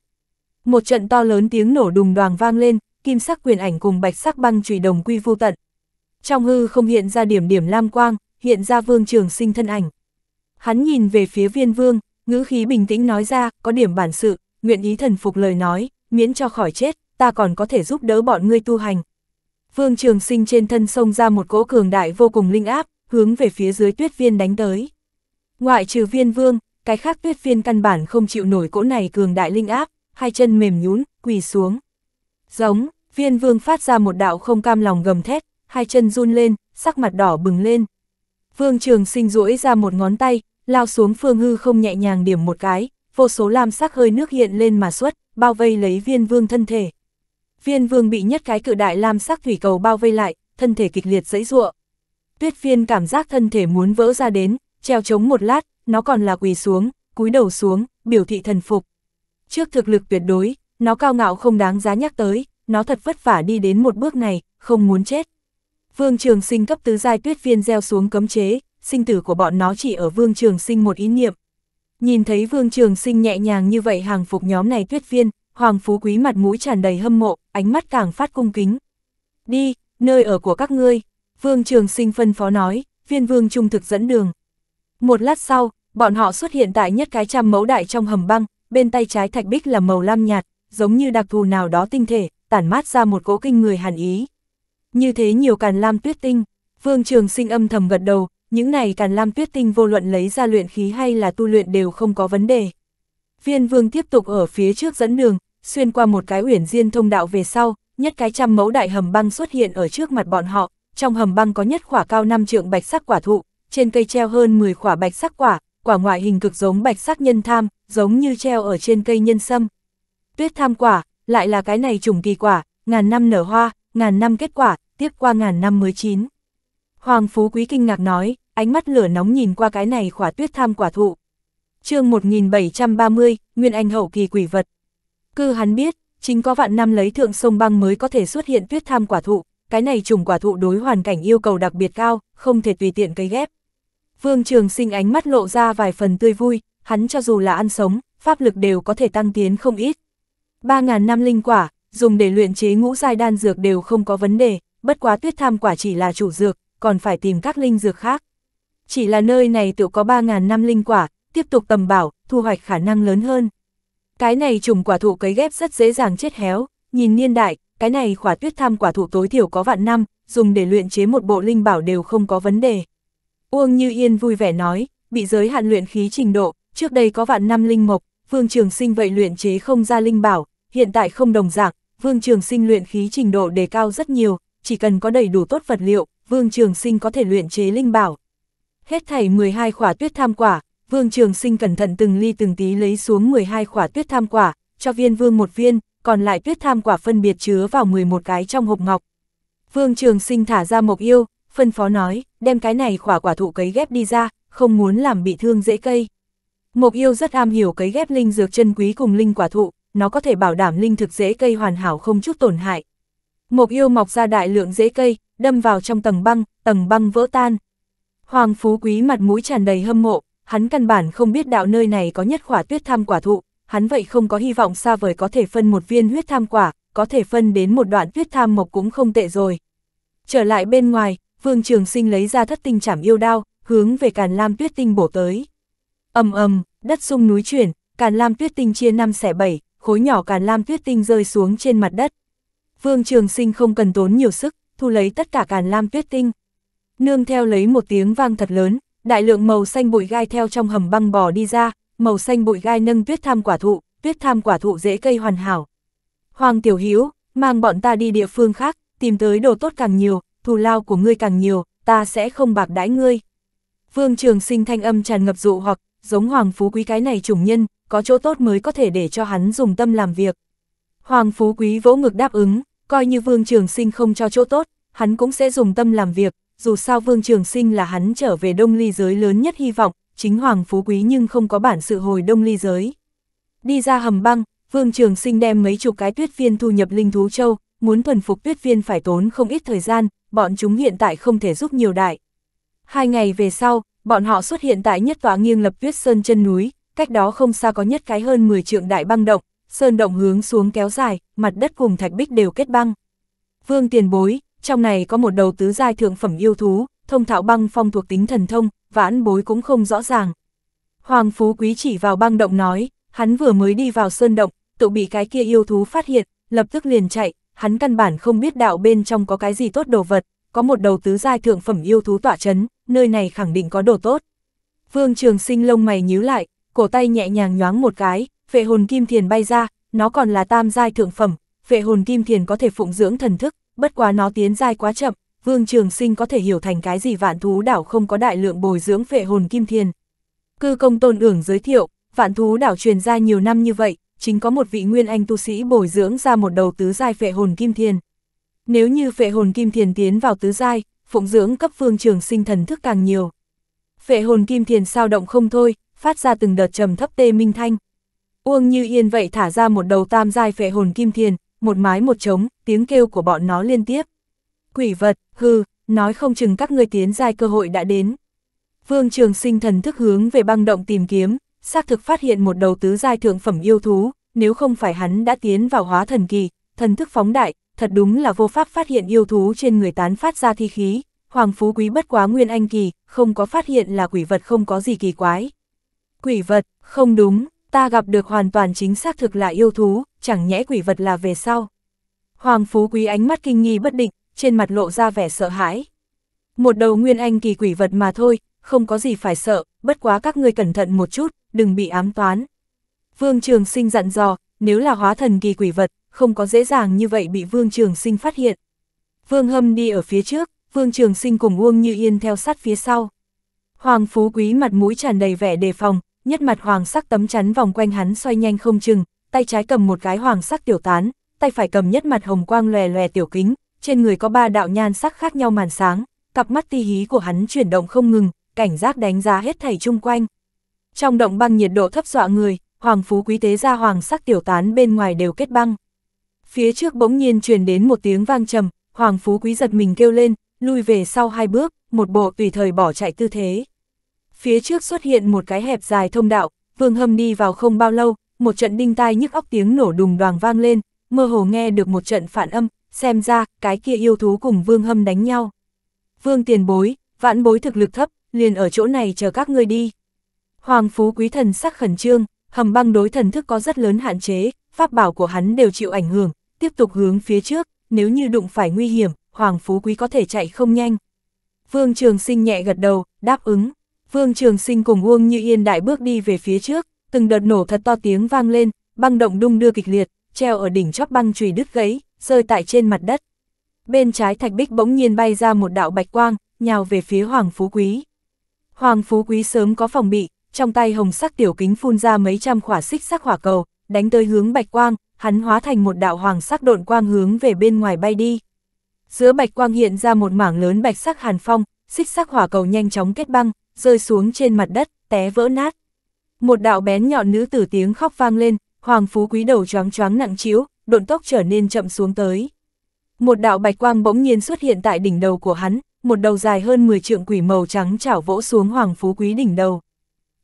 Một trận to lớn tiếng nổ đùng đoàng vang lên, kim sắc quyền ảnh cùng bạch sắc băng chùy đồng quy vô tận, trong hư không hiện ra điểm điểm lam quang, hiện ra vương trường sinh thân ảnh. Hắn nhìn về phía viên vương, ngữ khí bình tĩnh nói ra, có điểm bản sự, nguyện ý thần phục lời nói, miễn cho khỏi chết, ta còn có thể giúp đỡ bọn ngươi tu hành. Vương trường sinh trên thân sông ra một cỗ cường đại vô cùng linh áp, hướng về phía dưới tuyết viên đánh tới. Ngoại trừ viên vương, cái khác tuyết viên căn bản không chịu nổi cỗ này cường đại linh áp, hai chân mềm nhún, quỳ xuống. Giống, viên vương phát ra một đạo không cam lòng gầm thét, hai chân run lên, sắc mặt đỏ bừng lên. Vương Trường Sinh duỗi ra một ngón tay, lao xuống Phương Hư không nhẹ nhàng điểm một cái, vô số lam sắc hơi nước hiện lên mà xuất, bao vây lấy Viên Vương thân thể. Viên Vương bị nhất cái cự đại lam sắc thủy cầu bao vây lại, thân thể kịch liệt giãy giụa. Tuyết Viên cảm giác thân thể muốn vỡ ra đến, treo chống một lát, nó còn là quỳ xuống, cúi đầu xuống, biểu thị thần phục. Trước thực lực tuyệt đối, nó cao ngạo không đáng giá nhắc tới, nó thật vất vả đi đến một bước này, không muốn chết. Vương Trường Sinh cấp tứ giai tuyết viên gieo xuống cấm chế, sinh tử của bọn nó chỉ ở Vương Trường Sinh một ý niệm. Nhìn thấy Vương Trường Sinh nhẹ nhàng như vậy hàng phục nhóm này tuyết viên, Hoàng Phú Quý mặt mũi tràn đầy hâm mộ, ánh mắt càng phát cung kính. Đi, nơi ở của các ngươi, Vương Trường Sinh phân phó nói, viên vương trung thực dẫn đường. Một lát sau, bọn họ xuất hiện tại nhất cái trăm mẫu đại trong hầm băng, bên tay trái thạch bích là màu lam nhạt, giống như đặc thù nào đó tinh thể, tản mát ra một cỗ kinh người hàn ý. Như thế nhiều càn lam tuyết tinh, Vương Trường Sinh âm thầm gật đầu, những này càn lam tuyết tinh vô luận lấy ra luyện khí hay là tu luyện đều không có vấn đề. Viên Vương tiếp tục ở phía trước dẫn đường, xuyên qua một cái uyển diên thông đạo về sau, nhất cái trăm mẫu đại hầm băng xuất hiện ở trước mặt bọn họ, trong hầm băng có nhất quả cao năm trượng bạch sắc quả thụ, trên cây treo hơn 10 quả bạch sắc quả, quả ngoại hình cực giống bạch sắc nhân tham, giống như treo ở trên cây nhân sâm. Tuyết tham quả, lại là cái này trùng kỳ quả, ngàn năm nở hoa, ngàn năm kết quả, tiếp qua ngàn năm mới chín. Hoàng Phú Quý kinh ngạc nói, ánh mắt lửa nóng nhìn qua cái này khỏa tuyết tham quả thụ. chương 1730, Nguyên Anh hậu kỳ quỷ vật. Cư hắn biết, chính có vạn năm lấy thượng sông băng mới có thể xuất hiện tuyết tham quả thụ, cái này trùng quả thụ đối hoàn cảnh yêu cầu đặc biệt cao, không thể tùy tiện cây ghép. Vương Trường Sinh ánh mắt lộ ra vài phần tươi vui, hắn cho dù là ăn sống, pháp lực đều có thể tăng tiến không ít. 3.000 năm linh quả, dùng để luyện chế ngũ giai đan dược đều không có vấn đề, bất quá tuyết tham quả chỉ là chủ dược, còn phải tìm các linh dược khác. Chỉ là nơi này tự có 3.000 năm linh quả, tiếp tục tầm bảo, thu hoạch khả năng lớn hơn. Cái này trùng quả thụ cấy ghép rất dễ dàng chết héo, nhìn niên đại, cái này quả tuyết tham quả thụ tối thiểu có vạn năm, dùng để luyện chế một bộ linh bảo đều không có vấn đề. Uông Như Yên vui vẻ nói, bị giới hạn luyện khí trình độ, trước đây có vạn năm linh mộc, Vương Trường Sinh vậy luyện chế không ra linh bảo, hiện tại không đồng dạng, Vương Trường Sinh luyện khí trình độ đề cao rất nhiều, chỉ cần có đầy đủ tốt vật liệu, Vương Trường Sinh có thể luyện chế linh bảo. Hết thảy 12 khỏa tuyết tham quả, Vương Trường Sinh cẩn thận từng ly từng tí lấy xuống 12 khỏa tuyết tham quả, cho viên vương một viên, còn lại tuyết tham quả phân biệt chứa vào 11 cái trong hộp ngọc. Vương Trường Sinh thả ra mộc yêu, phân phó nói, đem cái này khỏa quả thụ cấy ghép đi ra, không muốn làm bị thương dễ cây. Mộc yêu rất am hiểu cấy ghép linh dược chân quý cùng linh quả thụ, nó có thể bảo đảm linh thực dễ cây hoàn hảo không chút tổn hại. Mộc yêu mọc ra đại lượng dễ cây, đâm vào trong tầng băng, tầng băng vỡ tan. Hoàng Phú Quý mặt mũi tràn đầy hâm mộ, hắn căn bản không biết đạo nơi này có nhất khỏa tuyết tham quả thụ, hắn vậy không có hy vọng xa vời có thể phân một viên huyết tham quả, có thể phân đến một đoạn tuyết tham mộc cũng không tệ rồi. Trở lại bên ngoài, Vương Trường Sinh lấy ra thất tinh chảm yêu đao, hướng về Càn Lam Tuyết Tinh bổ tới. Ầm ầm, đất sung núi chuyển, Càn Lam Tuyết Tinh chia năm xẻ bảy, khối nhỏ càn lam tuyết tinh rơi xuống trên mặt đất. Vương Trường Sinh không cần tốn nhiều sức, thu lấy tất cả càn lam tuyết tinh. Nương theo lấy một tiếng vang thật lớn, đại lượng màu xanh bụi gai theo trong hầm băng bò đi ra, màu xanh bụi gai nâng tuyết tham quả thụ, tuyết tham quả thụ dễ cây hoàn hảo. Hoàng Tiểu Hiếu, mang bọn ta đi địa phương khác, tìm tới đồ tốt càng nhiều, thù lao của ngươi càng nhiều, ta sẽ không bạc đãi ngươi. Vương Trường Sinh thanh âm tràn ngập dụ hoặc, giống Hoàng Phú Quý cái này chủng nhân, có chỗ tốt mới có thể để cho hắn dùng tâm làm việc. Hoàng Phú Quý vỗ ngực đáp ứng, coi như Vương Trường Sinh không cho chỗ tốt, hắn cũng sẽ dùng tâm làm việc, dù sao Vương Trường Sinh là hắn trở về Đông Ly giới lớn nhất hy vọng, chính Hoàng Phú Quý nhưng không có bản sự hồi Đông Ly giới. Đi ra hầm băng, Vương Trường Sinh đem mấy chục cái tuyết viên thu nhập linh thú châu, muốn thuần phục tuyết viên phải tốn không ít thời gian, bọn chúng hiện tại không thể giúp nhiều đại. Hai ngày về sau, bọn họ xuất hiện tại nhất tòa nghiêng lập tuyết sơn chân núi, cách đó không xa có nhất cái hơn 10 trượng đại băng động, sơn động hướng xuống kéo dài, mặt đất cùng thạch bích đều kết băng. Vương tiền bối, trong này có một đầu tứ giai thượng phẩm yêu thú, thông thạo băng phong thuộc tính thần thông, vãn bối cũng không rõ ràng. Hoàng Phú Quý chỉ vào băng động nói, hắn vừa mới đi vào sơn động, tự bị cái kia yêu thú phát hiện, lập tức liền chạy, hắn căn bản không biết đạo bên trong có cái gì tốt đồ vật, có một đầu tứ giai thượng phẩm yêu thú tỏa chấn, nơi này khẳng định có đồ tốt. Vương Trường Sinh lông mày nhíu lại, cổ tay nhẹ nhàng nhoáng một cái, vệ hồn kim thiền bay ra, nó còn là tam giai thượng phẩm, vệ hồn kim thiền có thể phụng dưỡng thần thức, bất quá nó tiến giai quá chậm, Vương Trường Sinh có thể hiểu thành cái gì vạn thú đảo không có đại lượng bồi dưỡng vệ hồn kim thiền. Cư công tôn ưởng giới thiệu, vạn thú đảo truyền ra nhiều năm như vậy, chính có một vị nguyên anh tu sĩ bồi dưỡng ra một đầu tứ giai vệ hồn kim thiền. Nếu như vệ hồn kim thiền tiến vào tứ giai, phụng dưỡng cấp Vương Trường Sinh thần thức càng nhiều. phệ hồn kim thiền sao động không thôi, phát ra từng đợt trầm thấp tê minh thanh. Uông Như Yên vậy thả ra một đầu tam giai phệ hồn kim thiền, một mái một trống, tiếng kêu của bọn nó liên tiếp. Quỷ vật, hư, nói không chừng các ngươi tiến giai cơ hội đã đến. Vương Trường Sinh thần thức hướng về băng động tìm kiếm, xác thực phát hiện một đầu tứ giai thượng phẩm yêu thú, nếu không phải hắn đã tiến vào hóa thần kỳ, thần thức phóng đại, thật đúng là vô pháp phát hiện yêu thú trên người tán phát ra thi khí, Hoàng Phú Quý bất quá nguyên anh kỳ, không có phát hiện là quỷ vật không có gì kỳ quái quỷ vật, không đúng, ta gặp được hoàn toàn chính xác thực là yêu thú, chẳng nhẽ quỷ vật là về sau. Hoàng Phú Quý ánh mắt kinh nghi bất định, trên mặt lộ ra vẻ sợ hãi. Một đầu nguyên anh kỳ quỷ vật mà thôi, không có gì phải sợ, bất quá các ngươi cẩn thận một chút, đừng bị ám toán. Vương Trường Sinh dặn dò, nếu là hóa thần kỳ quỷ vật, không có dễ dàng như vậy bị Vương Trường Sinh phát hiện. Vương Hâm đi ở phía trước, Vương Trường Sinh cùng Uông Như Yên theo sát phía sau. Hoàng Phú Quý mặt mũi tràn đầy vẻ đề phòng, nhất mặt hoàng sắc tấm chắn vòng quanh hắn xoay nhanh không chừng, tay trái cầm một cái hoàng sắc tiểu tán, tay phải cầm nhất mặt hồng quang lòe lòe tiểu kính, trên người có ba đạo nhan sắc khác nhau màn sáng, cặp mắt ti hí của hắn chuyển động không ngừng, cảnh giác đánh giá hết thảy chung quanh. Trong động băng nhiệt độ thấp dọa người, hoàng phú quý tế ra hoàng sắc tiểu tán bên ngoài đều kết băng. Phía trước bỗng nhiên truyền đến một tiếng vang trầm, hoàng phú quý giật mình kêu lên, lui về sau hai bước, một bộ tùy thời bỏ chạy tư thế phía trước xuất hiện một cái hẹp dài thông đạo, vương hâm đi vào không bao lâu, một trận đinh tai nhức óc tiếng nổ đùng đoàng vang lên, mơ hồ nghe được một trận phản âm, xem ra, cái kia yêu thú cùng vương hâm đánh nhau. Vương tiền bối, vãn bối thực lực thấp, liền ở chỗ này chờ các ngươi đi. Hoàng phú quý thần sắc khẩn trương, hầm băng đối thần thức có rất lớn hạn chế, pháp bảo của hắn đều chịu ảnh hưởng, tiếp tục hướng phía trước, nếu như đụng phải nguy hiểm, hoàng phú quý có thể chạy không nhanh. Vương trường sinh nhẹ gật đầu, đáp ứng. Vương Trường Sinh cùng Uông Như Yên đại bước đi về phía trước, từng đợt nổ thật to tiếng vang lên, băng động đung đưa kịch liệt, treo ở đỉnh chóp băng chùy đứt gãy, rơi tại trên mặt đất. Bên trái thạch bích bỗng nhiên bay ra một đạo bạch quang, nhào về phía Hoàng Phú Quý. Hoàng Phú Quý sớm có phòng bị, trong tay hồng sắc tiểu kính phun ra mấy trăm quả xích sắc hỏa cầu, đánh tới hướng bạch quang, hắn hóa thành một đạo hoàng sắc độn quang hướng về bên ngoài bay đi. Giữa bạch quang hiện ra một mảng lớn bạch sắc hàn phong, xích sắc hỏa cầu nhanh chóng kết băng, rơi xuống trên mặt đất, té vỡ nát. Một đạo bén nhọn nữ tử tiếng khóc vang lên, Hoàng Phú Quý đầu choáng choáng nặng chiếu, độn tốc trở nên chậm xuống tới. Một đạo bạch quang bỗng nhiên xuất hiện tại đỉnh đầu của hắn, một đầu dài hơn 10 trượng quỷ màu trắng chảo vỗ xuống Hoàng Phú Quý đỉnh đầu.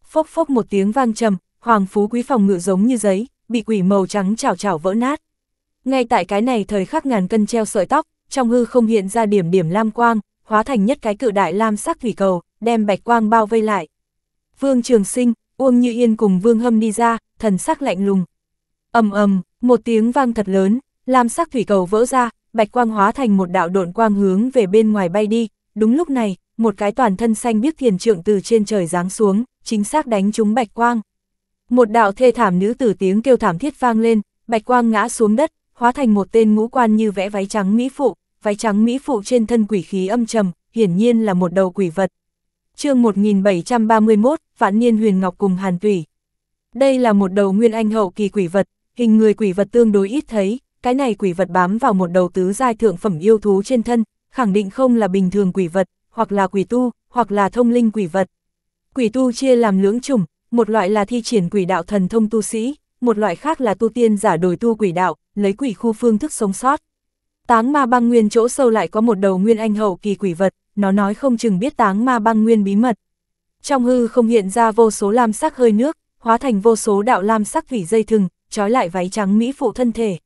Phốc phốc một tiếng vang trầm, Hoàng Phú Quý phòng ngự giống như giấy, bị quỷ màu trắng chảo chảo vỡ nát. Ngay tại cái này thời khắc ngàn cân treo sợi tóc, trong hư không hiện ra điểm điểm lam quang, hóa thành nhất cái cự đại lam sắc thủy cầu, đem bạch quang bao vây lại. Vương Trường Sinh, Uông Như Yên cùng Vương Hâm đi ra, thần sắc lạnh lùng. ầm ầm, một tiếng vang thật lớn, lam sắc thủy cầu vỡ ra, bạch quang hóa thành một đạo độn quang hướng về bên ngoài bay đi, đúng lúc này, một cái toàn thân xanh biếc thiền trượng từ trên trời giáng xuống, chính xác đánh trúng bạch quang. Một đạo thê thảm nữ tử tiếng kêu thảm thiết vang lên, bạch quang ngã xuống đất, hóa thành một tên ngũ quan như vẽ váy trắng mỹ phụ, váy trắng mỹ phụ trên thân quỷ khí âm trầm, hiển nhiên là một đầu quỷ vật, chương 1731, Vạn Niên Huyền Ngọc cùng Hàn Tủy. Đây là một đầu nguyên anh hậu kỳ quỷ vật, hình người quỷ vật tương đối ít thấy, cái này quỷ vật bám vào một đầu tứ giai thượng phẩm yêu thú trên thân, khẳng định không là bình thường quỷ vật, hoặc là quỷ tu, hoặc là thông linh quỷ vật. Quỷ tu chia làm lưỡng chủng, một loại là thi triển quỷ đạo thần thông tu sĩ, một loại khác là tu tiên giả đổi tu quỷ đạo, lấy quỷ khu phương thức sống sót. Táng ma băng nguyên chỗ sâu lại có một đầu nguyên anh hậu kỳ quỷ vật, nó nói không chừng biết táng ma băng nguyên bí mật. Trong hư không hiện ra vô số lam sắc hơi nước, hóa thành vô số đạo lam sắc vỉ dây thừng, trói lại váy trắng mỹ phụ thân thể.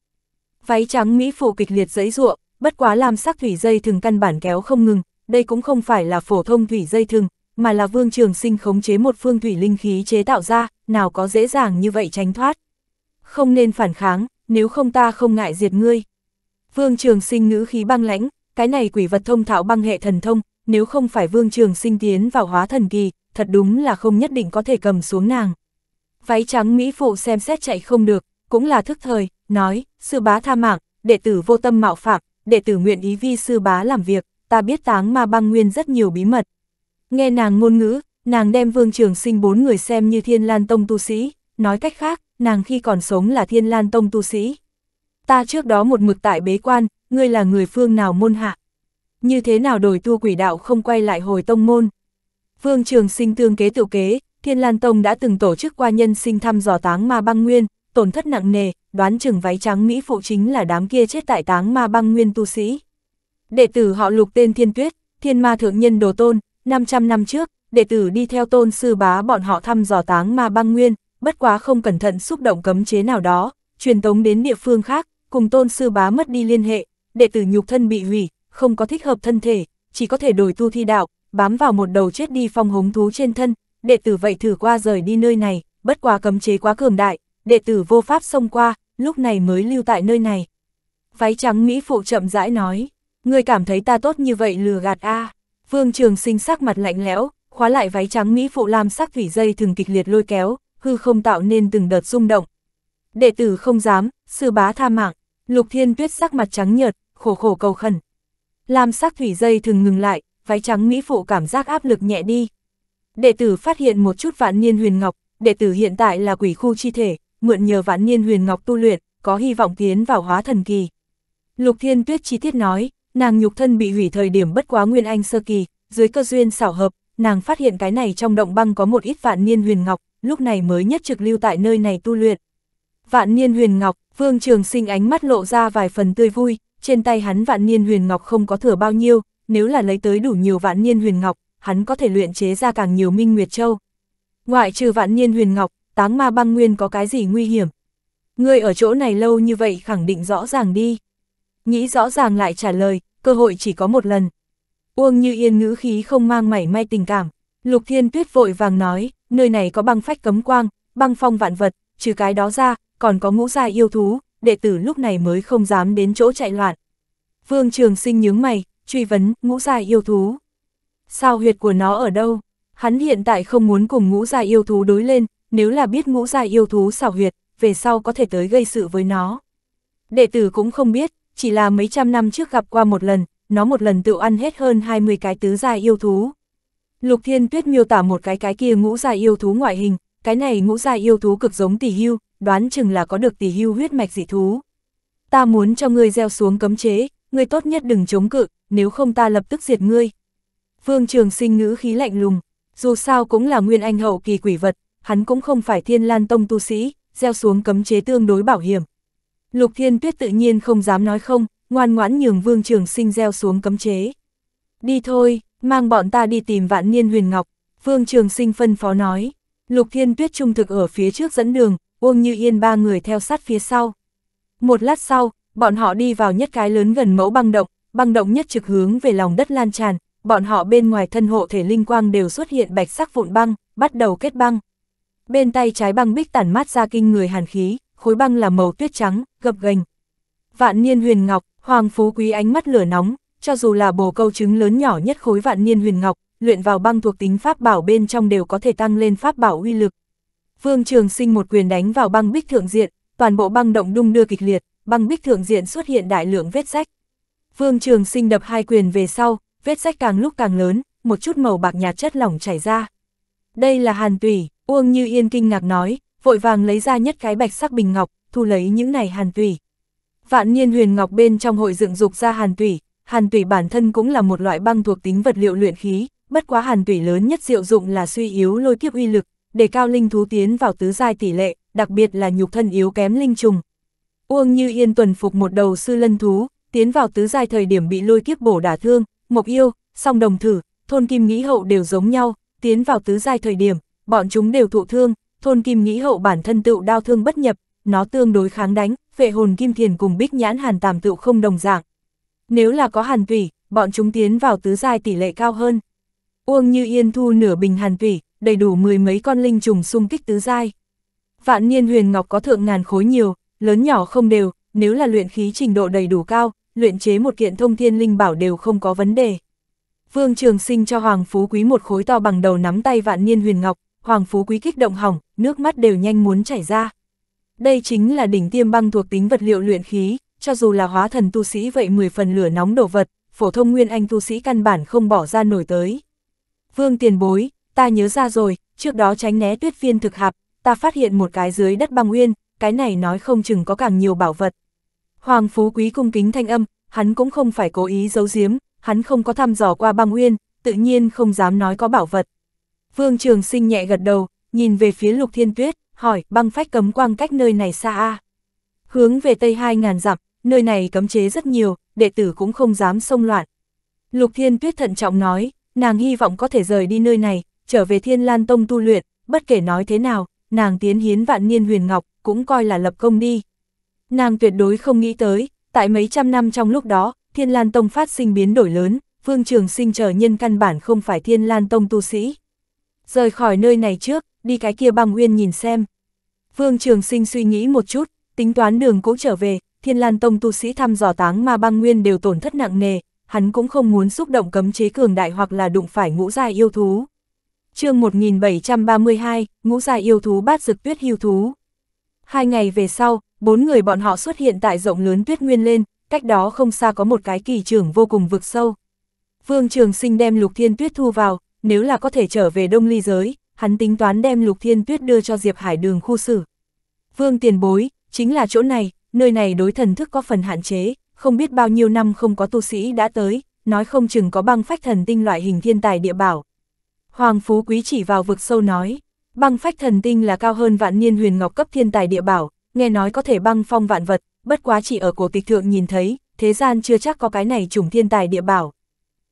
Váy trắng mỹ phụ kịch liệt giãy giụa, bất quá lam sắc thủy dây thừng căn bản kéo không ngừng, đây cũng không phải là phổ thông thủy dây thừng, mà là Vương Trường Sinh khống chế một phương thủy linh khí chế tạo ra, nào có dễ dàng như vậy tránh thoát. Không nên phản kháng, nếu không ta không ngại diệt ngươi. Vương Trường Sinh ngữ khí băng lãnh, cái này quỷ vật thông thạo băng hệ thần thông, nếu không phải vương trường sinh tiến vào hóa thần kỳ, thật đúng là không nhất định có thể cầm xuống nàng. Váy trắng Mỹ Phụ xem xét chạy không được, cũng là thức thời, nói, sư bá tha mạng, đệ tử vô tâm mạo phạm, đệ tử nguyện ý vi sư bá làm việc, ta biết táng ma băng nguyên rất nhiều bí mật. Nghe nàng ngôn ngữ, nàng đem vương trường sinh bốn người xem như thiên lan tông tu sĩ, nói cách khác, nàng khi còn sống là thiên lan tông tu sĩ. Ta trước đó một mực tại bế quan, ngươi là người phương nào môn hạ? Như thế nào đổi tu quỷ đạo không quay lại hồi tông môn? Vương Trường Sinh tương kế tự kế, Thiên Lan Tông đã từng tổ chức qua nhân sinh thăm dò táng ma băng nguyên, tổn thất nặng nề, đoán chừng váy trắng Mỹ phụ chính là đám kia chết tại táng ma băng nguyên tu sĩ. Đệ tử họ lục tên Thiên Tuyết, Thiên Ma Thượng Nhân Đồ Tôn, 500 năm trước, đệ tử đi theo tôn sư bá bọn họ thăm dò táng ma băng nguyên, bất quá không cẩn thận xúc động cấm chế nào đó, truyền tống đến địa phương khác, cùng tôn sư bá mất đi liên hệ, đệ tử nhục thân bị hủy, không có thích hợp thân thể, chỉ có thể đổi tu thi đạo, bám vào một đầu chết đi phong hống thú trên thân, đệ tử vậy thử qua rời đi nơi này, bất quá cấm chế quá cường đại, đệ tử vô pháp xông qua, lúc này mới lưu tại nơi này. Váy trắng Mỹ phụ chậm rãi nói, người cảm thấy ta tốt như vậy lừa gạt a Vương Trường Sinh sắc mặt lạnh lẽo, khóa lại váy trắng Mỹ phụ làm sắc thủy dây thường kịch liệt lôi kéo, hư không tạo nên từng đợt rung động. Đệ tử không dám, sư bá tha mạng, lục thiên tuyết sắc mặt trắng nhợt, khổ khổ cầu khẩn. Làm sắc thủy dây thường ngừng lại, váy trắng mỹ phụ cảm giác áp lực nhẹ đi. Đệ tử phát hiện một chút vạn niên huyền ngọc, đệ tử hiện tại là quỷ khu chi thể, mượn nhờ vạn niên huyền ngọc tu luyện, có hy vọng tiến vào hóa thần kỳ. Lục Thiên Tuyết chi tiết nói, nàng nhục thân bị hủy thời điểm bất quá nguyên anh sơ kỳ, dưới cơ duyên xảo hợp, nàng phát hiện cái này trong động băng có một ít vạn niên huyền ngọc, lúc này mới nhất trực lưu tại nơi này tu luyện. Vạn niên huyền ngọc, Vương Trường Sinh ánh mắt lộ ra vài phần tươi vui, trên tay hắn vạn niên huyền ngọc không có thừa bao nhiêu, nếu là lấy tới đủ nhiều vạn niên huyền ngọc, hắn có thể luyện chế ra càng nhiều minh nguyệt châu. Ngoại trừ vạn niên huyền ngọc, táng ma băng nguyên có cái gì nguy hiểm? Ngươi ở chỗ này lâu như vậy khẳng định rõ ràng đi. Nghĩ rõ ràng lại trả lời, cơ hội chỉ có một lần. Uông như yên ngữ khí không mang mảy may tình cảm. Lục thiên tuyết vội vàng nói, nơi này có băng phách cấm quang, băng phong vạn vật, trừ cái đó ra, còn có ngũ gia yêu thú, đệ tử lúc này mới không dám đến chỗ chạy loạn. Vương Trường Sinh nhướng mày, truy vấn, ngũ gia yêu thú. Sao huyệt của nó ở đâu? Hắn hiện tại không muốn cùng ngũ gia yêu thú đối lên, nếu là biết ngũ gia yêu thú xảo huyệt, về sau có thể tới gây sự với nó. Đệ tử cũng không biết, chỉ là mấy trăm năm trước gặp qua một lần, nó một lần tự ăn hết hơn 20 cái tứ gia yêu thú. Lục Thiên Tuyết miêu tả một cái cái kia ngũ gia yêu thú ngoại hình, cái này ngũ gia yêu thú cực giống tỷ hưu, đoán chừng là có được tỷ hưu huyết mạch dị thú. Ta muốn cho ngươi gieo xuống cấm chế, ngươi tốt nhất đừng chống cự, nếu không ta lập tức diệt ngươi. Vương Trường Sinh ngữ khí lạnh lùng, dù sao cũng là nguyên anh hậu kỳ quỷ vật, hắn cũng không phải thiên lan tông tu sĩ, gieo xuống cấm chế tương đối bảo hiểm. Lục Thiên Tuyết tự nhiên không dám nói không, ngoan ngoãn nhường Vương Trường Sinh gieo xuống cấm chế. Đi thôi, mang bọn ta đi tìm vạn niên huyền ngọc, Vương Trường Sinh phân phó nói. Lục Thiên Tuyết trung thực ở phía trước dẫn đường, Uông Như Yên ba người theo sát phía sau. Một lát sau, bọn họ đi vào nhất cái lớn gần mẫu băng động, băng động nhất trực hướng về lòng đất lan tràn, bọn họ bên ngoài thân hộ thể linh quang đều xuất hiện bạch sắc vụn băng, bắt đầu kết băng. Bên tay trái băng bích tản mát ra kinh người hàn khí, khối băng là màu tuyết trắng, gập ghềnh. Vạn niên huyền ngọc, hoàng phú quý ánh mắt lửa nóng, cho dù là bồ câu trứng lớn nhỏ nhất khối vạn niên huyền ngọc, luyện vào băng thuộc tính pháp bảo bên trong đều có thể tăng lên pháp bảo uy lực. Vương Trường Sinh một quyền đánh vào băng bích thượng diện, toàn bộ băng động đung đưa kịch liệt, băng bích thượng diện xuất hiện đại lượng vết rách. Vương Trường Sinh đập hai quyền về sau, vết rách càng lúc càng lớn, một chút màu bạc nhạt chất lỏng chảy ra. Đây là hàn tủy, Uông Như Yên kinh ngạc nói, vội vàng lấy ra nhất cái bạch sắc bình ngọc, thu lấy những này hàn tủy. Vạn niên huyền ngọc bên trong hội dựng dục ra hàn tủy, hàn tủy bản thân cũng là một loại băng thuộc tính vật liệu luyện khí, bất quá hàn tủy lớn nhất diệu dụng là suy yếu lôi kiếp uy lực, để cao linh thú tiến vào tứ giai tỷ lệ, đặc biệt là nhục thân yếu kém linh trùng. Uông Như Yên tuần phục một đầu sư lân thú, tiến vào tứ giai thời điểm bị lôi kiếp bổ đả thương, Mộc Yêu, Song Đồng Thử, thôn Kim Nghĩ Hậu đều giống nhau, tiến vào tứ giai thời điểm, bọn chúng đều thụ thương, thôn Kim Nghĩ Hậu bản thân tựu đau thương bất nhập, nó tương đối kháng đánh, phệ hồn kim thiền cùng Bích Nhãn Hàn Tàm tựu không đồng dạng. Nếu là có Hàn Tủy, bọn chúng tiến vào tứ giai tỷ lệ cao hơn. Uông Như Yên thu nửa bình hàn thủy, đầy đủ mười mấy con linh trùng xung kích tứ giai. Vạn niên huyền ngọc có thượng ngàn khối nhiều, lớn nhỏ không đều, nếu là luyện khí trình độ đầy đủ cao, luyện chế một kiện thông thiên linh bảo đều không có vấn đề. Vương Trường Sinh cho Hoàng Phú Quý một khối to bằng đầu nắm tay vạn niên huyền ngọc, Hoàng Phú Quý kích động hỏng, nước mắt đều nhanh muốn chảy ra. Đây chính là đỉnh tiêm băng thuộc tính vật liệu luyện khí, cho dù là hóa thần tu sĩ vậy 10 phần lửa nóng đồ vật, phổ thông nguyên anh tu sĩ căn bản không bỏ ra nổi tới. Vương tiền bối, ta nhớ ra rồi, trước đó tránh né tuyết viên thực hạp, ta phát hiện một cái dưới đất băng nguyên, cái này nói không chừng có càng nhiều bảo vật. Hoàng Phú Quý cung kính thanh âm, hắn cũng không phải cố ý giấu giếm, hắn không có thăm dò qua băng nguyên, tự nhiên không dám nói có bảo vật. Vương Trường Sinh nhẹ gật đầu, nhìn về phía Lục Thiên Tuyết, hỏi băng phách cấm quang cách nơi này xa a Hướng về Tây hai ngàn dặm, nơi này cấm chế rất nhiều, đệ tử cũng không dám xông loạn. Lục Thiên Tuyết thận trọng nói, nàng hy vọng có thể rời đi nơi này, trở về Thiên Lan Tông tu luyện, bất kể nói thế nào, nàng tiến hiến vạn niên huyền ngọc, cũng coi là lập công đi. Nàng tuyệt đối không nghĩ tới, tại mấy trăm năm trong lúc đó, Thiên Lan Tông phát sinh biến đổi lớn, Vương Trường Sinh trở nhân căn bản không phải Thiên Lan Tông tu sĩ. Rời khỏi nơi này trước, đi cái kia băng nguyên nhìn xem. Vương Trường Sinh suy nghĩ một chút, tính toán đường cũ trở về, Thiên Lan Tông tu sĩ thăm dò táng mà băng nguyên đều tổn thất nặng nề, hắn cũng không muốn xúc động cấm chế cường đại hoặc là đụng phải ngũ giai yêu thú. chương 1732, ngũ giai yêu thú bát dực tuyết hưu thú. Hai ngày về sau, bốn người bọn họ xuất hiện tại rộng lớn tuyết nguyên lên, cách đó không xa có một cái kỳ trưởng vô cùng vực sâu. Vương Trường Sinh đem Lục Thiên Tuyết thu vào, nếu là có thể trở về Đông Ly giới, hắn tính toán đem Lục Thiên Tuyết đưa cho Diệp Hải Đường khu xử. Vương Tiền Bối, chính là chỗ này, nơi này đối thần thức có phần hạn chế, không biết bao nhiêu năm không có tu sĩ đã tới, nói không chừng có băng phách thần tinh loại hình thiên tài địa bảo. Hoàng Phú Quý chỉ vào vực sâu nói, băng phách thần tinh là cao hơn vạn niên huyền ngọc cấp thiên tài địa bảo, nghe nói có thể băng phong vạn vật, bất quá chỉ ở cổ tịch thượng nhìn thấy, thế gian chưa chắc có cái này chủng thiên tài địa bảo.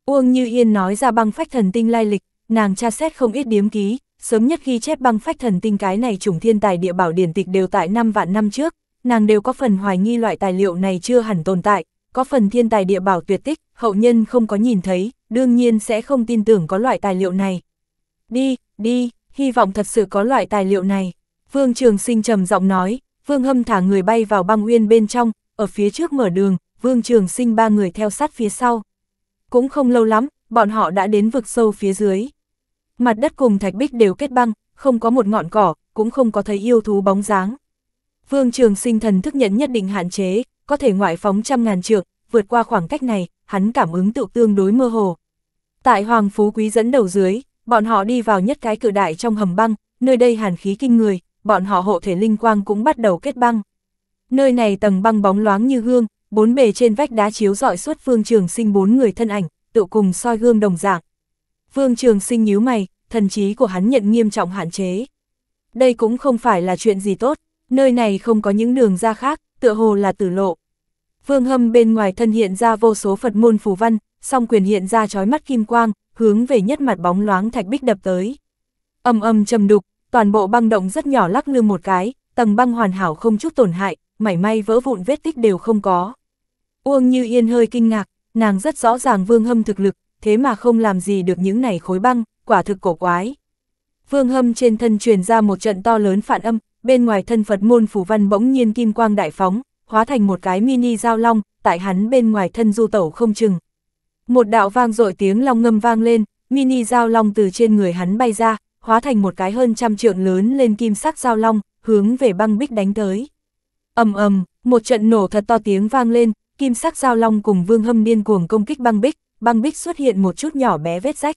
Uông Như Yên nói ra băng phách thần tinh lai lịch, nàng tra xét không ít điếm ký, sớm nhất ghi chép băng phách thần tinh cái này chủng thiên tài địa bảo điển tịch đều tại 5 vạn năm trước, nàng đều có phần hoài nghi loại tài liệu này chưa hẳn tồn tại, có phần thiên tài địa bảo tuyệt tích, hậu nhân không có nhìn thấy, đương nhiên sẽ không tin tưởng có loại tài liệu này. Đi, đi, hy vọng thật sự có loại tài liệu này. Vương Trường Sinh trầm giọng nói, Vương Hâm thả người bay vào băng uyên bên trong, ở phía trước mở đường, Vương Trường Sinh ba người theo sát phía sau. Cũng không lâu lắm, bọn họ đã đến vực sâu phía dưới. Mặt đất cùng thạch bích đều kết băng, không có một ngọn cỏ, cũng không có thấy yêu thú bóng dáng. Vương Trường Sinh thần thức nhận nhất định hạn chế, có thể ngoại phóng trăm ngàn trượng, vượt qua khoảng cách này, hắn cảm ứng tự tương đối mơ hồ. Tại Hoàng Phú Quý dẫn đầu dưới, bọn họ đi vào nhất cái cự đại trong hầm băng, nơi đây hàn khí kinh người, bọn họ hộ thể linh quang cũng bắt đầu kết băng. Nơi này tầng băng bóng loáng như gương, bốn bề trên vách đá chiếu rọi suốt Vương Trường Sinh bốn người thân ảnh, tự cùng soi gương đồng dạng. Vương Trường Sinh nhíu mày, thần trí của hắn nhận nghiêm trọng hạn chế. Đây cũng không phải là chuyện gì tốt, nơi này không có những đường ra khác, tựa hồ là tử lộ. Vương hâm bên ngoài thân hiện ra vô số Phật môn phù văn, song quyền hiện ra trói mắt kim quang, hướng về nhất mặt bóng loáng thạch bích đập tới. Âm âm trầm đục, toàn bộ băng động rất nhỏ lắc lư một cái, tầng băng hoàn hảo không chút tổn hại, mảy may vỡ vụn vết tích đều không có. Uông Như Yên hơi kinh ngạc, nàng rất rõ ràng Vương Hâm thực lực, thế mà không làm gì được những này khối băng, quả thực cổ quái. Vương Hâm trên thân truyền ra một trận to lớn phản âm, bên ngoài thân Phật môn phủ văn bỗng nhiên kim quang đại phóng, hóa thành một cái mini giao long, tại hắn bên ngoài thân du tẩu không chừng. Một đạo vang dội tiếng long ngâm vang lên, mini giao long từ trên người hắn bay ra, hóa thành một cái hơn trăm trượng lớn lên kim sắc giao long, hướng về băng bích đánh tới. ầm ầm, một trận nổ thật to tiếng vang lên, kim sắc giao long cùng vương hâm điên cuồng công kích băng bích, băng bích xuất hiện một chút nhỏ bé vết rách.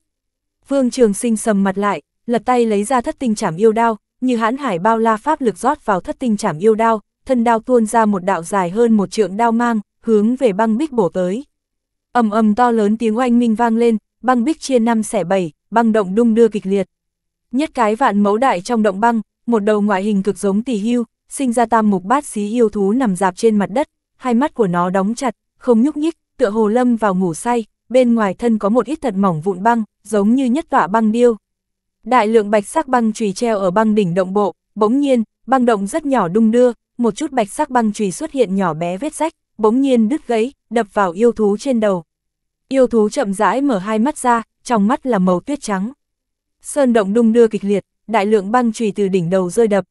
Vương Trường Sinh sầm mặt lại, lật tay lấy ra thất tinh trảm yêu đao, như hãn hải bao la pháp lực rót vào thất tinh chảm yêu đao, thân đao tuôn ra một đạo dài hơn một trượng đao mang, hướng về băng bích bổ tới. ầm ầm to lớn tiếng oanh minh vang lên, băng bích chia năm xẻ bảy, băng động đung đưa kịch liệt. Nhất cái vạn mẫu đại trong động băng, một đầu ngoại hình cực giống tỷ hưu, sinh ra tam mục bát xí yêu thú nằm dạp trên mặt đất, hai mắt của nó đóng chặt, không nhúc nhích, tựa hồ lâm vào ngủ say, bên ngoài thân có một ít thật mỏng vụn băng, giống như nhất tọa băng điêu. Đại lượng bạch sắc băng chùy treo ở băng đỉnh động bộ, bỗng nhiên, băng động rất nhỏ đung đưa, một chút bạch sắc băng chùy xuất hiện nhỏ bé vết rách, bỗng nhiên đứt gãy, đập vào yêu thú trên đầu. Yêu thú chậm rãi mở hai mắt ra, trong mắt là màu tuyết trắng. Sơn động đung đưa kịch liệt, đại lượng băng chùy từ đỉnh đầu rơi đập.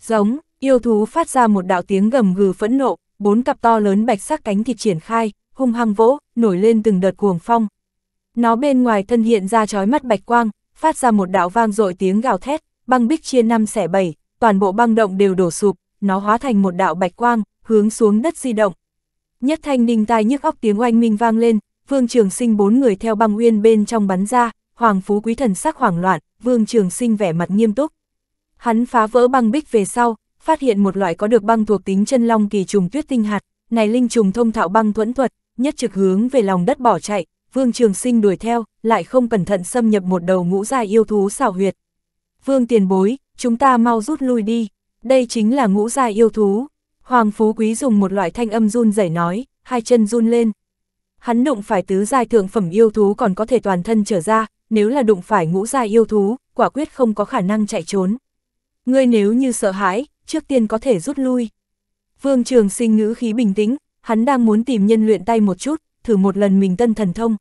Giống, yêu thú phát ra một đạo tiếng gầm gừ phẫn nộ, bốn cặp to lớn bạch sắc cánh thịt triển khai, hung hăng vỗ, nổi lên từng đợt cuồng phong. Nó bên ngoài thân hiện ra chói mắt bạch quang, phát ra một đạo vang dội tiếng gào thét, băng bích chia năm xẻ bảy, toàn bộ băng động đều đổ sụp, nó hóa thành một đạo bạch quang, hướng xuống đất di động. Nhất thanh đình tai nhức óc tiếng oanh minh vang lên, Vương Trường Sinh bốn người theo băng uyên bên trong bắn ra, Hoàng Phú Quý thần sắc hoảng loạn, Vương Trường Sinh vẻ mặt nghiêm túc. Hắn phá vỡ băng bích về sau, phát hiện một loại có được băng thuộc tính chân long kỳ trùng tuyết tinh hạt, này linh trùng thông thạo băng thuẫn thuật, nhất trực hướng về lòng đất bỏ chạy, Vương Trường Sinh đuổi theo, lại không cẩn thận xâm nhập một đầu ngũ giai yêu thú xảo huyệt. Vương tiền bối, chúng ta mau rút lui đi, đây chính là ngũ giai yêu thú. Hoàng Phú Quý dùng một loại thanh âm run rẩy nói, hai chân run lên. Hắn đụng phải tứ giai thượng phẩm yêu thú còn có thể toàn thân trở ra, nếu là đụng phải ngũ giai yêu thú, quả quyết không có khả năng chạy trốn. Ngươi nếu như sợ hãi, trước tiên có thể rút lui. Vương Trường Sinh ngữ khí bình tĩnh, hắn đang muốn tìm nhân luyện tay một chút, thử một lần mình tân thần thông.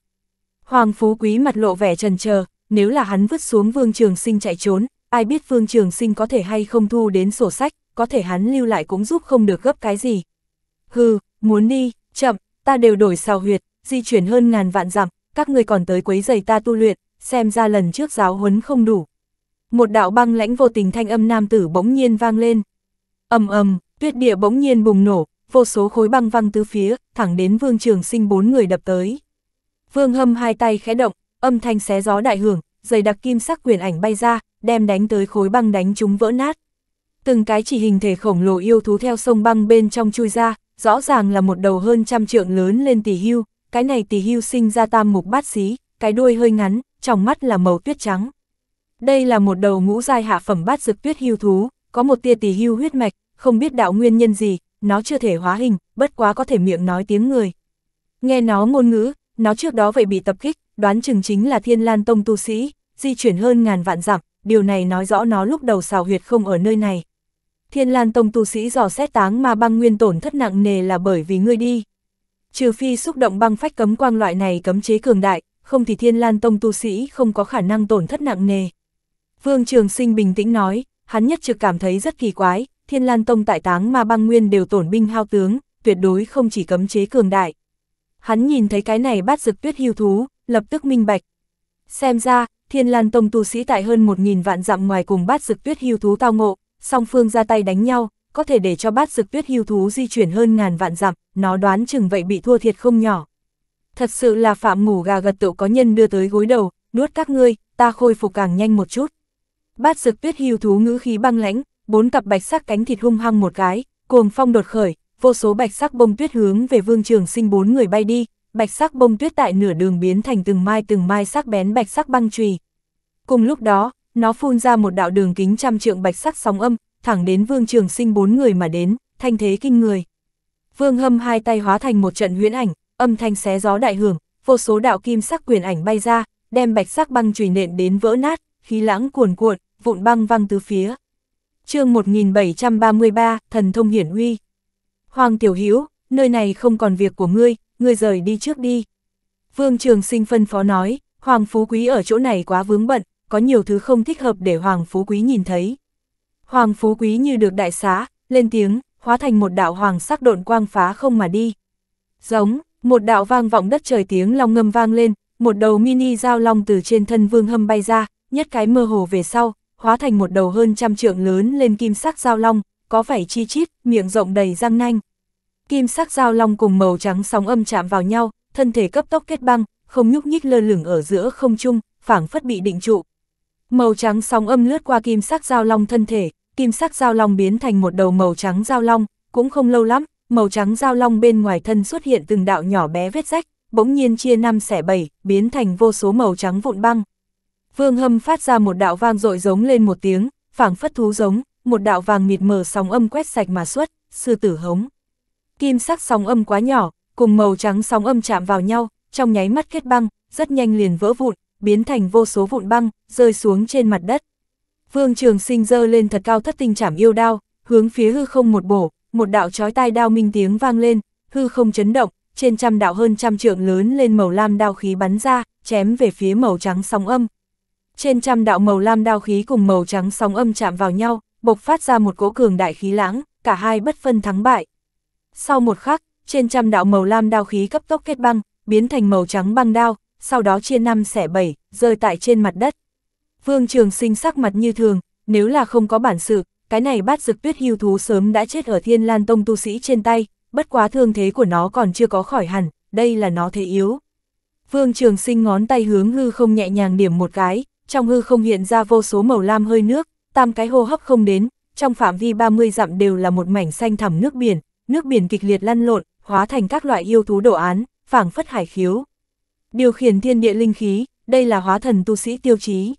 Hoàng Phú Quý mặt lộ vẻ trần chờ nếu là hắn vứt xuống Vương Trường Sinh chạy trốn, ai biết Vương Trường Sinh có thể hay không thu đến sổ sách, có thể hắn lưu lại cũng giúp không được gấp cái gì. Hừ, muốn đi, chậm, ta đều đổi sao huyệt, di chuyển hơn ngàn vạn dặm, các người còn tới quấy giày ta tu luyện, xem ra lần trước giáo huấn không đủ. Một đạo băng lãnh vô tình thanh âm nam tử bỗng nhiên vang lên. ầm ầm, tuyết địa bỗng nhiên bùng nổ, vô số khối băng văng tứ phía, thẳng đến Vương Trường Sinh bốn người đập tới. Vương Hâm hai tay khẽ động, âm thanh xé gió đại hưởng, dày đặc kim sắc quyền ảnh bay ra, đem đánh tới khối băng đánh chúng vỡ nát. Từng cái chỉ hình thể khổng lồ yêu thú theo sông băng bên trong chui ra, rõ ràng là một đầu hơn trăm trượng lớn lên tỷ hưu, cái này tỷ hưu sinh ra tam mục bát xí, cái đuôi hơi ngắn, trong mắt là màu tuyết trắng. Đây là một đầu ngũ giai hạ phẩm bát dực tuyết hưu thú, có một tia tỷ hưu huyết mạch, không biết đạo nguyên nhân gì, nó chưa thể hóa hình, bất quá có thể miệng nói tiếng người. Nghe nó ngôn ngữ, nó trước đó vậy bị tập kích, đoán chừng chính là thiên lan tông tu sĩ, di chuyển hơn ngàn vạn dặm, điều này nói rõ nó lúc đầu xào huyệt không ở nơi này. Thiên lan tông tu sĩ dò xét táng mà băng nguyên tổn thất nặng nề là bởi vì ngươi đi. Trừ phi xúc động băng phách cấm quang loại này cấm chế cường đại, không thì thiên lan tông tu sĩ không có khả năng tổn thất nặng nề. Vương Trường Sinh bình tĩnh nói, hắn nhất trực cảm thấy rất kỳ quái, Thiên Lan Tông tại táng mà băng nguyên đều tổn binh hao tướng, tuyệt đối không chỉ cấm chế cường đại. Hắn nhìn thấy cái này bát dực tuyết hưu thú, lập tức minh bạch. Xem ra, Thiên Lan Tông tu sĩ tại hơn 1.000 vạn dặm ngoài cùng bát dực tuyết hưu thú tao ngộ, song phương ra tay đánh nhau, có thể để cho bát dực tuyết hưu thú di chuyển hơn ngàn vạn dặm, nó đoán chừng vậy bị thua thiệt không nhỏ. Thật sự là phạm ngủ gà gật tựu có nhân đưa tới gối đầu, nuốt các ngươi, ta khôi phục càng nhanh một chút. Bát dực tuyết hưu thú ngữ khí băng lãnh, bốn cặp bạch sắc cánh thịt hung hăng một cái, cuồng phong đột khởi, vô số bạch sắc bông tuyết hướng về Vương Trường Sinh bốn người bay đi, bạch sắc bông tuyết tại nửa đường biến thành từng mai từng mai sắc bén bạch sắc băng chùy. Cùng lúc đó, nó phun ra một đạo đường kính trăm trượng bạch sắc sóng âm, thẳng đến Vương Trường Sinh bốn người mà đến, thanh thế kinh người. Vương Hâm hai tay hóa thành một trận huyễn ảnh, âm thanh xé gió đại hưởng, vô số đạo kim sắc quyền ảnh bay ra, đem bạch sắc băng chùy nện đến vỡ nát, khí lãng cuồn cuộn, vụn băng văng tứ phía chương 1733, Thần Thông Hiển Uy. Hoàng Tiểu Hữu nơi này không còn việc của ngươi, ngươi rời đi trước đi. Vương Trường Sinh phân phó nói, Hoàng Phú Quý ở chỗ này quá vướng bận, có nhiều thứ không thích hợp để Hoàng Phú Quý nhìn thấy. Hoàng Phú Quý như được đại xá, lên tiếng, hóa thành một đạo hoàng sắc độn quang phá không mà đi. Giống, một đạo vang vọng đất trời tiếng long ngâm vang lên, một đầu mini dao long từ trên thân vương hâm bay ra, nhất cái mơ hồ về sau, hóa thành một đầu hơn trăm trượng lớn lên kim sắc dao long, có vẻ chi chít, miệng rộng đầy răng nanh. Kim sắc dao long cùng màu trắng sóng âm chạm vào nhau, thân thể cấp tốc kết băng, không nhúc nhích lơ lửng ở giữa không trung, phảng phất bị định trụ. Màu trắng sóng âm lướt qua kim sắc dao long thân thể, kim sắc dao long biến thành một đầu màu trắng dao long, cũng không lâu lắm, màu trắng dao long bên ngoài thân xuất hiện từng đạo nhỏ bé vết rách, bỗng nhiên chia năm xẻ bảy, biến thành vô số màu trắng vụn băng. Vương Hâm phát ra một đạo vang dội giống lên một tiếng, phảng phất thú giống, một đạo vàng mịt mờ sóng âm quét sạch mà xuất, sư tử hống. Kim sắc sóng âm quá nhỏ, cùng màu trắng sóng âm chạm vào nhau, trong nháy mắt kết băng, rất nhanh liền vỡ vụn, biến thành vô số vụn băng, rơi xuống trên mặt đất. Vương Trường Sinh giơ lên thật cao thất tinh chạm yêu đao, hướng phía hư không một bổ, một đạo chói tai đao minh tiếng vang lên, hư không chấn động, trên trăm đạo hơn trăm trượng lớn lên màu lam đao khí bắn ra, chém về phía màu trắng sóng âm, trên trăm đạo màu lam đao khí cùng màu trắng sóng âm chạm vào nhau, bộc phát ra một cỗ cường đại khí lãng, cả hai bất phân thắng bại. Sau một khắc, trên trăm đạo màu lam đao khí cấp tốc kết băng, biến thành màu trắng băng đao, sau đó chia năm xẻ bảy, rơi tại trên mặt đất. Vương Trường Sinh sắc mặt như thường, nếu là không có bản sự, cái này bát dực tuyết hưu thú sớm đã chết ở Thiên Lan Tông tu sĩ trên tay, bất quá thương thế của nó còn chưa có khỏi hẳn, đây là nó thế yếu. Vương Trường Sinh ngón tay hướng hư không nhẹ nhàng điểm một cái, trong hư không hiện ra vô số màu lam hơi nước, tam cái hô hấp không đến, trong phạm vi 30 dặm đều là một mảnh xanh thẳm nước biển, nước biển kịch liệt lăn lộn, hóa thành các loại yêu thú đồ án, phảng phất hải khiếu. Điều khiển thiên địa linh khí, đây là hóa thần tu sĩ tiêu chí.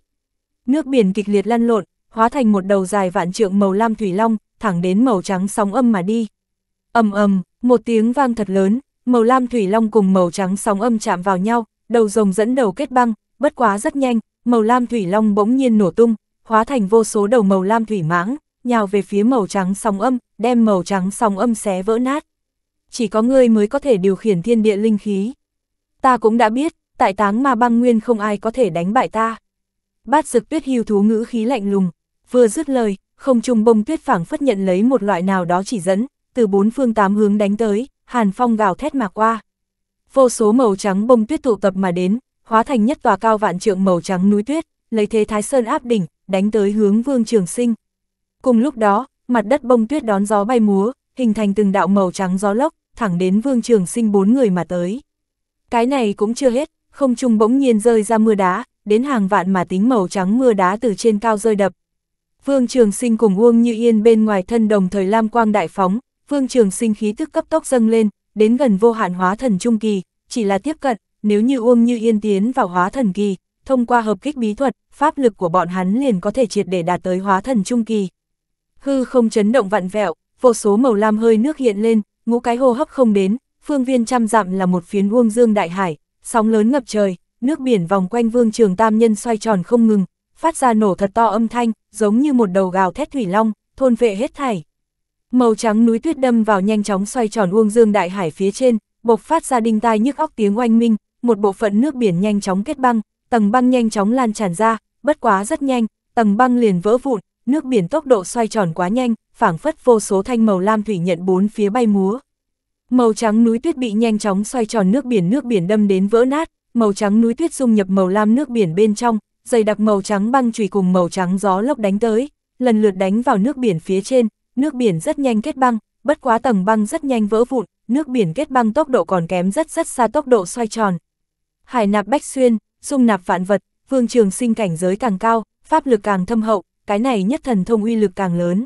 Nước biển kịch liệt lăn lộn, hóa thành một đầu dài vạn trượng màu lam thủy long, thẳng đến màu trắng sóng âm mà đi. Ầm ầm, một tiếng vang thật lớn, màu lam thủy long cùng màu trắng sóng âm chạm vào nhau, đầu rồng dẫn đầu kết băng, bất quá rất nhanh, màu lam thủy long bỗng nhiên nổ tung, hóa thành vô số đầu màu lam thủy mãng, nhào về phía màu trắng sóng âm, đem màu trắng sóng âm xé vỡ nát. Chỉ có ngươi mới có thể điều khiển thiên địa linh khí. Ta cũng đã biết, tại táng ma băng nguyên không ai có thể đánh bại ta. Bát dực tuyết hưu thú ngữ khí lạnh lùng, vừa dứt lời, không trung bông tuyết phảng phất nhận lấy một loại nào đó chỉ dẫn, từ bốn phương tám hướng đánh tới, hàn phong gào thét mà qua. Vô số màu trắng bông tuyết tụ tập mà đến, hóa thành nhất tòa cao vạn trượng màu trắng núi tuyết, lấy thế thái sơn áp đỉnh, đánh tới hướng Vương Trường Sinh. Cùng lúc đó, mặt đất bông tuyết đón gió bay múa, hình thành từng đạo màu trắng gió lốc, thẳng đến Vương Trường Sinh bốn người mà tới. Cái này cũng chưa hết, không trung bỗng nhiên rơi ra mưa đá, đến hàng vạn mà tính màu trắng mưa đá từ trên cao rơi đập. Vương Trường Sinh cùng Uông Như Yên bên ngoài thân đồng thời lam quang đại phóng, Vương Trường Sinh khí tức cấp tốc dâng lên, đến gần vô hạn hóa thần trung kỳ, chỉ là tiếp cận, nếu như Uông Như Yên tiến vào hóa thần kỳ, thông qua hợp kích bí thuật, pháp lực của bọn hắn liền có thể triệt để đạt tới hóa thần trung kỳ. Hư không chấn động vặn vẹo, vô số màu lam hơi nước hiện lên, ngũ cái hô hấp không đến, phương viên trăm dặm là một phiến uông dương đại hải, sóng lớn ngập trời, nước biển vòng quanh vương trường tam nhân xoay tròn không ngừng, phát ra nổ thật to âm thanh, giống như một đầu gào thét thủy long, thôn vệ hết thảy. Màu trắng núi tuyết đâm vào nhanh chóng xoay tròn uông dương đại hải phía trên, bộc phát ra đinh tai nhức óc tiếng oanh minh, một bộ phận nước biển nhanh chóng kết băng, tầng băng nhanh chóng lan tràn ra, bất quá rất nhanh, tầng băng liền vỡ vụn, nước biển tốc độ xoay tròn quá nhanh, phảng phất vô số thanh màu lam thủy nhận bốn phía bay múa. Màu trắng núi tuyết bị nhanh chóng xoay tròn nước biển, nước biển đâm đến vỡ nát, màu trắng núi tuyết dung nhập màu lam nước biển bên trong, dày đặc màu trắng băng chùy cùng màu trắng gió lốc đánh tới, lần lượt đánh vào nước biển phía trên, nước biển rất nhanh kết băng, bất quá tầng băng rất nhanh vỡ vụn, nước biển kết băng tốc độ còn kém rất rất xa tốc độ xoay tròn, hải nạp bách xuyên, dung nạp vạn vật, vương trường sinh cảnh giới càng cao, pháp lực càng thâm hậu, cái này nhất thần thông uy lực càng lớn.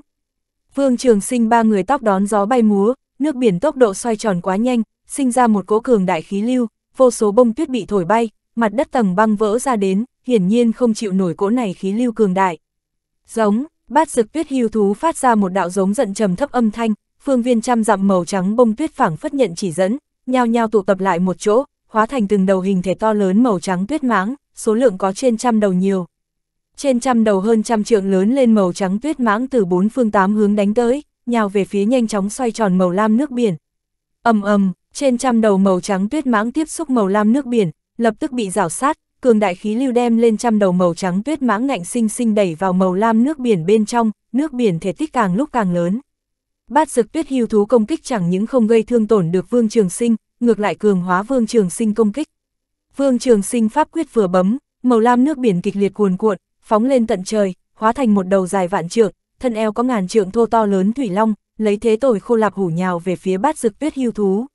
Vương trường sinh ba người tóc đón gió bay múa, nước biển tốc độ xoay tròn quá nhanh, sinh ra một cỗ cường đại khí lưu, vô số bông tuyết bị thổi bay, mặt đất tầng băng vỡ ra đến, hiển nhiên không chịu nổi cỗ này khí lưu cường đại. Giống, bát dực tuyết hưu thú phát ra một đạo giống giận trầm thấp âm thanh, phương viên trăm dặm màu trắng bông tuyết phảng phất nhận chỉ dẫn, nhao nhao tụ tập lại một chỗ, hóa thành từng đầu hình thể to lớn màu trắng tuyết mãng, số lượng có trên trăm đầu nhiều. Trên trăm đầu hơn trăm trượng lớn lên màu trắng tuyết mãng từ bốn phương tám hướng đánh tới, nhào về phía nhanh chóng xoay tròn màu lam nước biển. ầm ầm, trên trăm đầu màu trắng tuyết mãng tiếp xúc màu lam nước biển, lập tức bị rào sát, cường đại khí lưu đem lên trăm đầu màu trắng tuyết mãng ngạnh sinh sinh đẩy vào màu lam nước biển bên trong, nước biển thể tích càng lúc càng lớn. Bát dực tuyết hưu thú công kích chẳng những không gây thương tổn được Vương Trường Sinh, ngược lại cường hóa Vương Trường Sinh công kích. Vương Trường Sinh pháp quyết vừa bấm, màu lam nước biển kịch liệt cuồn cuộn, phóng lên tận trời, hóa thành một đầu dài vạn trượng, thân eo có ngàn trượng thô to lớn thủy long, lấy thế tồi khô lạp hủ nhào về phía bát dực tuyết hưu thú.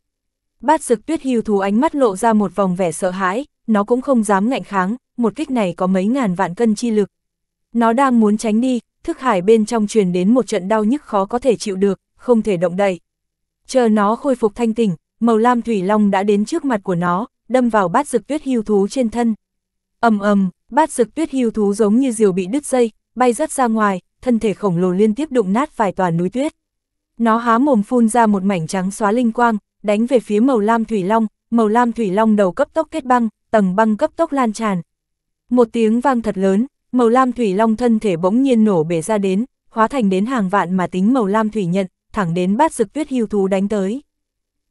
Bát dực tuyết hưu thú ánh mắt lộ ra một vòng vẻ sợ hãi, nó cũng không dám ngạnh kháng, một kích này có mấy ngàn vạn cân chi lực. Nó đang muốn tránh đi, thức hải bên trong truyền đến một trận đau nhức khó có thể chịu được, không thể động đậy. Chờ nó khôi phục thanh tỉnh, màu lam thủy long đã đến trước mặt của nó, đâm vào bát dực tuyết hưu thú trên thân. ầm ầm, bát dực tuyết hưu thú giống như diều bị đứt dây, bay rất ra ngoài, thân thể khổng lồ liên tiếp đụng nát vài tòa núi tuyết. Nó há mồm phun ra một mảnh trắng xóa linh quang, đánh về phía màu lam thủy long, màu lam thủy long đầu cấp tốc kết băng, tầng băng cấp tốc lan tràn. Một tiếng vang thật lớn, màu lam thủy long thân thể bỗng nhiên nổ bể ra đến, hóa thành đến hàng vạn mà tính màu lam thủy nhận, thẳng đến bát dực tuyết hưu thú đánh tới.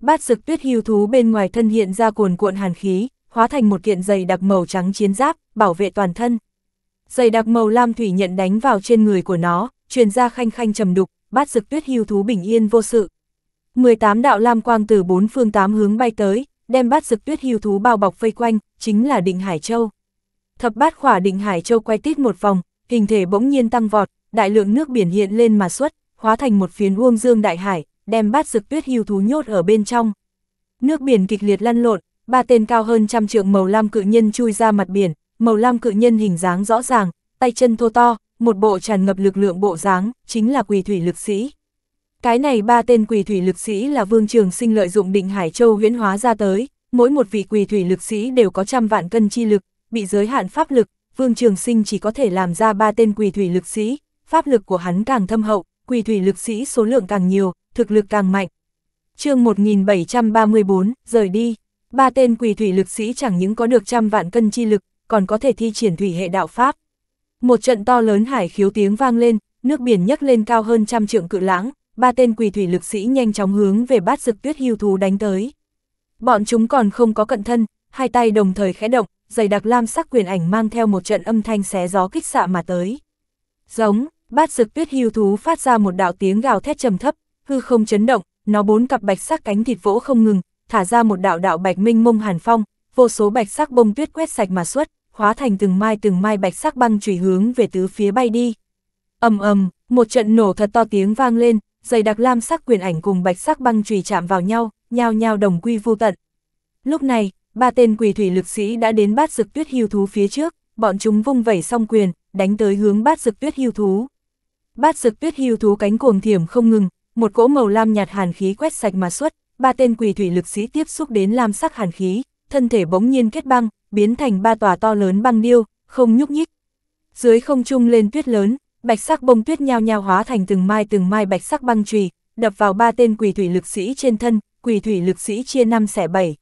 Bát dực tuyết hưu thú bên ngoài thân hiện ra cuồn cuộn hàn khí, hóa thành một kiện giày đặc màu trắng chiến giáp, bảo vệ toàn thân. Giày đặc màu lam thủy nhận đánh vào trên người của nó, truyền ra khanh khanh trầm đục, bát dực tuyết hưu thú bình yên vô sự. 18 đạo lam quang từ bốn phương tám hướng bay tới, đem bát dực tuyết hưu thú bao bọc vây quanh, chính là định Hải Châu. Thập bát khỏa định Hải Châu quay tít một vòng, hình thể bỗng nhiên tăng vọt, đại lượng nước biển hiện lên mà xuất, hóa thành một phiến uông dương đại hải, đem bát rực tuyết hưu thú nhốt ở bên trong. Nước biển kịch liệt lăn lộn, ba tên cao hơn trăm trượng màu lam cự nhân chui ra mặt biển, màu lam cự nhân hình dáng rõ ràng, tay chân thô to, một bộ tràn ngập lực lượng bộ dáng, chính là quỳ thủy lực sĩ. Cái này ba tên quỳ thủy lực sĩ là vương trường sinh lợi dụng định Hải Châu huyễn hóa ra tới, mỗi một vị quỳ thủy lực sĩ đều có trăm vạn cân chi lực, bị giới hạn pháp lực, vương trường sinh chỉ có thể làm ra ba tên quỳ thủy lực sĩ, pháp lực của hắn càng thâm hậu, quỳ thủy lực sĩ số lượng càng nhiều, thực lực càng mạnh. chương 1734, rời đi, ba tên quỷ thủy lực sĩ chẳng những có được trăm vạn cân chi lực, còn có thể thi triển thủy hệ đạo pháp. Một trận to lớn hải khiếu tiếng vang lên, nước biển nhấc lên cao hơn trăm trượng cự lãng, ba tên quỷ thủy lực sĩ nhanh chóng hướng về bát dực tuyết hưu thú đánh tới. Bọn chúng còn không có cận thân, hai tay đồng thời khẽ động, dày đặc lam sắc quyền ảnh mang theo một trận âm thanh xé gió kích xạ mà tới. Giống, bát dực tuyết hưu thú phát ra một đạo tiếng gào thét trầm thấp, hư không chấn động, nó bốn cặp bạch sắc cánh thịt vỗ không ngừng, thả ra một đạo đạo bạch minh mông hàn phong, vô số bạch sắc bông tuyết quét sạch mà xuất, hóa thành từng mai từng mai bạch sắc băng chùy hướng về tứ phía bay đi. Ầm ầm, một trận nổ thật to tiếng vang lên, dày đặc lam sắc quyền ảnh cùng bạch sắc băng chùy chạm vào nhau, nhao nhao đồng quy vô tận. Lúc này, ba tên quỷ thủy lực sĩ đã đến bát dực tuyết hưu thú phía trước, bọn chúng vung vẩy song quyền, đánh tới hướng bát dực tuyết hưu thú. Bát dực tuyết hưu thú cánh cuồng thiểm không ngừng, một cỗ màu lam nhạt hàn khí quét sạch mà xuất, ba tên quỷ thủy lực sĩ tiếp xúc đến lam sắc hàn khí, thân thể bỗng nhiên kết băng, biến thành ba tòa to lớn băng điêu, không nhúc nhích. Dưới không trung lên tuyết lớn, bạch sắc bông tuyết nhao nhao hóa thành từng mai từng mai bạch sắc băng chùy, đập vào ba tên quỷ thủy lực sĩ trên thân, quỷ thủy lực sĩ chia năm xẻ bảy.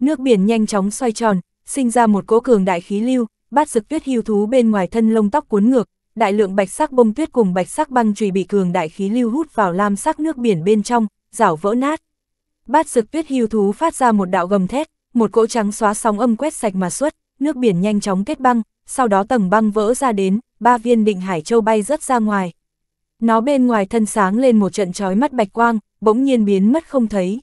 Nước biển nhanh chóng xoay tròn, sinh ra một cỗ cường đại khí lưu, bát dực tuyết hưu thú bên ngoài thân lông tóc cuốn ngược, đại lượng bạch sắc bông tuyết cùng bạch sắc băng chùy bị cường đại khí lưu hút vào lam sắc nước biển bên trong, rảo vỡ nát. Bát dực tuyết hưu thú phát ra một đạo gầm thét, một cỗ trắng xóa sóng âm quét sạch mà suốt nước biển nhanh chóng kết băng, sau đó tầng băng vỡ ra đến, ba viên định hải châu bay rớt ra ngoài. Nó bên ngoài thân sáng lên một trận chói mắt bạch quang, bỗng nhiên biến mất không thấy.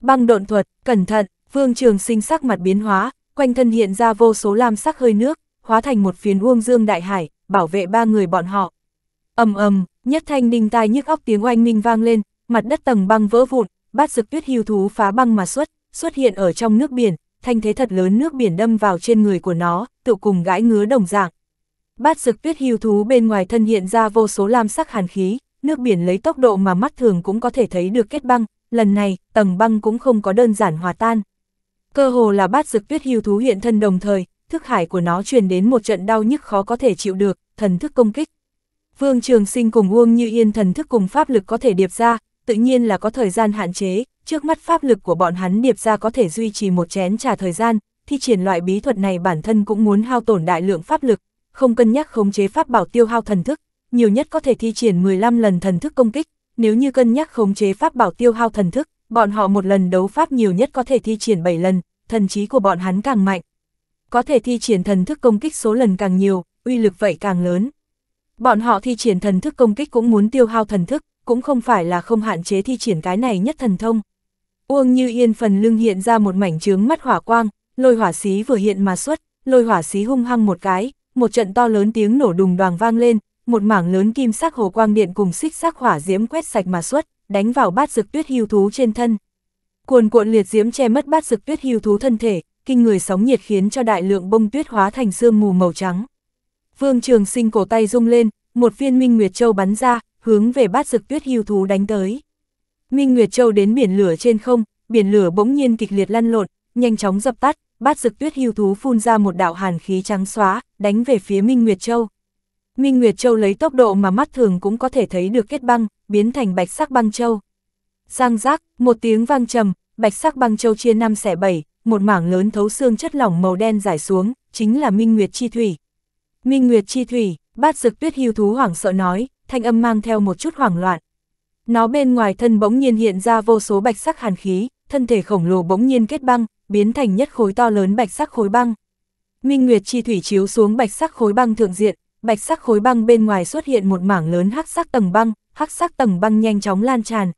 Băng độn thuật, cẩn thận, vương trường sinh sắc mặt biến hóa, quanh thân hiện ra vô số lam sắc hơi nước, hóa thành một phiến uông dương đại hải, bảo vệ ba người bọn họ. ầm ầm, nhất thanh đinh tai nhức óc tiếng oanh minh vang lên, mặt đất tầng băng vỡ vụn, bát dực tuyết hưu thú phá băng mà xuất, xuất hiện ở trong nước biển, thanh thế thật lớn nước biển đâm vào trên người của nó, tự cùng gãi ngứa đồng dạng. Bát dực tuyết hưu thú bên ngoài thân hiện ra vô số lam sắc hàn khí, nước biển lấy tốc độ mà mắt thường cũng có thể thấy được kết băng, lần này, tầng băng cũng không có đơn giản hòa tan. Cơ hồ là bát dực tuyết hưu thú hiện thân đồng thời, thức hải của nó truyền đến một trận đau nhức khó có thể chịu được, thần thức công kích. Vương Trường Sinh cùng Uông Như Yên thần thức cùng pháp lực có thể điệp ra, tự nhiên là có thời gian hạn chế, trước mắt pháp lực của bọn hắn điệp ra có thể duy trì một chén trà thời gian, thi triển loại bí thuật này bản thân cũng muốn hao tổn đại lượng pháp lực, không cân nhắc khống chế pháp bảo tiêu hao thần thức, nhiều nhất có thể thi triển 15 lần thần thức công kích, nếu như cân nhắc khống chế pháp bảo tiêu hao thần thức, bọn họ một lần đấu pháp nhiều nhất có thể thi triển 7 lần, thần trí của bọn hắn càng mạnh, có thể thi triển thần thức công kích số lần càng nhiều, uy lực vậy càng lớn. Bọn họ thi triển thần thức công kích cũng muốn tiêu hao thần thức, cũng không phải là không hạn chế thi triển cái này nhất thần thông. Uông Như Yên phần lưng hiện ra một mảnh trướng mắt hỏa quang, lôi hỏa xí vừa hiện mà xuất, lôi hỏa xí hung hăng một cái, một trận to lớn tiếng nổ đùng đoàng vang lên, một mảng lớn kim sắc hồ quang điện cùng xích sắc hỏa diễm quét sạch mà xuất, đánh vào bát dực tuyết hưu thú trên thân. Cuồn cuộn liệt diễm che mất bát dực tuyết hưu thú thân thể, kinh người sóng nhiệt khiến cho đại lượng bông tuyết hóa thành sương mù màu trắng. Vương Trường Sinh cổ tay rung lên, một viên Minh Nguyệt Châu bắn ra, hướng về bát dực tuyết hưu thú đánh tới. Minh Nguyệt Châu đến biển lửa trên không, biển lửa bỗng nhiên kịch liệt lăn lộn, nhanh chóng dập tắt, bát dực tuyết hưu thú phun ra một đạo hàn khí trắng xóa, đánh về phía Minh Nguyệt Châu. Minh Nguyệt Châu lấy tốc độ mà mắt thường cũng có thể thấy được kết băng, biến thành bạch sắc băng châu. Giang giác, một tiếng vang trầm, bạch sắc băng châu chia năm xẻ bảy, một mảng lớn thấu xương chất lỏng màu đen giải xuống, chính là Minh Nguyệt Chi Thủy. Minh Nguyệt Chi Thủy, bát dực tuyết hưu thú hoảng sợ nói, thanh âm mang theo một chút hoảng loạn. Nó bên ngoài thân bỗng nhiên hiện ra vô số bạch sắc hàn khí, thân thể khổng lồ bỗng nhiên kết băng, biến thành nhất khối to lớn bạch sắc khối băng. Minh Nguyệt chi thủy chiếu xuống bạch sắc khối băng thượng diện, bạch sắc khối băng bên ngoài xuất hiện một mảng lớn hắc sắc tầng băng, hắc sắc tầng băng nhanh chóng lan tràn.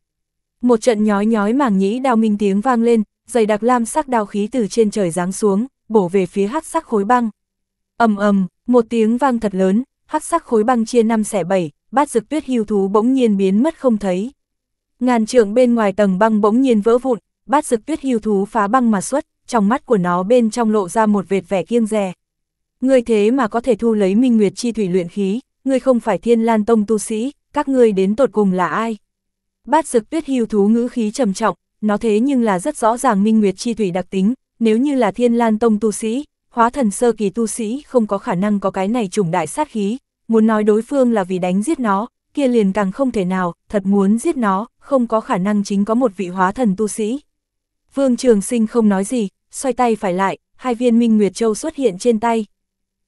Một trận nhói nhói màng nhĩ đao minh tiếng vang lên, dày đặc lam sắc đao khí từ trên trời giáng xuống, bổ về phía hắc sắc khối băng. ầm ầm, một tiếng vang thật lớn, hắc sắc khối băng chia năm xẻ bảy, bát dực tuyết hưu thú bỗng nhiên biến mất không thấy. Ngàn trượng bên ngoài tầng băng bỗng nhiên vỡ vụn, bát dực tuyết hưu thú phá băng mà xuất, trong mắt của nó bên trong lộ ra một vệt vẻ kiêng dè. Ngươi thế mà có thể thu lấy Minh Nguyệt chi thủy luyện khí, ngươi không phải Thiên Lan tông tu sĩ, các ngươi đến tột cùng là ai? Bát Dực Tuyết Hưu thú ngữ khí trầm trọng, nó thế nhưng là rất rõ ràng minh nguyệt chi thủy đặc tính, nếu như là thiên lan tông tu sĩ, hóa thần sơ kỳ tu sĩ không có khả năng có cái này trùng đại sát khí, muốn nói đối phương là vì đánh giết nó, kia liền càng không thể nào, thật muốn giết nó, không có khả năng chính có một vị hóa thần tu sĩ. Vương Trường Sinh không nói gì, xoay tay phải lại, hai viên minh nguyệt châu xuất hiện trên tay.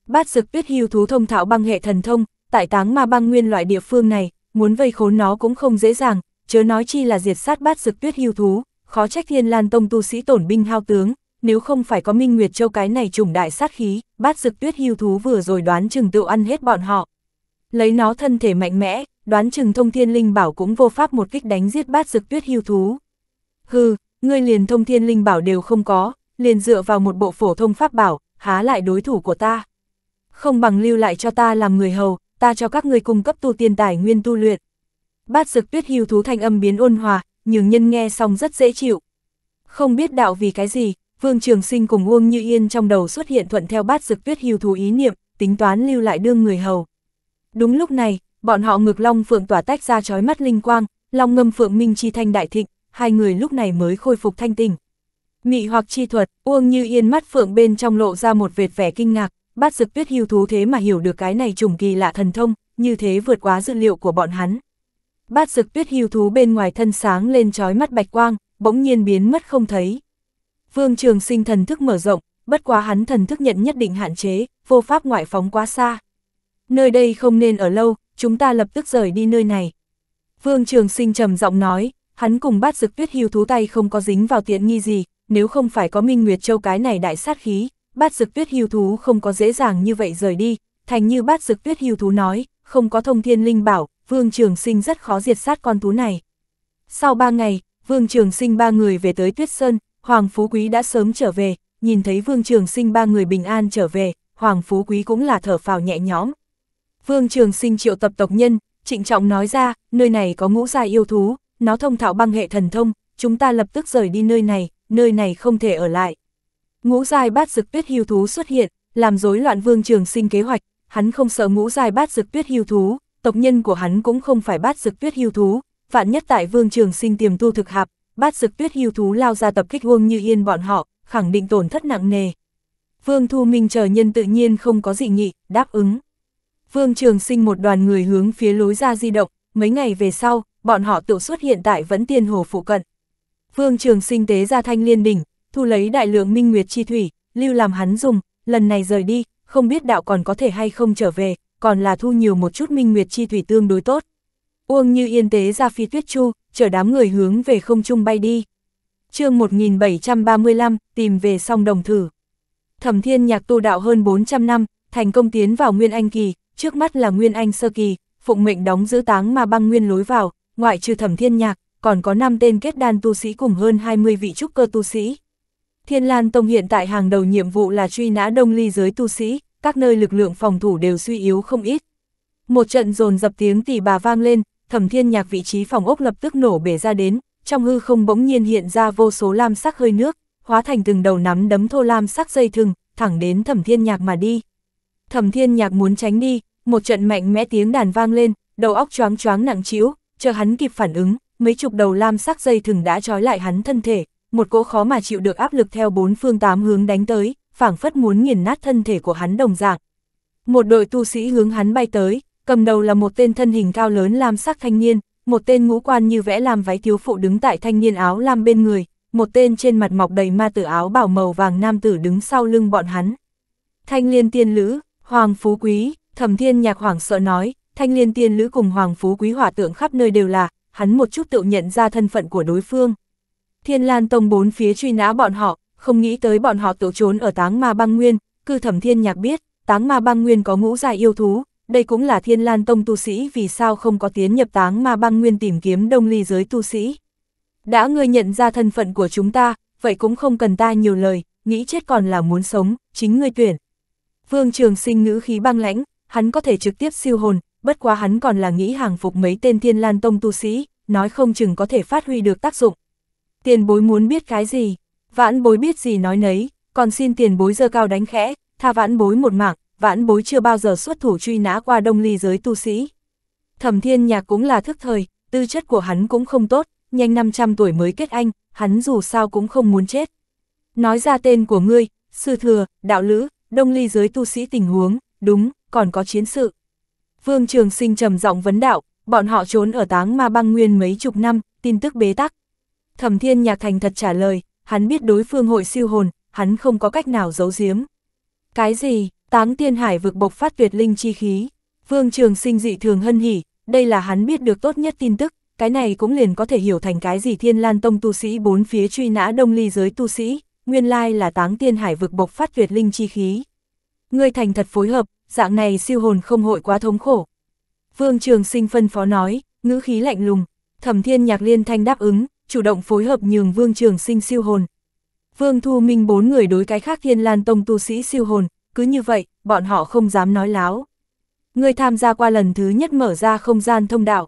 Bát dực tuyết hưu thú thông thạo băng hệ thần thông, tại táng ma băng nguyên loại địa phương này, muốn vây khốn nó cũng không dễ dàng, chớ nói chi là diệt sát bát dực tuyết hưu thú, khó trách thiên lan tông tu sĩ tổn binh hao tướng, nếu không phải có minh nguyệt châu cái này trùng đại sát khí, bát dực tuyết hưu thú vừa rồi đoán chừng tự ăn hết bọn họ. Lấy nó thân thể mạnh mẽ, đoán chừng thông thiên linh bảo cũng vô pháp một kích đánh giết bát dực tuyết hưu thú. Hừ, ngươi liền thông thiên linh bảo đều không có, liền dựa vào một bộ phổ thông pháp bảo, há lại đối thủ của ta. Không bằng lưu lại cho ta làm người hầu, ta cho các ngươi cung cấp tu tiên tài nguyên tu luyện bát dực tuyết hưu thú thanh âm biến ôn hòa, nhường nhân nghe xong rất dễ chịu. Không biết đạo vì cái gì, Vương Trường Sinh cùng Uông Như Yên trong đầu xuất hiện thuận theo bát dực tuyết hưu thú ý niệm, tính toán lưu lại đương người hầu. Đúng lúc này, bọn họ ngược long phượng tỏa tách ra chói mắt linh quang, long ngâm phượng minh chi thanh đại thịnh, hai người lúc này mới khôi phục thanh tình. Mị hoặc chi thuật, Uông Như Yên mắt phượng bên trong lộ ra một vệt vẻ kinh ngạc, bát dực tuyết hưu thú thế mà hiểu được cái này trùng kỳ lạ thần thông, như thế vượt quá dự liệu của bọn hắn bát dực tuyết hưu thú bên ngoài thân sáng lên trói mắt bạch quang, bỗng nhiên biến mất không thấy. Vương Trường Sinh thần thức mở rộng, bất quá hắn thần thức nhận nhất định hạn chế, vô pháp ngoại phóng quá xa. Nơi đây không nên ở lâu, chúng ta lập tức rời đi nơi này. Vương Trường Sinh trầm giọng nói, hắn cùng bát dực tuyết hưu thú tay không có dính vào tiện nghi gì, nếu không phải có Minh Nguyệt Châu cái này đại sát khí, bát dực tuyết hưu thú không có dễ dàng như vậy rời đi, thành như bát dực tuyết hưu thú nói, không có thông thiên linh bảo, Vương Trường Sinh rất khó diệt sát con thú này. Sau ba ngày, Vương Trường Sinh ba người về tới Tuyết Sơn, Hoàng Phú Quý đã sớm trở về, nhìn thấy Vương Trường Sinh ba người bình an trở về, Hoàng Phú Quý cũng là thở phào nhẹ nhõm. Vương Trường Sinh triệu tập tộc nhân, trịnh trọng nói ra, nơi này có ngũ gia yêu thú, nó thông thạo băng hệ thần thông, chúng ta lập tức rời đi nơi này, nơi này không thể ở lại. Ngũ giai bát dực tuyết hưu thú xuất hiện, làm rối loạn Vương Trường Sinh kế hoạch, hắn không sợ ngũ giai bát dực tuyết hưu thú, tộc nhân của hắn cũng không phải bát dực tuyết hưu thú, vạn nhất tại vương trường sinh tiềm tu thực hạp, bát dực tuyết hưu thú lao ra tập kích Uông Như Yên bọn họ, khẳng định tổn thất nặng nề. Vương Thu Minh chờ nhân tự nhiên không có dị nghị, đáp ứng. Vương Trường Sinh một đoàn người hướng phía lối ra di động, mấy ngày về sau, bọn họ tự xuất hiện tại Vẫn Tiên Hồ phụ cận. Vương Trường Sinh tế ra thanh liên đỉnh, thu lấy đại lượng minh nguyệt chi thủy, lưu làm hắn dùng, lần này rời đi, không biết đạo còn có thể hay không trở về, còn là thu nhiều một chút minh nguyệt chi thủy tương đối tốt. Uông như yên tế ra phi tuyết chu, chở đám người hướng về không trung bay đi. chương 1735, tìm về song đồng thử. Thẩm thiên nhạc tu đạo hơn 400 năm, thành công tiến vào Nguyên Anh Kỳ, trước mắt là Nguyên Anh Sơ Kỳ, phụng mệnh đóng giữ táng mà băng nguyên lối vào, ngoại trừ thẩm thiên nhạc, còn có 5 tên kết đan tu sĩ cùng hơn 20 vị trúc cơ tu sĩ. Thiên Lan Tông hiện tại hàng đầu nhiệm vụ là truy nã đông ly giới tu sĩ, các nơi lực lượng phòng thủ đều suy yếu không ít. Một trận dồn dập tiếng tỉ bà vang lên, thẩm thiên nhạc vị trí phòng ốc lập tức nổ bể ra đến, trong hư không bỗng nhiên hiện ra vô số lam sắc hơi nước, hóa thành từng đầu nắm đấm thô lam sắc dây thừng, thẳng đến thẩm thiên nhạc mà đi. Thẩm thiên nhạc muốn tránh đi, một trận mạnh mẽ tiếng đàn vang lên, đầu óc choáng choáng nặng trĩu, chờ hắn kịp phản ứng, mấy chục đầu lam sắc dây thừng đã trói lại hắn thân thể, một cỗ khó mà chịu được áp lực theo bốn phương tám hướng đánh tới, phảng phất muốn nghiền nát thân thể của hắn đồng dạng. Một đội tu sĩ hướng hắn bay tới, cầm đầu là một tên thân hình cao lớn lam sắc thanh niên, một tên ngũ quan như vẽ làm váy thiếu phụ đứng tại thanh niên áo lam bên người, một tên trên mặt mọc đầy ma tử áo bảo màu vàng nam tử đứng sau lưng bọn hắn. Thanh liên tiên lữ, hoàng phú quý, thẩm thiên nhạc hoàng sợ nói, thanh liên tiên lữ cùng hoàng phú quý hỏa tượng khắp nơi đều là, hắn một chút tự nhận ra thân phận của đối phương. Thiên Lan Tông bốn phía truy nã bọn họ, không nghĩ tới bọn họ tự trốn ở táng ma băng nguyên, cư thẩm thiên nhạc biết, táng ma băng nguyên có ngũ dài yêu thú, đây cũng là thiên lan tông tu sĩ vì sao không có tiến nhập táng ma băng nguyên tìm kiếm đông ly giới tu sĩ. Đã ngươi nhận ra thân phận của chúng ta, vậy cũng không cần ta nhiều lời, nghĩ chết còn là muốn sống, chính ngươi tuyển. Vương Trường Sinh ngữ khí băng lãnh, hắn có thể trực tiếp siêu hồn, bất quá hắn còn là nghĩ hàng phục mấy tên thiên lan tông tu sĩ, nói không chừng có thể phát huy được tác dụng. Tiền bối muốn biết cái gì? Vãn bối biết gì nói nấy, còn xin tiền bối dơ cao đánh khẽ, tha vãn bối một mạng, vãn bối chưa bao giờ xuất thủ truy nã qua đông ly giới tu sĩ. Thẩm thiên nhạc cũng là thức thời, tư chất của hắn cũng không tốt, nhanh 500 tuổi mới kết anh, hắn dù sao cũng không muốn chết. Nói ra tên của ngươi, sư thừa, đạo lữ, đông ly giới tu sĩ tình huống, đúng, còn có chiến sự. Vương Trường Sinh trầm giọng vấn đạo, bọn họ trốn ở táng ma băng nguyên mấy chục năm, tin tức bế tắc. Thẩm thiên nhạc thành thật trả lời, hắn biết đối phương hội siêu hồn, hắn không có cách nào giấu giếm. Cái gì, táng tiên hải vực bộc phát tuyệt linh chi khí, vương trường sinh dị thường hân hỉ, đây là hắn biết được tốt nhất tin tức, cái này cũng liền có thể hiểu thành cái gì thiên lan tông tu sĩ bốn phía truy nã đông ly giới tu sĩ, nguyên lai là táng tiên hải vực bộc phát tuyệt linh chi khí. Ngươi thành thật phối hợp, dạng này siêu hồn không hội quá thống khổ. Vương Trường Sinh phân phó nói, ngữ khí lạnh lùng, Thẩm Thiên Nhạc liên thanh đáp ứng, chủ động phối hợp nhường Vương Trường Sinh siêu hồn. Vương Thu Minh bốn người đối cái khác Thiên Lan Tông tu sĩ siêu hồn, cứ như vậy, bọn họ không dám nói láo. Ngươi tham gia qua lần thứ nhất mở ra không gian thông đạo.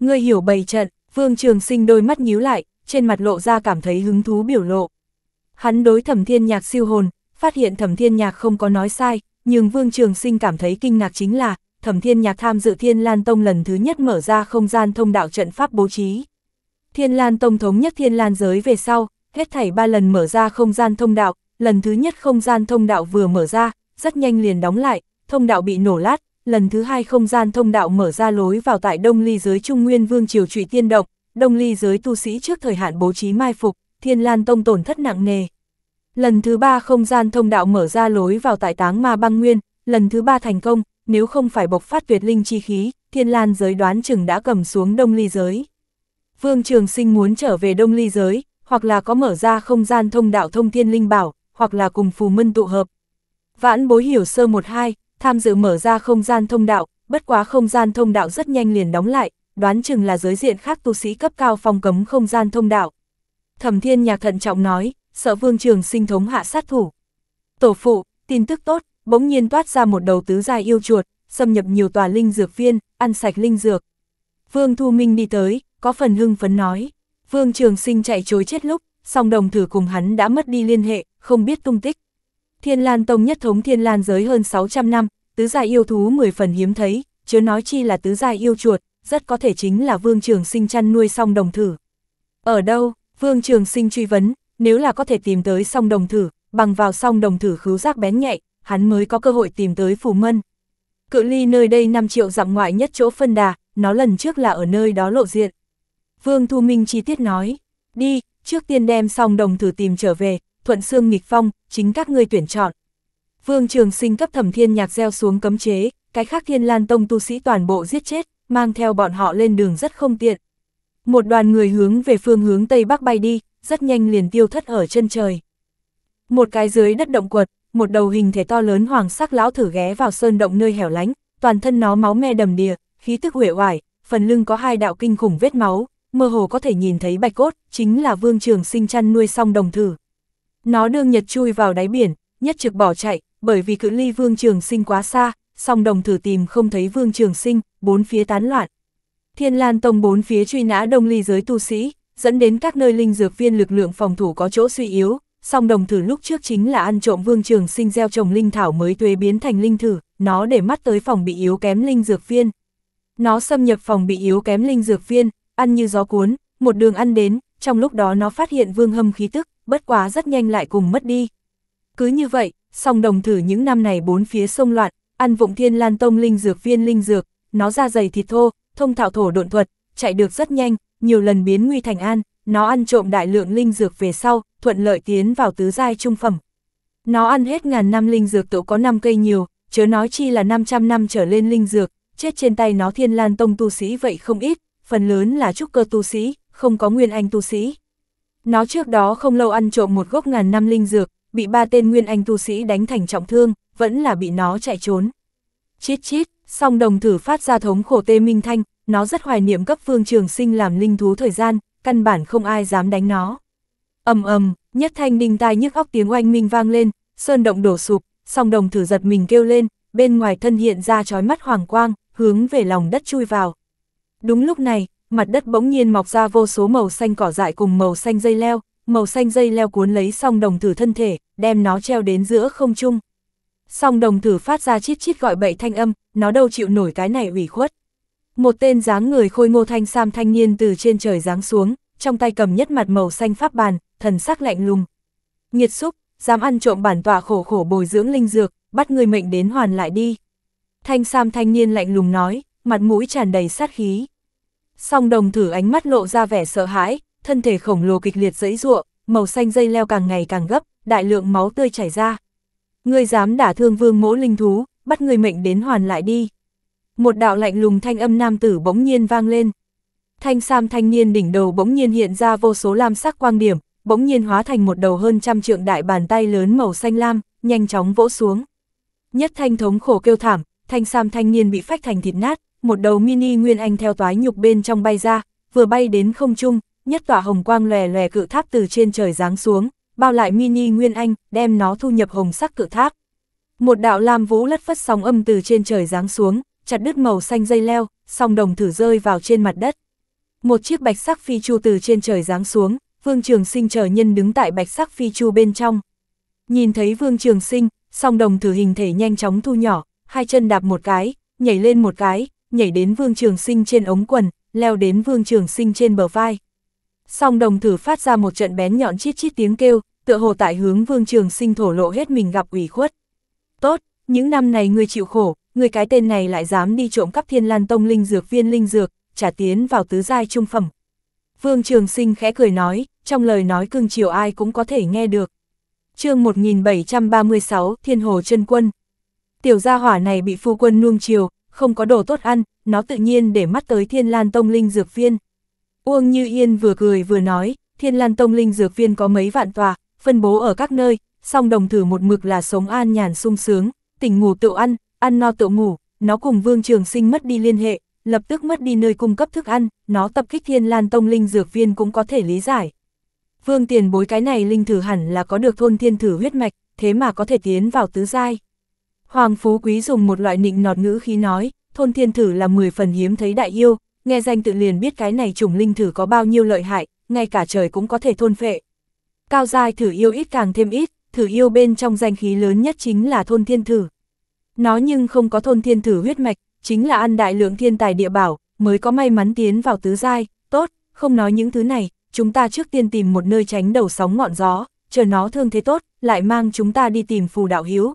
Ngươi hiểu bày trận, Vương Trường Sinh đôi mắt nhíu lại, trên mặt lộ ra cảm thấy hứng thú biểu lộ. Hắn đối Thẩm Thiên Nhạc siêu hồn, phát hiện Thẩm Thiên Nhạc không có nói sai, nhưng Vương Trường Sinh cảm thấy kinh ngạc chính là, Thẩm Thiên Nhạc tham dự Thiên Lan Tông lần thứ nhất mở ra không gian thông đạo trận pháp bố trí, Thiên Lan Tông thống nhất Thiên Lan giới về sau, hết thảy ba lần mở ra không gian thông đạo, lần thứ nhất không gian thông đạo vừa mở ra, rất nhanh liền đóng lại, thông đạo bị nổ lát, lần thứ hai không gian thông đạo mở ra lối vào tại Đông Ly giới Trung Nguyên Vương Triều Trụy Tiên Động, Đông Ly giới tu sĩ trước thời hạn bố trí mai phục, Thiên Lan Tông tổn thất nặng nề. Lần thứ ba không gian thông đạo mở ra lối vào tại Táng Ma Băng Nguyên, lần thứ ba thành công, nếu không phải bộc phát tuyệt linh chi khí, Thiên Lan giới đoán chừng đã cầm xuống Đông Ly giới. Vương Trường Sinh muốn trở về Đông Ly giới, hoặc là có mở ra không gian thông đạo thông thiên linh bảo, hoặc là cùng phù mân tụ hợp. Vãn bối hiểu sơ một hai, tham dự mở ra không gian thông đạo, bất quá không gian thông đạo rất nhanh liền đóng lại, đoán chừng là giới diện khác tu sĩ cấp cao phong cấm không gian thông đạo. Thẩm Thiên Nhạc thận trọng nói, sợ Vương Trường Sinh thống hạ sát thủ. Tổ phụ, tin tức tốt, bỗng nhiên toát ra một đầu tứ dài yêu chuột, xâm nhập nhiều tòa linh dược viên, ăn sạch linh dược. Vương Thu Minh đi tới, có phần hưng phấn nói. Vương Trường Sinh chạy chối chết lúc, song đồng thử cùng hắn đã mất đi liên hệ, không biết tung tích. Thiên Lan Tông nhất thống Thiên Lan giới hơn 600 năm, tứ gia yêu thú 10 phần hiếm thấy, chứ nói chi là tứ gia yêu chuột, rất có thể chính là Vương Trường Sinh chăn nuôi song đồng thử. Ở đâu? Vương Trường Sinh truy vấn, nếu là có thể tìm tới song đồng thử, bằng vào song đồng thử khứu giác bén nhạy, hắn mới có cơ hội tìm tới Phù Mân. Cự ly nơi đây 5 triệu dặm ngoại nhất chỗ phân đà, nó lần trước là ở nơi đó lộ diện, Vương Thu Minh chi tiết nói, đi, trước tiên đem xong đồng thử tìm trở về, thuận xương nghịch phong, chính các ngươi tuyển chọn. Vương Trường Sinh cấp thẩm thiên nhạc gieo xuống cấm chế, cái khác thiên lan tông tu sĩ toàn bộ giết chết, mang theo bọn họ lên đường rất không tiện. Một đoàn người hướng về phương hướng Tây Bắc bay đi, rất nhanh liền tiêu thất ở chân trời. Một cái dưới đất động quật, một đầu hình thể to lớn hoàng sắc lão thử ghé vào sơn động nơi hẻo lánh, toàn thân nó máu me đầm đìa, khí tức uể hoài, phần lưng có hai đạo kinh khủng vết máu, mơ hồ có thể nhìn thấy bạch cốt, chính là vương trường sinh chăn nuôi xong đồng thử. Nó đương nhật chui vào đáy biển, nhất trực bỏ chạy, bởi vì cự ly vương trường sinh quá xa, song đồng thử tìm không thấy vương trường sinh, bốn phía tán loạn. Thiên Lan Tông bốn phía truy nã đông ly giới tu sĩ, dẫn đến các nơi linh dược viên lực lượng phòng thủ có chỗ suy yếu, song đồng thử lúc trước chính là ăn trộm vương trường sinh gieo trồng linh thảo mới tuế biến thành linh thử, nó để mắt tới phòng bị yếu kém linh dược viên. Nó xâm nhập phòng bị yếu kém linh dược viên, ăn như gió cuốn, một đường ăn đến, trong lúc đó nó phát hiện vương hâm khí tức, bất quá rất nhanh lại cùng mất đi. Cứ như vậy, song đồng thử những năm này bốn phía sông loạn, ăn vụng thiên lan tông linh dược viên linh dược, nó ra dày thịt thô, thông thạo thổ độn thuật, chạy được rất nhanh, nhiều lần biến nguy thành an, nó ăn trộm đại lượng linh dược về sau, thuận lợi tiến vào tứ giai trung phẩm. Nó ăn hết ngàn năm linh dược tựu có năm cây nhiều, chớ nói chi là 500 năm trở lên linh dược, chết trên tay nó thiên lan tông tu sĩ vậy không ít, phần lớn là trúc cơ tu sĩ, không có nguyên anh tu sĩ. Nó trước đó không lâu ăn trộm một gốc ngàn năm linh dược, bị ba tên nguyên anh tu sĩ đánh thành trọng thương, vẫn là bị nó chạy trốn. Chít chít, song đồng thử phát ra thống khổ tê minh thanh, nó rất hoài niệm cấp phương trường sinh làm linh thú thời gian, căn bản không ai dám đánh nó. ầm ầm, nhất thanh đinh tai nhức óc tiếng oanh minh vang lên, sơn động đổ sụp, song đồng thử giật mình kêu lên, bên ngoài thân hiện ra trói mắt hoàng quang, hướng về lòng đất chui vào. Đúng lúc này, mặt đất bỗng nhiên mọc ra vô số màu xanh cỏ dại cùng màu xanh dây leo, màu xanh dây leo cuốn lấy song đồng tử thân thể, đem nó treo đến giữa không trung. Song đồng tử phát ra chít chít gọi bậy thanh âm, nó đâu chịu nổi cái này ủy khuất. Một tên dáng người khôi ngô thanh sam thanh niên từ trên trời giáng xuống, trong tay cầm nhất mặt màu xanh pháp bàn, thần sắc lạnh lùng. nhiệt xúc, dám ăn trộm bản tọa khổ khổ bồi dưỡng linh dược, bắt người mệnh đến hoàn lại đi. Thanh sam thanh niên lạnh lùng nói, mặt mũi tràn đầy sát khí song đồng thử ánh mắt lộ ra vẻ sợ hãi, thân thể khổng lồ kịch liệt dẫy ruộng, màu xanh dây leo càng ngày càng gấp, đại lượng máu tươi chảy ra. Ngươi dám đả thương vương mỗ linh thú, bắt người mệnh đến hoàn lại đi. Một đạo lạnh lùng thanh âm nam tử bỗng nhiên vang lên. Thanh sam thanh niên đỉnh đầu bỗng nhiên hiện ra vô số lam sắc quang điểm, bỗng nhiên hóa thành một đầu hơn trăm trượng đại bàn tay lớn màu xanh lam, nhanh chóng vỗ xuống. Nhất thanh thống khổ kêu thảm, thanh sam thanh niên bị phách thành thịt nát, một đầu mini nguyên anh theo toái nhục bên trong bay ra, vừa bay đến không trung, nhất tỏa hồng quang lòe lòe cự tháp từ trên trời giáng xuống, bao lại mini nguyên anh, đem nó thu nhập hồng sắc cự tháp. Một đạo lam vũ lất phất sóng âm từ trên trời giáng xuống, chặt đứt màu xanh dây leo, song đồng thử rơi vào trên mặt đất. Một chiếc bạch sắc phi chu từ trên trời giáng xuống, Vương Trường Sinh chờ nhân đứng tại bạch sắc phi chu bên trong. Nhìn thấy Vương Trường Sinh, song đồng thử hình thể nhanh chóng thu nhỏ, hai chân đạp một cái, nhảy lên một cái, nhảy đến Vương Trường Sinh trên ống quần, leo đến Vương Trường Sinh trên bờ vai. Song đồng thử phát ra một trận bén nhọn chít chít tiếng kêu, tựa hồ tại hướng Vương Trường Sinh thổ lộ hết mình gặp ủy khuất. Tốt, những năm này người chịu khổ, người cái tên này lại dám đi trộm cắp thiên lan tông linh dược viên linh dược, trả tiến vào tứ giai trung phẩm. Vương Trường Sinh khẽ cười nói, trong lời nói cưng chiều ai cũng có thể nghe được. chương 1736, Thiên Hồ chân Quân. Tiểu gia hỏa này bị phu quân nuông chiều, không có đồ tốt ăn, nó tự nhiên để mắt tới thiên lan tông linh dược viên. Uông Như Yên vừa cười vừa nói, thiên lan tông linh dược viên có mấy vạn tòa, phân bố ở các nơi, song đồng thử một mực là sống an nhàn sung sướng, tỉnh ngủ tự ăn, ăn no tự ngủ, nó cùng vương trường sinh mất đi liên hệ, lập tức mất đi nơi cung cấp thức ăn, nó tập kích thiên lan tông linh dược viên cũng có thể lý giải. Vương tiền bối cái này linh thử hẳn là có được thôn thiên thử huyết mạch, thế mà có thể tiến vào tứ giai. Hoàng Phú Quý dùng một loại nịnh nọt ngữ khi nói, thôn thiên thử là 10 phần hiếm thấy đại yêu, nghe danh tự liền biết cái này trùng linh thử có bao nhiêu lợi hại, ngay cả trời cũng có thể thôn phệ. Cao giai thử yêu ít càng thêm ít, thử yêu bên trong danh khí lớn nhất chính là thôn thiên thử. Nó nhưng không có thôn thiên thử huyết mạch, chính là ăn đại lượng thiên tài địa bảo, mới có may mắn tiến vào tứ giai, tốt, không nói những thứ này, chúng ta trước tiên tìm một nơi tránh đầu sóng ngọn gió, chờ nó thương thế tốt, lại mang chúng ta đi tìm phù đạo hiếu,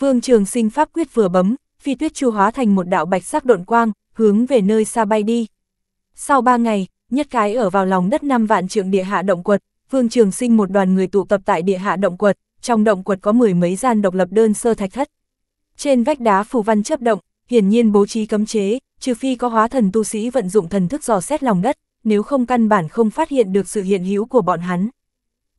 Vương Trường Sinh pháp quyết vừa bấm, phi tuyết chu hóa thành một đạo bạch sắc độn quang, hướng về nơi xa bay đi. Sau ba ngày, nhất cái ở vào lòng đất năm vạn trượng địa hạ động quật, Vương Trường Sinh một đoàn người tụ tập tại địa hạ động quật, trong động quật có mười mấy gian độc lập đơn sơ thạch thất. Trên vách đá phù văn chấp động, hiển nhiên bố trí cấm chế, trừ phi có hóa thần tu sĩ vận dụng thần thức dò xét lòng đất, nếu không căn bản không phát hiện được sự hiện hữu của bọn hắn.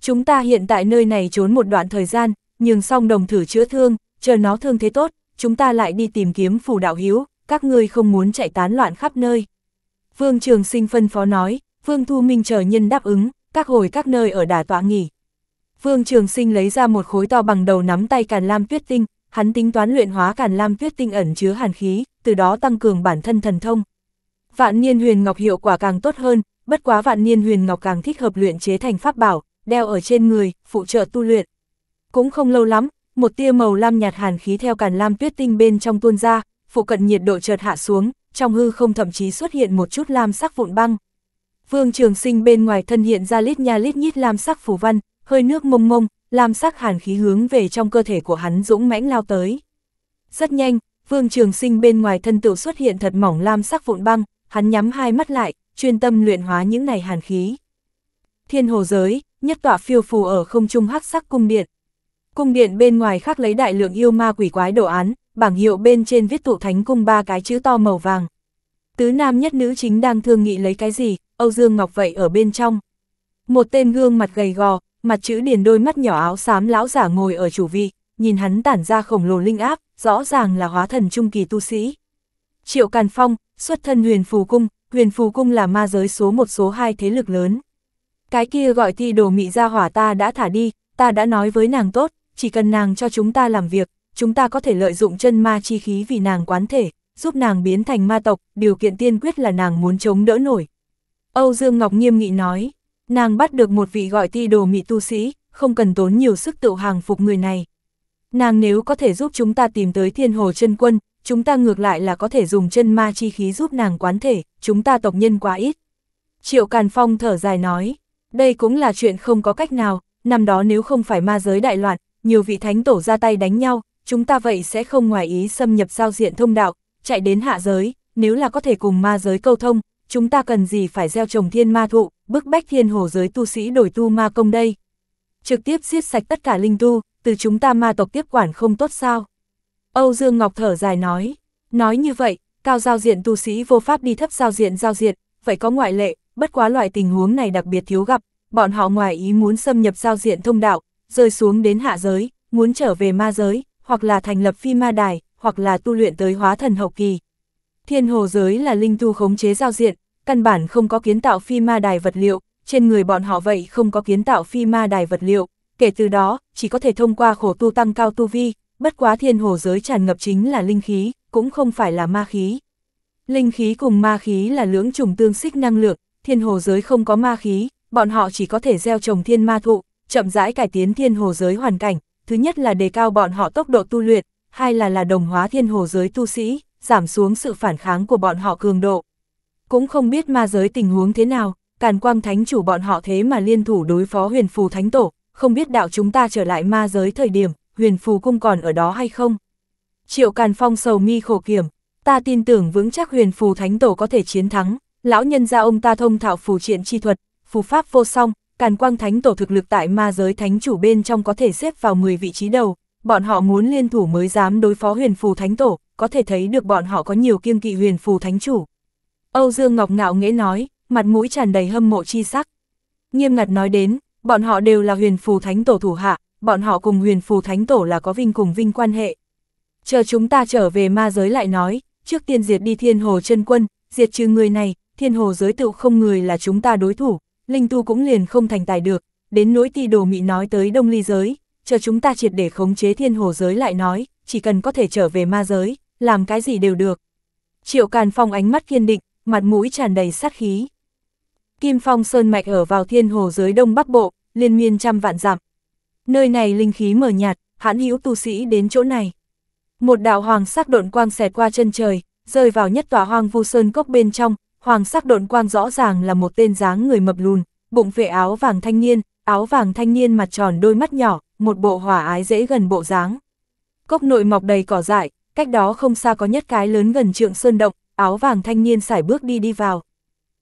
Chúng ta hiện tại nơi này trốn một đoạn thời gian, nhưng song đồng thử chữa thương, chờ nó thương thế tốt, chúng ta lại đi tìm kiếm phù đạo hiếu, các ngươi không muốn chạy tán loạn khắp nơi. Vương Trường Sinh phân phó nói, Vương Thu Minh chờ nhân đáp ứng, các hồi các nơi ở đà tọa nghỉ. Vương Trường Sinh lấy ra một khối to bằng đầu nắm tay Càn Lam Tuyết Tinh, hắn tính toán luyện hóa Càn Lam Tuyết Tinh ẩn chứa hàn khí, từ đó tăng cường bản thân thần thông. Vạn Niên Huyền Ngọc hiệu quả càng tốt hơn, bất quá Vạn Niên Huyền Ngọc càng thích hợp luyện chế thành pháp bảo, đeo ở trên người, phụ trợ tu luyện. Cũng không lâu lắm, một tia màu lam nhạt hàn khí theo càn lam tuyết tinh bên trong tuôn ra, phụ cận nhiệt độ chợt hạ xuống, trong hư không thậm chí xuất hiện một chút lam sắc vụn băng. Vương Trường Sinh bên ngoài thân hiện ra lít nha lít nhít lam sắc phù văn, hơi nước mông mông, lam sắc hàn khí hướng về trong cơ thể của hắn dũng mãnh lao tới. Rất nhanh, Vương Trường Sinh bên ngoài thân tự xuất hiện thật mỏng lam sắc vụn băng, hắn nhắm hai mắt lại, chuyên tâm luyện hóa những này hàn khí. Thiên hồ giới, nhất tọa phiêu phù ở không trung hắc sắc cung điện, Cung điện bên ngoài khắc lấy đại lượng yêu ma quỷ quái đồ án, bảng hiệu bên trên viết tụ thánh cung ba cái chữ to màu vàng. Tứ nam nhất nữ chính đang thương nghị lấy cái gì, Âu Dương Ngọc vậy ở bên trong. Một tên gương mặt gầy gò, mặt chữ điền đôi mắt nhỏ áo xám lão giả ngồi ở chủ vị, nhìn hắn tản ra khổng lồ linh áp, rõ ràng là hóa thần trung kỳ tu sĩ. Triệu Càn Phong, xuất thân huyền phù cung, huyền phù cung là ma giới số một số hai thế lực lớn. Cái kia gọi thi đồ mị ra hỏa ta đã thả đi, ta đã nói với nàng tốt, chỉ cần nàng cho chúng ta làm việc, chúng ta có thể lợi dụng chân ma chi khí vì nàng quán thể, giúp nàng biến thành ma tộc, điều kiện tiên quyết là nàng muốn chống đỡ nổi. Âu Dương Ngọc nghiêm nghị nói, nàng bắt được một vị gọi ti đồ mị tu sĩ, không cần tốn nhiều sức tự hàng phục người này. Nàng nếu có thể giúp chúng ta tìm tới thiên hồ chân quân, chúng ta ngược lại là có thể dùng chân ma chi khí giúp nàng quán thể, chúng ta tộc nhân quá ít. Triệu Càn Phong thở dài nói, đây cũng là chuyện không có cách nào, năm đó nếu không phải ma giới đại loạn, nhiều vị thánh tổ ra tay đánh nhau, chúng ta vậy sẽ không ngoài ý xâm nhập giao diện thông đạo, chạy đến hạ giới, nếu là có thể cùng ma giới câu thông, chúng ta cần gì phải gieo trồng thiên ma thụ, bức bách thiên hồ giới tu sĩ đổi tu ma công đây. Trực tiếp siết sạch tất cả linh tu, từ chúng ta ma tộc tiếp quản không tốt sao. Âu Dương Ngọc thở dài nói, nói như vậy, cao giao diện tu sĩ vô pháp đi thấp giao diện giao diện, vậy có ngoại lệ, bất quá loại tình huống này đặc biệt thiếu gặp, bọn họ ngoài ý muốn xâm nhập giao diện thông đạo, rơi xuống đến hạ giới, muốn trở về ma giới, hoặc là thành lập phi ma đài, hoặc là tu luyện tới hóa thần hậu kỳ. Thiên hồ giới là linh tu khống chế giao diện, căn bản không có kiến tạo phi ma đài vật liệu, trên người bọn họ vậy không có kiến tạo phi ma đài vật liệu, kể từ đó, chỉ có thể thông qua khổ tu tăng cao tu vi, bất quá thiên hồ giới tràn ngập chính là linh khí, cũng không phải là ma khí. Linh khí cùng ma khí là lưỡng trùng tương xích năng lượng, thiên hồ giới không có ma khí, bọn họ chỉ có thể gieo trồng thiên ma thụ, chậm rãi cải tiến thiên hồ giới hoàn cảnh, thứ nhất là đề cao bọn họ tốc độ tu luyện, hai là là đồng hóa thiên hồ giới tu sĩ, giảm xuống sự phản kháng của bọn họ cường độ. Cũng không biết ma giới tình huống thế nào, càn quang thánh chủ bọn họ thế mà liên thủ đối phó huyền phù thánh tổ, không biết đạo chúng ta trở lại ma giới thời điểm, huyền phù cung còn ở đó hay không. Triệu càn phong sầu mi khổ kiểm, ta tin tưởng vững chắc huyền phù thánh tổ có thể chiến thắng, lão nhân gia ông ta thông thạo phù triện chi thuật, phù pháp vô song, Càn quang thánh tổ thực lực tại ma giới thánh chủ bên trong có thể xếp vào 10 vị trí đầu, bọn họ muốn liên thủ mới dám đối phó huyền phù thánh tổ, có thể thấy được bọn họ có nhiều kiêng kỵ huyền phù thánh chủ. Âu Dương Ngọc ngạo nghĩa nói, mặt mũi tràn đầy hâm mộ chi sắc. Nghiêm ngặt nói đến, bọn họ đều là huyền phù thánh tổ thủ hạ, bọn họ cùng huyền phù thánh tổ là có vinh cùng vinh quan hệ. Chờ chúng ta trở về ma giới lại nói, trước tiên diệt đi thiên hồ chân quân, diệt trừ người này, thiên hồ giới tựu không người là chúng ta đối thủ, Linh Tu cũng liền không thành tài được, đến nỗi ti đồ mị nói tới đông ly giới, chờ chúng ta triệt để khống chế thiên hồ giới lại nói, chỉ cần có thể trở về ma giới, làm cái gì đều được. Triệu Càn Phong ánh mắt kiên định, mặt mũi tràn đầy sát khí. Kim Phong Sơn Mạch ở vào thiên hồ giới đông bắc bộ, liên miên trăm vạn dặm. Nơi này linh khí mờ nhạt, hãn hữu tu sĩ đến chỗ này. Một đạo hoàng sắc độn quang xẹt qua chân trời, rơi vào nhất tòa hoang vu sơn cốc bên trong, hoàng sắc độn quang rõ ràng là một tên dáng người mập lùn, bụng vệ áo vàng thanh niên, áo vàng thanh niên mặt tròn đôi mắt nhỏ, một bộ hỏa ái dễ gần bộ dáng. Cốc nội mọc đầy cỏ dại, cách đó không xa có nhất cái lớn gần trượng sơn động, áo vàng thanh niên sải bước đi đi vào.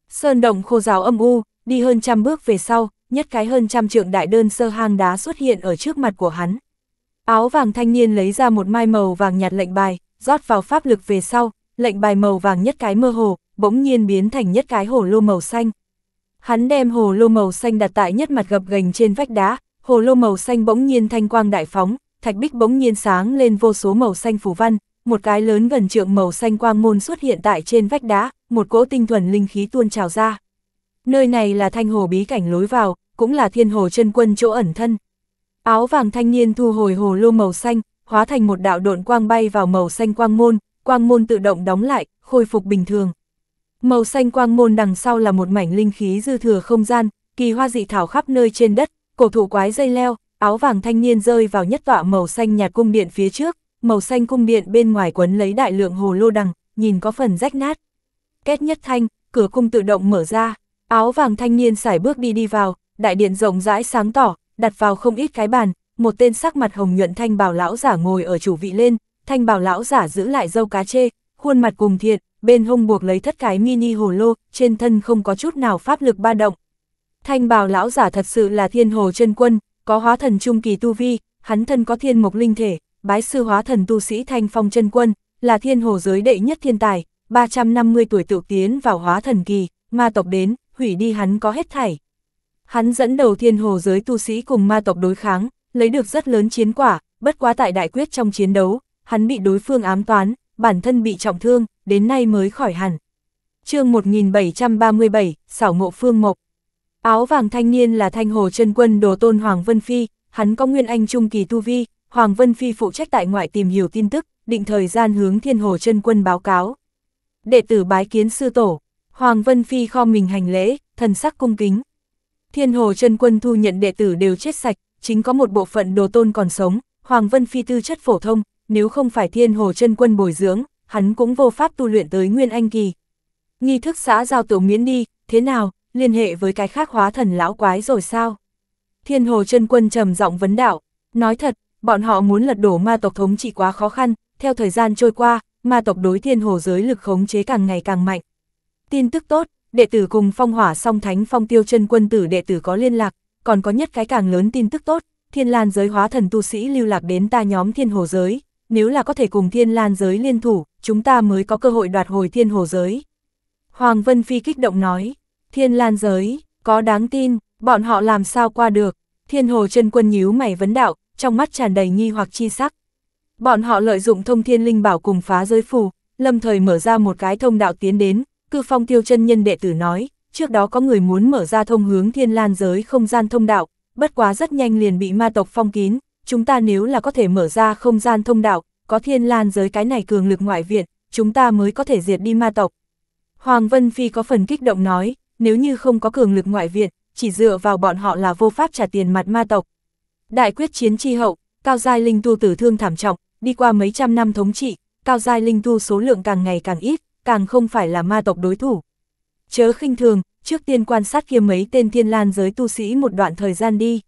Sơn động khô rào âm u, đi hơn trăm bước về sau, nhất cái hơn trăm trượng đại đơn sơ hang đá xuất hiện ở trước mặt của hắn. Áo vàng thanh niên lấy ra một mai màu vàng nhạt lệnh bài, rót vào pháp lực về sau, lệnh bài màu vàng nhất cái mơ hồ, bỗng nhiên biến thành nhất cái hồ lô màu xanh. Hắn đem hồ lô màu xanh đặt tại nhất mặt gập gành trên vách đá, hồ lô màu xanh bỗng nhiên thanh quang đại phóng, thạch bích bỗng nhiên sáng lên vô số màu xanh phù văn, một cái lớn gần trượng màu xanh quang môn xuất hiện tại trên vách đá, một cỗ tinh thuần linh khí tuôn trào ra. Nơi này là thanh hồ bí cảnh lối vào, cũng là thiên hồ chân quân chỗ ẩn thân. Áo vàng thanh niên thu hồi hồ lô màu xanh, hóa thành một đạo độn quang bay vào màu xanh quang môn, quang môn tự động đóng lại, khôi phục bình thường. Màu xanh quang môn đằng sau là một mảnh linh khí dư thừa không gian, kỳ hoa dị thảo khắp nơi trên đất, cổ thụ quái dây leo, áo vàng thanh niên rơi vào nhất tọa màu xanh nhạt cung điện phía trước, màu xanh cung điện bên ngoài quấn lấy đại lượng hồ lô đằng, nhìn có phần rách nát. Kết nhất thanh, cửa cung tự động mở ra, áo vàng thanh niên sải bước đi đi vào, đại điện rộng rãi sáng tỏ, đặt vào không ít cái bàn, một tên sắc mặt hồng nhuận thanh bảo lão giả ngồi ở chủ vị lên, thanh bảo lão giả giữ lại dâu cá chê, khuôn mặt cùng thiện, bên hông buộc lấy thất cái mini hồ lô, trên thân không có chút nào pháp lực ba động. Thanh bào lão giả thật sự là thiên hồ chân quân, có hóa thần trung kỳ tu vi, hắn thân có thiên mộc linh thể, bái sư hóa thần tu sĩ thanh phong chân quân, là thiên hồ giới đệ nhất thiên tài, 350 tuổi tự tiến vào hóa thần kỳ, ma tộc đến, hủy đi hắn có hết thảy. Hắn dẫn đầu thiên hồ giới tu sĩ cùng ma tộc đối kháng, lấy được rất lớn chiến quả, bất quá tại đại quyết trong chiến đấu, hắn bị đối phương ám toán, bản thân bị trọng thương, đến nay mới khỏi hẳn. chương 1737, xảo ngộ phương mộc. Áo vàng thanh niên là thanh hồ chân quân đồ tôn Hoàng Vân Phi, hắn có nguyên anh trung kỳ tu vi, Hoàng Vân Phi phụ trách tại ngoại tìm hiểu tin tức, định thời gian hướng thiên hồ chân quân báo cáo. Đệ tử bái kiến sư tổ, Hoàng Vân Phi kho mình hành lễ, thần sắc cung kính. Thiên hồ chân quân thu nhận đệ tử đều chết sạch, chính có một bộ phận đồ tôn còn sống, Hoàng Vân Phi tư chất phổ thông, nếu không phải thiên hồ chân quân bồi dưỡng, hắn cũng vô pháp tu luyện tới nguyên anh kỳ. Nghi thức xã giao tổ miễn đi, thế nào, liên hệ với cái khác hóa thần lão quái rồi sao? Thiên hồ chân quân trầm giọng vấn đạo, nói thật, bọn họ muốn lật đổ ma tộc thống trị quá khó khăn, theo thời gian trôi qua, ma tộc đối thiên hồ giới lực khống chế càng ngày càng mạnh. Tin tức tốt, đệ tử cùng phong hỏa song thánh phong tiêu chân quân tử đệ tử có liên lạc, còn có nhất cái càng lớn tin tức tốt, thiên lan giới hóa thần tu sĩ lưu lạc đến ta nhóm thiên hồ giới, nếu là có thể cùng thiên lan giới liên thủ, chúng ta mới có cơ hội đoạt hồi thiên hồ giới. Hoàng Vân Phi kích động nói, thiên lan giới, có đáng tin, bọn họ làm sao qua được, thiên hồ chân quân nhíu mày vấn đạo, trong mắt tràn đầy nghi hoặc chi sắc. Bọn họ lợi dụng thông thiên linh bảo cùng phá giới phù, lâm thời mở ra một cái thông đạo tiến đến, cư phong tiêu chân nhân đệ tử nói, trước đó có người muốn mở ra thông hướng thiên lan giới không gian thông đạo, bất quá rất nhanh liền bị ma tộc phong kín, chúng ta nếu là có thể mở ra không gian thông đạo, có thiên lan giới cái này cường lực ngoại viện, chúng ta mới có thể diệt đi ma tộc. Hoàng Vân Phi có phần kích động nói, nếu như không có cường lực ngoại viện, chỉ dựa vào bọn họ là vô pháp trả tiền mặt ma tộc. Đại quyết chiến chi hậu, cao giai linh tu tử thương thảm trọng, đi qua mấy trăm năm thống trị, cao giai linh tu số lượng càng ngày càng ít, càng không phải là ma tộc đối thủ. Chớ khinh thường, trước tiên quan sát kia mấy tên thiên lan giới tu sĩ một đoạn thời gian đi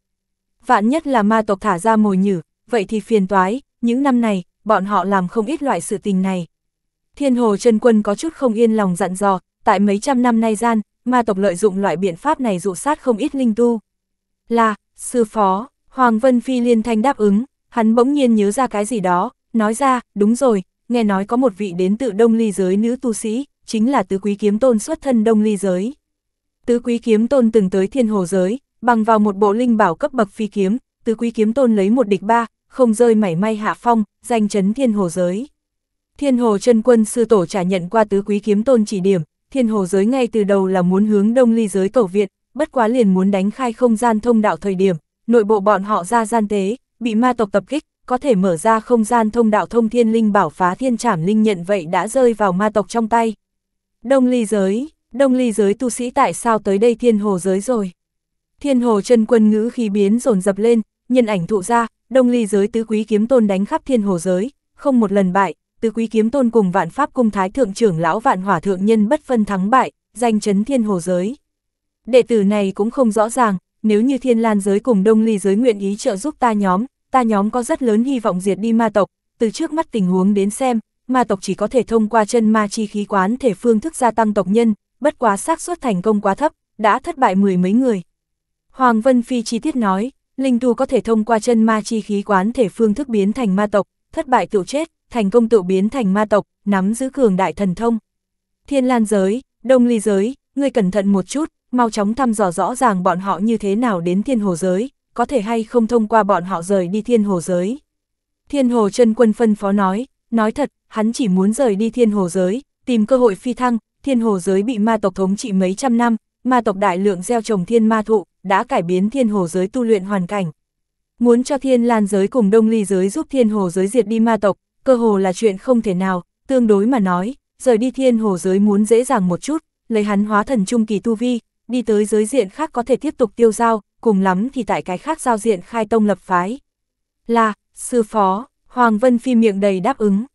vạn nhất là ma tộc thả ra mồi nhử, vậy thì phiền toái, những năm này, bọn họ làm không ít loại sự tình này. Thiên hồ chân quân có chút không yên lòng dặn dò, tại mấy trăm năm nay gian, ma tộc lợi dụng loại biện pháp này dụ sát không ít linh tu. Là, sư phó, Hoàng Vân Phi liên thanh đáp ứng, hắn bỗng nhiên nhớ ra cái gì đó, nói ra, đúng rồi, nghe nói có một vị đến từ đông ly giới nữ tu sĩ, chính là tứ quý kiếm tôn xuất thân đông ly giới. Tứ quý kiếm tôn từng tới thiên hồ giới, Bằng vào một bộ linh bảo cấp bậc phi kiếm, tứ quý kiếm tôn lấy một địch ba, không rơi mảy may hạ phong, danh chấn thiên hồ giới. Thiên hồ chân quân sư tổ trả nhận qua tứ quý kiếm tôn chỉ điểm, thiên hồ giới ngay từ đầu là muốn hướng đông ly giới cầu viện, bất quá liền muốn đánh khai không gian thông đạo thời điểm, nội bộ bọn họ ra gian tế, bị ma tộc tập kích, có thể mở ra không gian thông đạo thông thiên linh bảo phá thiên trảm linh nhận vậy đã rơi vào ma tộc trong tay. Đông ly giới, đông ly giới tu sĩ tại sao tới đây thiên hồ giới rồi? Thiên hồ chân quân ngữ khí biến dồn dập lên, nhân ảnh thụ ra, đông ly giới tứ quý kiếm tôn đánh khắp thiên hồ giới, không một lần bại, tứ quý kiếm tôn cùng vạn pháp cung thái thượng trưởng lão vạn hỏa thượng nhân bất phân thắng bại, danh chấn thiên hồ giới. Đệ tử này cũng không rõ ràng, nếu như thiên lan giới cùng đông ly giới nguyện ý trợ giúp ta nhóm, ta nhóm có rất lớn hy vọng diệt đi ma tộc, từ trước mắt tình huống đến xem, ma tộc chỉ có thể thông qua chân ma chi khí quán thể phương thức gia tăng tộc nhân, bất quá xác suất thành công quá thấp, đã thất bại mười mấy người. Hoàng Vân Phi chi tiết nói, linh Tu có thể thông qua chân ma chi khí quán thể phương thức biến thành ma tộc, thất bại tự chết, thành công tự biến thành ma tộc, nắm giữ cường đại thần thông. Thiên Lan giới, Đông Ly giới, ngươi cẩn thận một chút, mau chóng thăm dò rõ ràng bọn họ như thế nào đến thiên hồ giới, có thể hay không thông qua bọn họ rời đi thiên hồ giới. Thiên hồ chân quân phân phó nói, nói thật, hắn chỉ muốn rời đi thiên hồ giới, tìm cơ hội phi thăng, thiên hồ giới bị ma tộc thống trị mấy trăm năm, ma tộc đại lượng gieo trồng thiên ma thụ, đã cải biến thiên hồ giới tu luyện hoàn cảnh. Muốn cho thiên lan giới cùng đông ly giới giúp thiên hồ giới diệt đi ma tộc, cơ hồ là chuyện không thể nào, tương đối mà nói, rời đi thiên hồ giới muốn dễ dàng một chút, lấy hắn hóa thần trung kỳ tu vi, đi tới giới diện khác có thể tiếp tục tiêu giao, cùng lắm thì tại cái khác giao diện khai tông lập phái. Là, sư phó, Hoàng Vân Phi miệng đầy đáp ứng.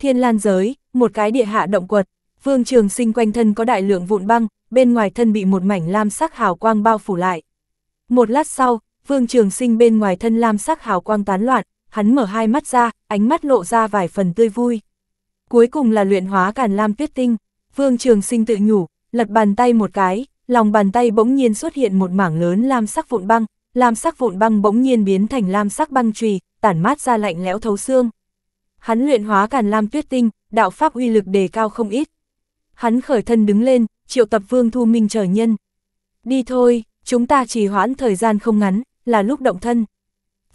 Thiên lan giới, một cái địa hạ động quật, vương trường sinh quanh thân có đại lượng vụn băng, bên ngoài thân bị một mảnh lam sắc hào quang bao phủ lại. Một lát sau, Vương Trường Sinh bên ngoài thân lam sắc hào quang tán loạn, hắn mở hai mắt ra, ánh mắt lộ ra vài phần tươi vui. Cuối cùng là luyện hóa càn lam tuyết tinh, Vương Trường Sinh tự nhủ, lật bàn tay một cái, lòng bàn tay bỗng nhiên xuất hiện một mảng lớn lam sắc vụn băng, lam sắc vụn băng bỗng nhiên biến thành lam sắc băng chùy, tản mát ra lạnh lẽo thấu xương. Hắn luyện hóa càn lam tuyết tinh, đạo pháp uy lực đề cao không ít. Hắn khởi thân đứng lên, triệu tập Vương Thu Minh chờ nhân. Đi thôi, chúng ta trì hoãn thời gian không ngắn, là lúc động thân.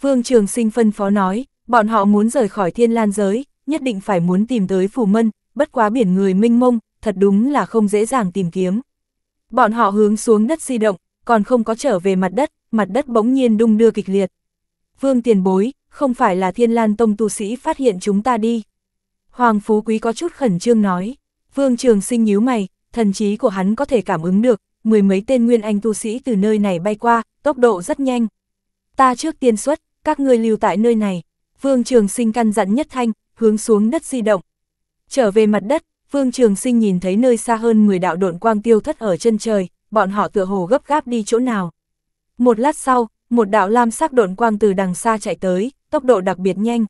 Vương Trường Sinh phân phó nói, bọn họ muốn rời khỏi thiên lan giới, nhất định phải muốn tìm tới phù mân, bất quá biển người minh mông, thật đúng là không dễ dàng tìm kiếm. Bọn họ hướng xuống đất di động, còn không có trở về mặt đất, mặt đất bỗng nhiên đung đưa kịch liệt. Vương tiền bối, không phải là thiên lan tông tu sĩ phát hiện chúng ta đi. Hoàng Phú Quý có chút khẩn trương nói, Vương Trường Sinh nhíu mày, thần trí của hắn có thể cảm ứng được, mười mấy tên nguyên anh tu sĩ từ nơi này bay qua, tốc độ rất nhanh. Ta trước tiên xuất, các ngươi lưu tại nơi này. Vương Trường Sinh căn dặn nhất thanh, hướng xuống đất di động. Trở về mặt đất, Vương Trường Sinh nhìn thấy nơi xa hơn 10 đạo độn quang tiêu thất ở chân trời, bọn họ tựa hồ gấp gáp đi chỗ nào. Một lát sau, một đạo lam sắc độn quang từ đằng xa chạy tới, tốc độ đặc biệt nhanh.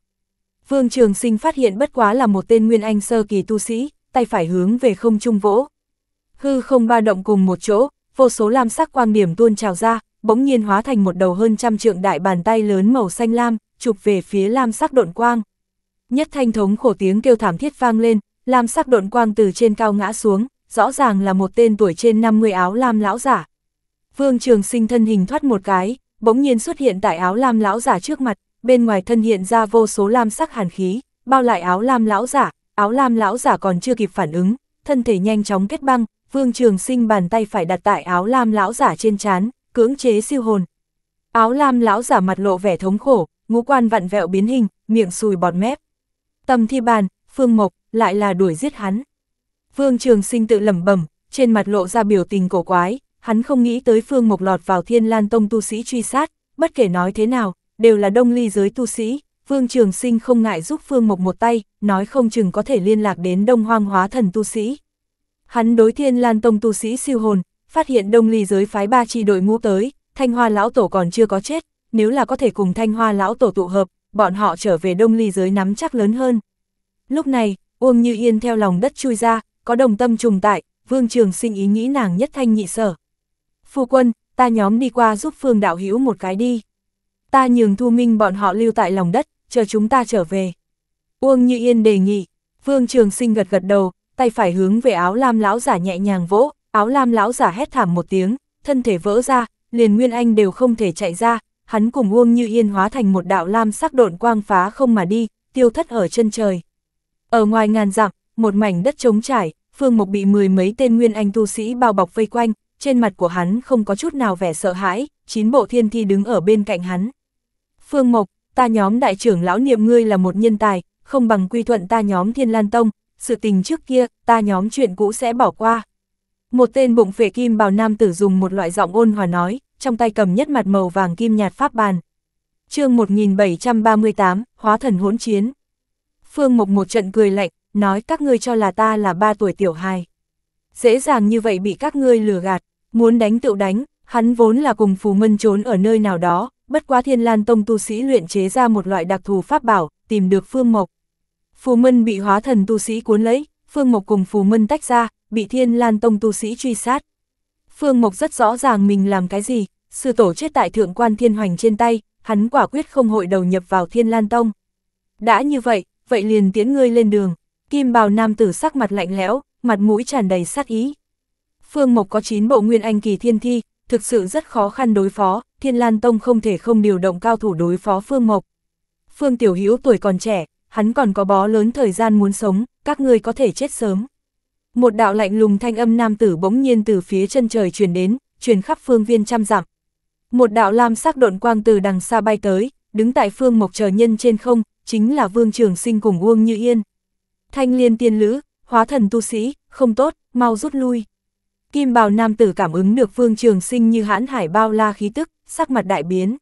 Vương Trường Sinh phát hiện bất quá là một tên nguyên anh sơ kỳ tu sĩ, tay phải hướng về không trung vỗ, hư không ba động cùng một chỗ, vô số lam sắc quang điểm tuôn trào ra, bỗng nhiên hóa thành một đầu hơn trăm trượng đại bàn tay lớn màu xanh lam, chụp về phía lam sắc độn quang. Nhất thanh thống khổ tiếng kêu thảm thiết vang lên, lam sắc độn quang từ trên cao ngã xuống, rõ ràng là một tên tuổi trên 50 áo lam lão giả. Vương Trường Sinh thân hình thoát một cái, bỗng nhiên xuất hiện tại áo lam lão giả trước mặt, bên ngoài thân hiện ra vô số lam sắc hàn khí, bao lại áo lam lão giả, áo lam lão giả còn chưa kịp phản ứng, thân thể nhanh chóng kết băng, Vương Trường Sinh bàn tay phải đặt tại áo lam lão giả trên chán, cưỡng chế siêu hồn. Áo lam lão giả mặt lộ vẻ thống khổ, ngũ quan vặn vẹo biến hình, miệng sùi bọt mép. Tầm thi bàn, Phương Mộc, lại là đuổi giết hắn. Vương Trường Sinh tự lẩm bẩm, trên mặt lộ ra biểu tình cổ quái, hắn không nghĩ tới Phương Mộc lọt vào Thiên Lan Tông tu sĩ truy sát, bất kể nói thế nào, đều là đông ly giới tu sĩ, Vương Trường Sinh không ngại giúp Phương Mộc một tay, nói không chừng có thể liên lạc đến đông hoang hóa thần tu sĩ. Hắn đối thiên lan tông tu sĩ siêu hồn, phát hiện đông ly giới phái ba chi đội ngũ tới, thanh hoa lão tổ còn chưa có chết, nếu là có thể cùng thanh hoa lão tổ tụ hợp, bọn họ trở về đông ly giới nắm chắc lớn hơn. Lúc này, Uông Như Yên theo lòng đất chui ra, có đồng tâm trùng tại, vương trường sinh ý nghĩ nàng nhất thanh nhị sở. Phu quân, ta nhóm đi qua giúp phương đạo hữu một cái đi. Ta nhường thu minh bọn họ lưu tại lòng đất, chờ chúng ta trở về. Uông Như Yên đề nghị, vương trường sinh gật gật đầu, tay phải hướng về áo lam lão giả nhẹ nhàng vỗ, áo lam lão giả hét thảm một tiếng, thân thể vỡ ra, liền Nguyên Anh đều không thể chạy ra, hắn cùng Uông Như Yên hóa thành một đạo lam sắc độn quang phá không mà đi, tiêu thất ở chân trời. Ở ngoài ngàn dặm, một mảnh đất trống trải, Phương Mộc bị mười mấy tên Nguyên Anh tu sĩ bao bọc vây quanh, trên mặt của hắn không có chút nào vẻ sợ hãi, chín bộ thiên thi đứng ở bên cạnh hắn. Phương Mộc, ta nhóm đại trưởng lão niệm ngươi là một nhân tài, không bằng quy thuận ta nhóm thiên lan tông, sự tình trước kia, ta nhóm chuyện cũ sẽ bỏ qua. Một tên bụng phệ kim bào nam tử dùng một loại giọng ôn hòa nói, trong tay cầm nhất mặt màu vàng kim nhạt pháp bàn. chương 1738, Hóa thần hỗn chiến. Phương Mộc một trận cười lạnh, nói các ngươi cho là ta là ba tuổi tiểu hài. Dễ dàng như vậy bị các ngươi lừa gạt, muốn đánh tự đánh, hắn vốn là cùng phù mân trốn ở nơi nào đó, bất quá thiên lan tông tu sĩ luyện chế ra một loại đặc thù pháp bảo, tìm được Phương Mộc. Phù Mân bị hóa thần tu sĩ cuốn lấy, Phương Mộc cùng Phù Mân tách ra, bị Thiên Lan Tông tu sĩ truy sát. Phương Mộc rất rõ ràng mình làm cái gì, sư tổ chết tại thượng quan thiên hoành trên tay, hắn quả quyết không hội đầu nhập vào Thiên Lan Tông. Đã như vậy, vậy liền tiến ngươi lên đường, kim bào nam tử sắc mặt lạnh lẽo, mặt mũi tràn đầy sát ý. Phương Mộc có 9 bộ nguyên anh kỳ thiên thi, thực sự rất khó khăn đối phó, Thiên Lan Tông không thể không điều động cao thủ đối phó Phương Mộc. Phương Tiểu Hữu tuổi còn trẻ, hắn còn có bó lớn thời gian muốn sống, các ngươi có thể chết sớm. Một đạo lạnh lùng thanh âm nam tử bỗng nhiên từ phía chân trời truyền đến, truyền khắp phương viên trăm dặm. Một đạo lam sắc độn quang từ đằng xa bay tới, đứng tại phương mộc trời nhân trên không, chính là vương trường sinh cùng Uông Như Yên. Thanh liên tiên lữ, hóa thần tu sĩ, không tốt, mau rút lui. Kim bào nam tử cảm ứng được vương trường sinh như hãn hải bao la khí tức, sắc mặt đại biến.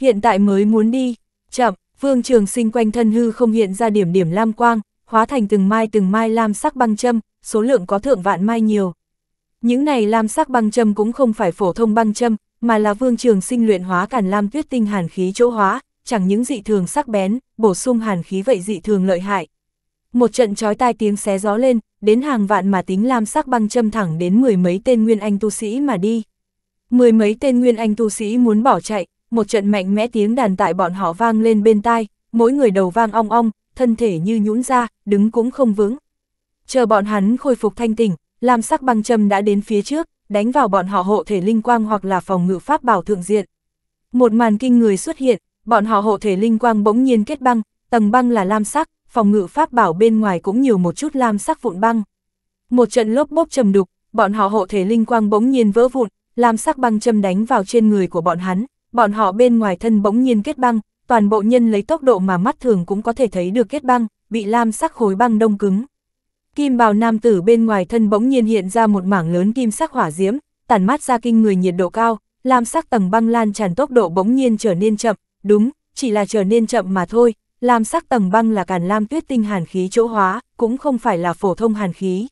Hiện tại mới muốn đi, chậm, Vương Trường Sinh quanh thân hư không hiện ra điểm điểm lam quang, hóa thành từng mai từng mai lam sắc băng châm, số lượng có thượng vạn mai nhiều. Những này lam sắc băng châm cũng không phải phổ thông băng châm, mà là Vương Trường Sinh luyện hóa càn lam tuyết tinh hàn khí chỗ hóa, chẳng những dị thường sắc bén, bổ sung hàn khí vậy dị thường lợi hại. Một trận chói tai tiếng xé gió lên, đến hàng vạn mà tính lam sắc băng châm thẳng đến mười mấy tên nguyên anh tu sĩ mà đi. Mười mấy tên nguyên anh tu sĩ muốn bỏ chạy, một trận mạnh mẽ tiếng đàn tại bọn họ vang lên bên tai, mỗi người đầu vang ong ong, thân thể như nhũn ra, đứng cũng không vững. Chờ bọn hắn khôi phục thanh tỉnh, làm sắc băng châm đã đến phía trước, đánh vào bọn họ hộ thể linh quang hoặc là phòng ngự pháp bảo thượng diện. Một màn kinh người xuất hiện, bọn họ hộ thể linh quang bỗng nhiên kết băng, tầng băng là lam sắc, phòng ngự pháp bảo bên ngoài cũng nhiều một chút lam sắc vụn băng. Một trận lốp bốp trầm đục, bọn họ hộ thể linh quang bỗng nhiên vỡ vụn, lam sắc băng châm đánh vào trên người của bọn hắn, bọn họ bên ngoài thân bỗng nhiên kết băng, toàn bộ nhân lấy tốc độ mà mắt thường cũng có thể thấy được kết băng, bị lam sắc khối băng đông cứng. Kim bào nam tử bên ngoài thân bỗng nhiên hiện ra một mảng lớn kim sắc hỏa diễm, tản mát ra kinh người nhiệt độ cao, lam sắc tầng băng lan tràn tốc độ bỗng nhiên trở nên chậm, đúng, chỉ là trở nên chậm mà thôi, lam sắc tầng băng là càn lam tuyết tinh hàn khí chỗ hóa, cũng không phải là phổ thông hàn khí.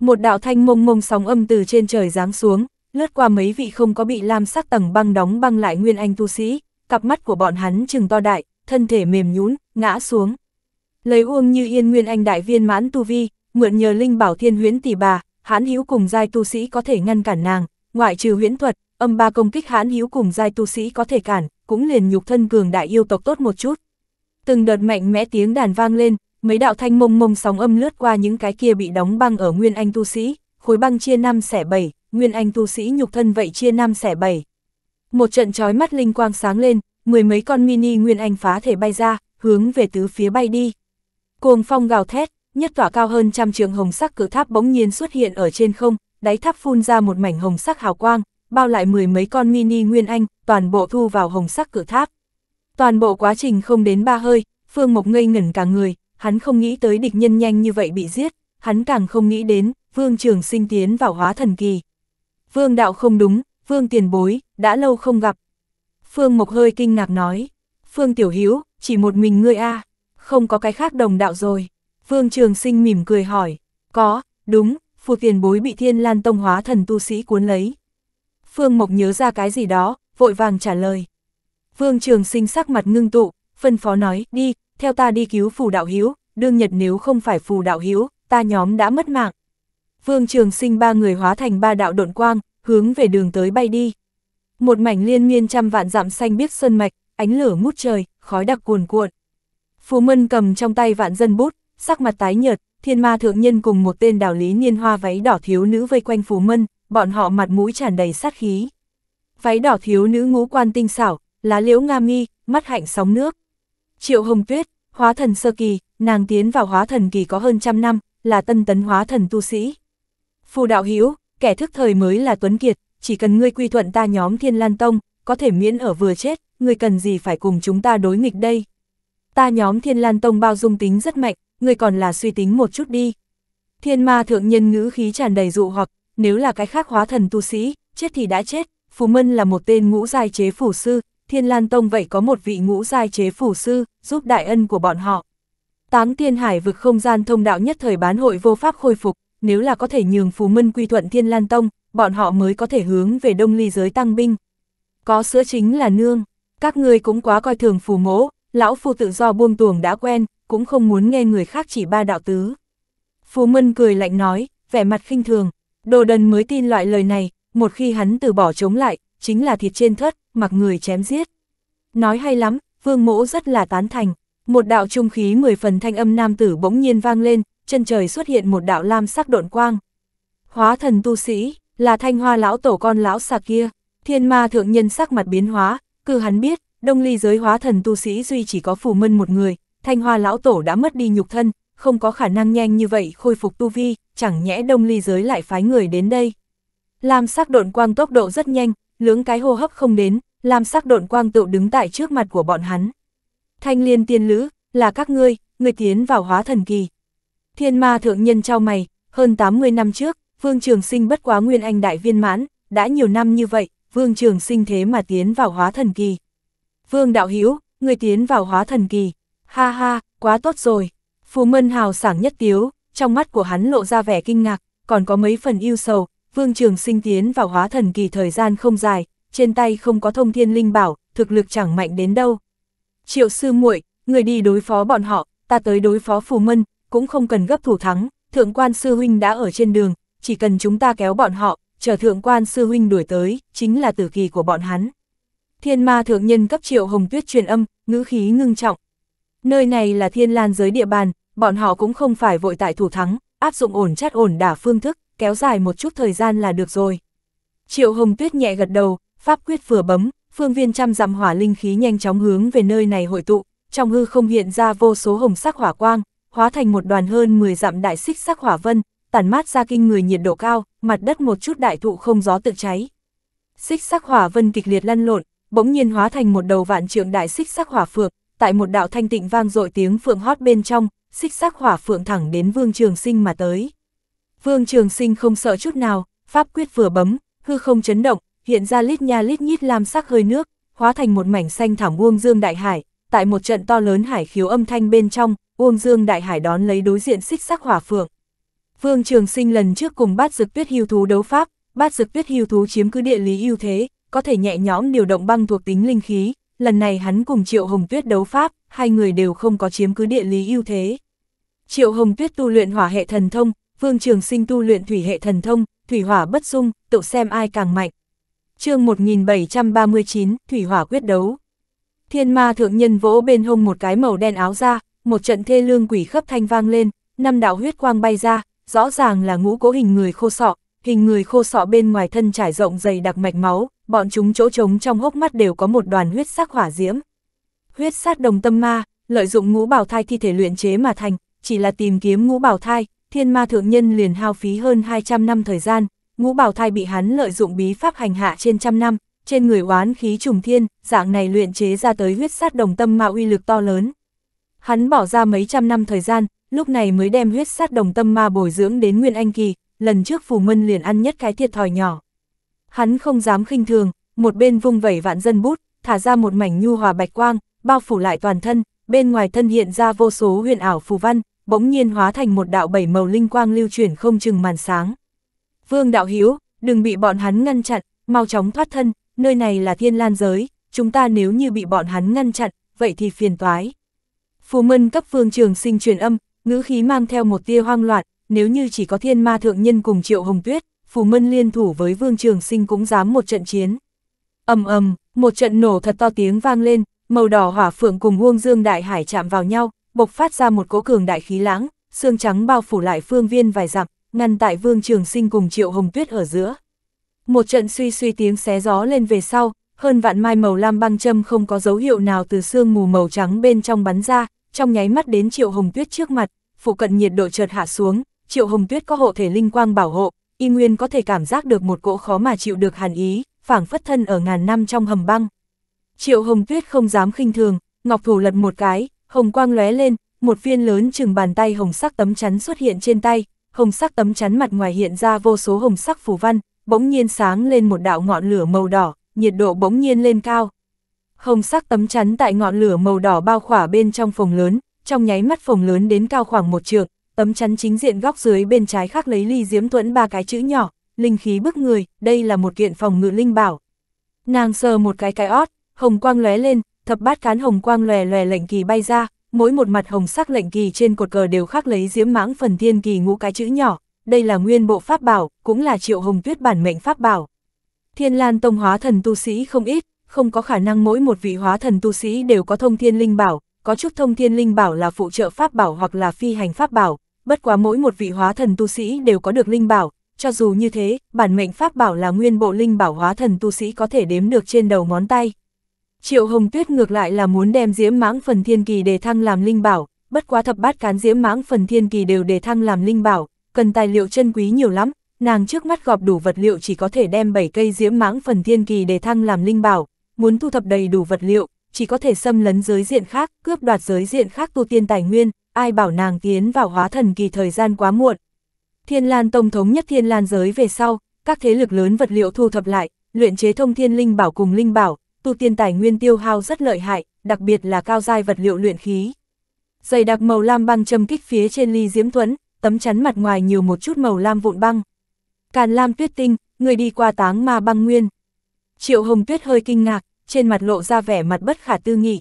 Một đạo thanh mông mông sóng âm từ trên trời giáng xuống, lướt qua mấy vị không có bị lam sắc tầng băng đóng băng lại nguyên anh tu sĩ, cặp mắt của bọn hắn trừng to đại, thân thể mềm nhũn ngã xuống. Lấy Uông Như Yên nguyên anh đại viên mãn tu vi, mượn nhờ linh bảo thiên huyễn tỷ bà, hãn hữu cùng giai tu sĩ có thể ngăn cản nàng, ngoại trừ huyễn thuật, âm ba công kích hãn hữu cùng giai tu sĩ có thể cản, cũng liền nhục thân cường đại yêu tộc tốt một chút. Từng đợt mạnh mẽ tiếng đàn vang lên, mấy đạo thanh mông mông sóng âm lướt qua những cái kia bị đóng băng ở nguyên anh tu sĩ, khối băng chia năm xẻ bảy, nguyên anh tu sĩ nhục thân vậy chia năm xẻ bảy. Một trận chói mắt linh quang sáng lên, mười mấy con mini nguyên anh phá thể bay ra, hướng về tứ phía bay đi. Cuồng phong gào thét, nhất tỏa cao hơn trăm trường hồng sắc cửa tháp bỗng nhiên xuất hiện ở trên không, đáy tháp phun ra một mảnh hồng sắc hào quang, bao lại mười mấy con mini nguyên anh, toàn bộ thu vào hồng sắc cửa tháp. Toàn bộ quá trình không đến ba hơi, Phương Mộc ngây ngẩn cả người, hắn không nghĩ tới địch nhân nhanh như vậy bị giết, hắn càng không nghĩ đến, Vương Trường Sinh tiến vào hóa thần kỳ. Vương đạo không đúng, vương tiền bối, đã lâu không gặp. Phương Mộc hơi kinh ngạc nói, Phương Tiểu Hiếu, chỉ một mình ngươi a không có cái khác đồng đạo rồi. Vương Trường Sinh mỉm cười hỏi, có, đúng, phù tiền bối bị thiên lan tông hóa thần tu sĩ cuốn lấy. Phương Mộc nhớ ra cái gì đó, vội vàng trả lời. Vương Trường Sinh sắc mặt ngưng tụ, phân phó nói, đi, theo ta đi cứu phù đạo hiếu, đương nhật nếu không phải phù đạo hiếu, ta nhóm đã mất mạng. Vương Trường Sinh ba người hóa thành ba đạo độn quang, hướng về đường tới bay đi. Một mảnh liên miên trăm vạn dặm xanh biếc sơn mạch, ánh lửa mút trời, khói đặc cuồn cuộn. Phù Mân cầm trong tay vạn dân bút, sắc mặt tái nhợt, thiên ma thượng nhân cùng một tên đảo lý niên hoa váy đỏ thiếu nữ vây quanh Phù Mân, bọn họ mặt mũi tràn đầy sát khí. Váy đỏ thiếu nữ ngũ quan tinh xảo, lá liễu nga mi, mắt hạnh sóng nước. Triệu Hồng Tuyết, hóa thần sơ kỳ, nàng tiến vào hóa thần kỳ có hơn trăm năm, là tân tấn hóa thần tu sĩ. Phù đạo hữu kẻ thức thời mới là tuấn kiệt, chỉ cần ngươi quy thuận ta nhóm Thiên Lan Tông, có thể miễn ở vừa chết, ngươi cần gì phải cùng chúng ta đối nghịch đây. Ta nhóm Thiên Lan Tông bao dung tính rất mạnh, ngươi còn là suy tính một chút đi. Thiên ma thượng nhân ngữ khí tràn đầy dụ hoặc, nếu là cái khác hóa thần tu sĩ, chết thì đã chết, Phù Mân là một tên ngũ giai chế phủ sư, Thiên Lan Tông vậy có một vị ngũ giai chế phủ sư, giúp đại ân của bọn họ. Táng Thiên Hải vực không gian thông đạo nhất thời bán hội vô pháp khôi phục, nếu là có thể nhường Phù Mân quy thuận Thiên Lan Tông, bọn họ mới có thể hướng về đông ly giới tăng binh. Có sữa chính là nương, các ngươi cũng quá coi thường Phù Mỗ, lão Phù tự do buông tuồng đã quen, cũng không muốn nghe người khác chỉ ba đạo tứ. Phù Mân cười lạnh nói, vẻ mặt khinh thường, đồ đần mới tin loại lời này, một khi hắn từ bỏ chống lại, chính là thịt trên thất, mặc người chém giết. Nói hay lắm, vương mỗ rất là tán thành, một đạo trung khí mười phần thanh âm nam tử bỗng nhiên vang lên, chân trời xuất hiện một đạo lam sắc độn quang. Hóa thần tu sĩ, là thanh hoa lão tổ con lão xa kia, thiên ma thượng nhân sắc mặt biến hóa, cứ hắn biết, đông ly giới hóa thần tu sĩ duy chỉ có phù mân một người, thanh hoa lão tổ đã mất đi nhục thân, không có khả năng nhanh như vậy khôi phục tu vi, chẳng nhẽ đông ly giới lại phái người đến đây. Lam sắc độn quang tốc độ rất nhanh, lưỡng cái hô hấp không đến, Lam sắc độn quang tự đứng tại trước mặt của bọn hắn. Thanh liên tiên lữ, là các ngươi, người tiến vào hóa thần kỳ, Thiên ma thượng nhân trao mày, hơn 80 năm trước, Vương Trường Sinh bất quá nguyên anh đại viên mãn, đã nhiều năm như vậy, Vương Trường Sinh thế mà tiến vào hóa thần kỳ. Vương Đạo Hữu người tiến vào hóa thần kỳ. Ha ha, quá tốt rồi. Phù Mân hào sảng nhất tiếu, trong mắt của hắn lộ ra vẻ kinh ngạc, còn có mấy phần yêu sầu. Vương Trường Sinh tiến vào hóa thần kỳ thời gian không dài, trên tay không có thông thiên linh bảo, thực lực chẳng mạnh đến đâu. Triệu sư muội, người đi đối phó bọn họ, ta tới đối phó Phù Mân, cũng không cần gấp thủ thắng, thượng quan sư huynh đã ở trên đường, chỉ cần chúng ta kéo bọn họ, chờ thượng quan sư huynh đuổi tới, chính là tử kỳ của bọn hắn. Thiên ma thượng nhân cấp triệu hồng tuyết truyền âm, ngữ khí ngưng trọng. Nơi này là thiên lan giới địa bàn, bọn họ cũng không phải vội tại thủ thắng, áp dụng ổn chát ổn đả phương thức, kéo dài một chút thời gian là được rồi. Triệu hồng tuyết nhẹ gật đầu, pháp quyết vừa bấm, phương viên trăm dặm hỏa linh khí nhanh chóng hướng về nơi này hội tụ, trong hư không hiện ra vô số hồng sắc hỏa quang, hóa thành một đoàn hơn 10 dặm đại xích sắc hỏa vân, tản mát ra kinh người nhiệt độ cao, mặt đất một chút đại thụ không gió tự cháy. Xích sắc hỏa vân kịch liệt lăn lộn, bỗng nhiên hóa thành một đầu vạn trượng đại xích sắc hỏa phượng, tại một đạo thanh tịnh vang dội tiếng phượng hót bên trong, xích sắc hỏa phượng thẳng đến Vương Trường Sinh mà tới. Vương Trường Sinh không sợ chút nào, pháp quyết vừa bấm, hư không chấn động, hiện ra lít nha lít nhít lam sắc hơi nước, hóa thành một mảnh xanh thảm buông dương đại hải, tại một trận to lớn hải khiếu âm thanh bên trong, Uông Dương Đại Hải đón lấy đối diện xích sắc hỏa phượng. Vương Trường Sinh lần trước cùng bát dực tuyết hưu thú đấu pháp, bát dực tuyết hưu thú chiếm cứ địa lý ưu thế, có thể nhẹ nhõm điều động băng thuộc tính linh khí, lần này hắn cùng Triệu Hồng Tuyết đấu pháp, hai người đều không có chiếm cứ địa lý ưu thế. Triệu Hồng Tuyết tu luyện hỏa hệ thần thông, Vương Trường Sinh tu luyện thủy hệ thần thông, thủy hỏa bất dung, tự xem ai càng mạnh. Chương 1739, thủy hỏa quyết đấu. Thiên Ma thượng nhân vỗ bên hông một cái màu đen áo ra, một trận thê lương quỷ khấp thanh vang lên, năm đạo huyết quang bay ra, rõ ràng là ngũ cố hình người khô sọ, hình người khô sọ bên ngoài thân trải rộng dày đặc mạch máu, bọn chúng chỗ trống trong hốc mắt đều có một đoàn huyết sắc hỏa diễm. Huyết sát đồng tâm ma, lợi dụng ngũ bảo thai thi thể luyện chế mà thành, chỉ là tìm kiếm ngũ bảo thai, thiên ma thượng nhân liền hao phí hơn 200 năm thời gian, ngũ bảo thai bị hắn lợi dụng bí pháp hành hạ trên trăm năm, trên người oán khí trùng thiên, dạng này luyện chế ra tới huyết sát đồng tâm ma uy lực to lớn. Hắn bỏ ra mấy trăm năm thời gian, lúc này mới đem huyết sát đồng tâm ma bồi dưỡng đến Nguyên Anh Kỳ, lần trước Phù Mân liền ăn nhất cái thiệt thòi nhỏ. Hắn không dám khinh thường, một bên vung vẩy vạn dân bút, thả ra một mảnh nhu hòa bạch quang, bao phủ lại toàn thân, bên ngoài thân hiện ra vô số huyền ảo phù văn, bỗng nhiên hóa thành một đạo bảy màu linh quang lưu chuyển không chừng màn sáng. Vương đạo hiếu, đừng bị bọn hắn ngăn chặn, mau chóng thoát thân, nơi này là thiên lan giới, chúng ta nếu như bị bọn hắn ngăn chặn, vậy thì phiền toái. Phù Mân cấp Vương Trường Sinh truyền âm, ngữ khí mang theo một tia hoang loạn, nếu như chỉ có Thiên Ma thượng nhân cùng Triệu Hồng Tuyết, Phù Mân liên thủ với Vương Trường Sinh cũng dám một trận chiến. Ầm ầm, một trận nổ thật to tiếng vang lên, màu đỏ hỏa phượng cùng Uông Dương đại hải chạm vào nhau, bộc phát ra một cỗ cường đại khí lãng, xương trắng bao phủ lại phương viên vài dặm, ngăn tại Vương Trường Sinh cùng Triệu Hồng Tuyết ở giữa. Một trận suy suy tiếng xé gió lên về sau, hơn vạn mai màu lam băng châm không có dấu hiệu nào từ xương mù màu trắng bên trong bắn ra, trong nháy mắt đến Triệu Hồng Tuyết trước mặt, phụ cận nhiệt độ chợt hạ xuống, Triệu Hồng Tuyết có hộ thể linh quang bảo hộ, y nguyên có thể cảm giác được một cỗ khó mà chịu được hàn ý, phảng phất thân ở ngàn năm trong hầm băng. Triệu Hồng Tuyết không dám khinh thường, ngọc thủ lật một cái, hồng quang lóe lên, một viên lớn chừng bàn tay hồng sắc tấm chắn xuất hiện trên tay, hồng sắc tấm chắn mặt ngoài hiện ra vô số hồng sắc phù văn, bỗng nhiên sáng lên một đạo ngọn lửa màu đỏ, nhiệt độ bỗng nhiên lên cao, Hồng sắc tấm chắn tại ngọn lửa màu đỏ bao khỏa bên trong phòng lớn, trong nháy mắt phòng lớn đến cao khoảng một trượng, tấm chắn chính diện góc dưới bên trái khắc lấy ly diễm tuẫn ba cái chữ nhỏ, linh khí bức người, đây là một kiện phòng ngự linh bảo. Nàng sờ một cái cái ót, hồng quang lóe lên, thập bát cán hồng quang lòe lòe lệnh kỳ bay ra, mỗi một mặt hồng sắc lệnh kỳ trên cột cờ đều khắc lấy diễm mãng phần thiên kỳ ngũ cái chữ nhỏ, đây là nguyên bộ pháp bảo, cũng là triệu hồng tuyết bản mệnh pháp bảo. Thiên Lan Tông hóa thần tu sĩ không ít, không có khả năng mỗi một vị hóa thần tu sĩ đều có thông thiên linh bảo, có chút thông thiên linh bảo là phụ trợ pháp bảo hoặc là phi hành pháp bảo, bất quá mỗi một vị hóa thần tu sĩ đều có được linh bảo, cho dù như thế, bản mệnh pháp bảo là nguyên bộ linh bảo hóa thần tu sĩ có thể đếm được trên đầu ngón tay. Triệu Hồng Tuyết ngược lại là muốn đem diễm mãng phần thiên kỳ đề thăng làm linh bảo, bất quá thập bát cán diễm mãng phần thiên kỳ đều đề thăng làm linh bảo, cần tài liệu chân quý nhiều lắm, nàng trước mắt gọp đủ vật liệu chỉ có thể đem 7 cây diễm mãng phần thiên kỳ đề thăng làm linh bảo, muốn thu thập đầy đủ vật liệu, chỉ có thể xâm lấn giới diện khác, cướp đoạt giới diện khác tu tiên tài nguyên, ai bảo nàng tiến vào hóa thần kỳ thời gian quá muộn. Thiên Lan Tông thống nhất Thiên Lan giới về sau, các thế lực lớn vật liệu thu thập lại, luyện chế thông thiên linh bảo cùng linh bảo, tu tiên tài nguyên tiêu hao rất lợi hại, đặc biệt là cao giai vật liệu luyện khí. Dày đặc màu lam băng châm kích phía trên ly diễm thuẫn, tấm chắn mặt ngoài nhiều một chút màu lam vụn băng. Càn Lam Tuyết Tinh, người đi qua táng ma băng nguyên. Triệu Hồng Tuyết hơi kinh ngạc, trên mặt lộ ra vẻ mặt bất khả tư nghị.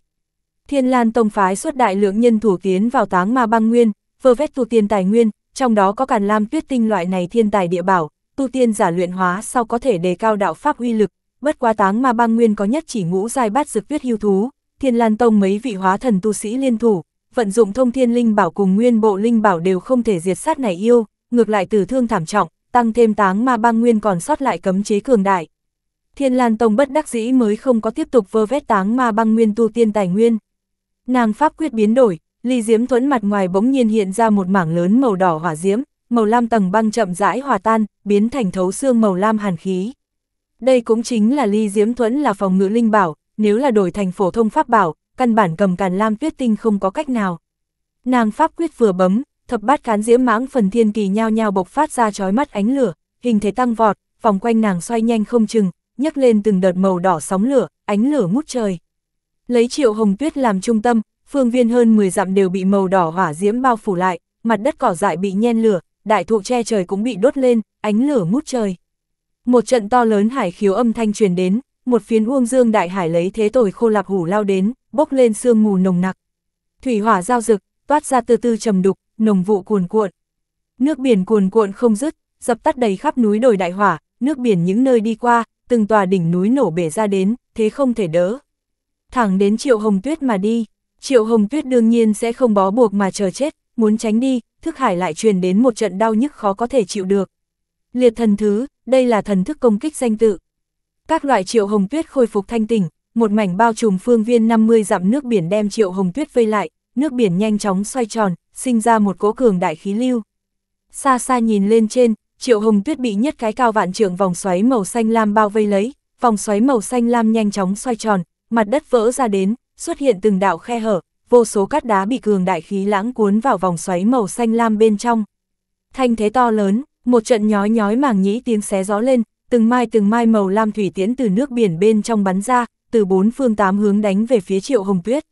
Thiên Lan Tông phái xuất đại lượng nhân thủ tiến vào táng ma băng nguyên, vơ vét tu tiên tài nguyên, trong đó có càn lam tuyết tinh loại này thiên tài địa bảo, tu tiên giả luyện hóa sau có thể đề cao đạo pháp uy lực, bất quá táng ma băng nguyên có nhất chỉ ngũ giai bát dược tuyết hưu thú, Thiên Lan Tông mấy vị hóa thần tu sĩ liên thủ, vận dụng thông thiên linh bảo cùng nguyên bộ linh bảo đều không thể diệt sát này yêu, ngược lại tử thương thảm trọng, tăng thêm táng ma băng nguyên còn sót lại cấm chế cường đại. Thiên Lan Tông bất đắc dĩ mới không có tiếp tục vơ vét táng ma băng nguyên tu tiên tài nguyên. Nàng pháp quyết biến đổi, ly diễm thuẫn mặt ngoài bỗng nhiên hiện ra một mảng lớn màu đỏ hỏa diễm, màu lam tầng băng chậm rãi hòa tan, biến thành thấu xương màu lam hàn khí. Đây cũng chính là ly diễm thuẫn là phòng ngự linh bảo, nếu là đổi thành phổ thông pháp bảo, căn bản cầm càn lam tuyết tinh không có cách nào. Nàng pháp quyết vừa bấm, thập bát cán diễm mãng phần thiên kỳ nhao nhao bộc phát ra chói mắt ánh lửa, hình thế tăng vọt, vòng quanh nàng xoay nhanh không chừng, nhấc lên từng đợt màu đỏ sóng lửa, ánh lửa ngút trời. Lấy triệu hồng tuyết làm trung tâm, phương viên hơn 10 dặm đều bị màu đỏ hỏa diễm bao phủ lại, mặt đất cỏ dại bị nhen lửa, đại thụ che trời cũng bị đốt lên, ánh lửa ngút trời. Một trận to lớn hải khiếu âm thanh truyền đến, một phiến uông dương đại hải lấy thế tồi khô lạp hủ lao đến, bốc lên sương mù nồng nặc. Thủy hỏa giao dực toát ra từ từ trầm đục, nồng vụ cuồn cuộn. Nước biển cuồn cuộn không dứt, dập tắt đầy khắp núi đồi đại hỏa, nước biển những nơi đi qua, từng tòa đỉnh núi nổ bể ra đến, thế không thể đỡ. Thẳng đến Triệu Hồng Tuyết mà đi, Triệu Hồng Tuyết đương nhiên sẽ không bó buộc mà chờ chết, muốn tránh đi, thức hải lại truyền đến một trận đau nhức khó có thể chịu được. Liệt thần thứ, đây là thần thức công kích danh tự. Các loại Triệu Hồng Tuyết khôi phục thanh tỉnh, một mảnh bao trùm phương viên 50 dặm nước biển đem Triệu Hồng Tuyết vây lại, nước biển nhanh chóng xoay tròn, sinh ra một cỗ cường đại khí lưu. Xa xa nhìn lên trên, Triệu Hồng Tuyết bị nhất cái cao vạn trường vòng xoáy màu xanh lam bao vây lấy, vòng xoáy màu xanh lam nhanh chóng xoay tròn, mặt đất vỡ ra đến, xuất hiện từng đạo khe hở, vô số cát đá bị cường đại khí lãng cuốn vào vòng xoáy màu xanh lam bên trong. Thanh thế to lớn, một trận nhói nhói màng nhĩ tiếng xé gió lên, từng mai từng mai màu lam thủy tiễn từ nước biển bên trong bắn ra, từ bốn phương tám hướng đánh về phía Triệu Hồng Tuyết.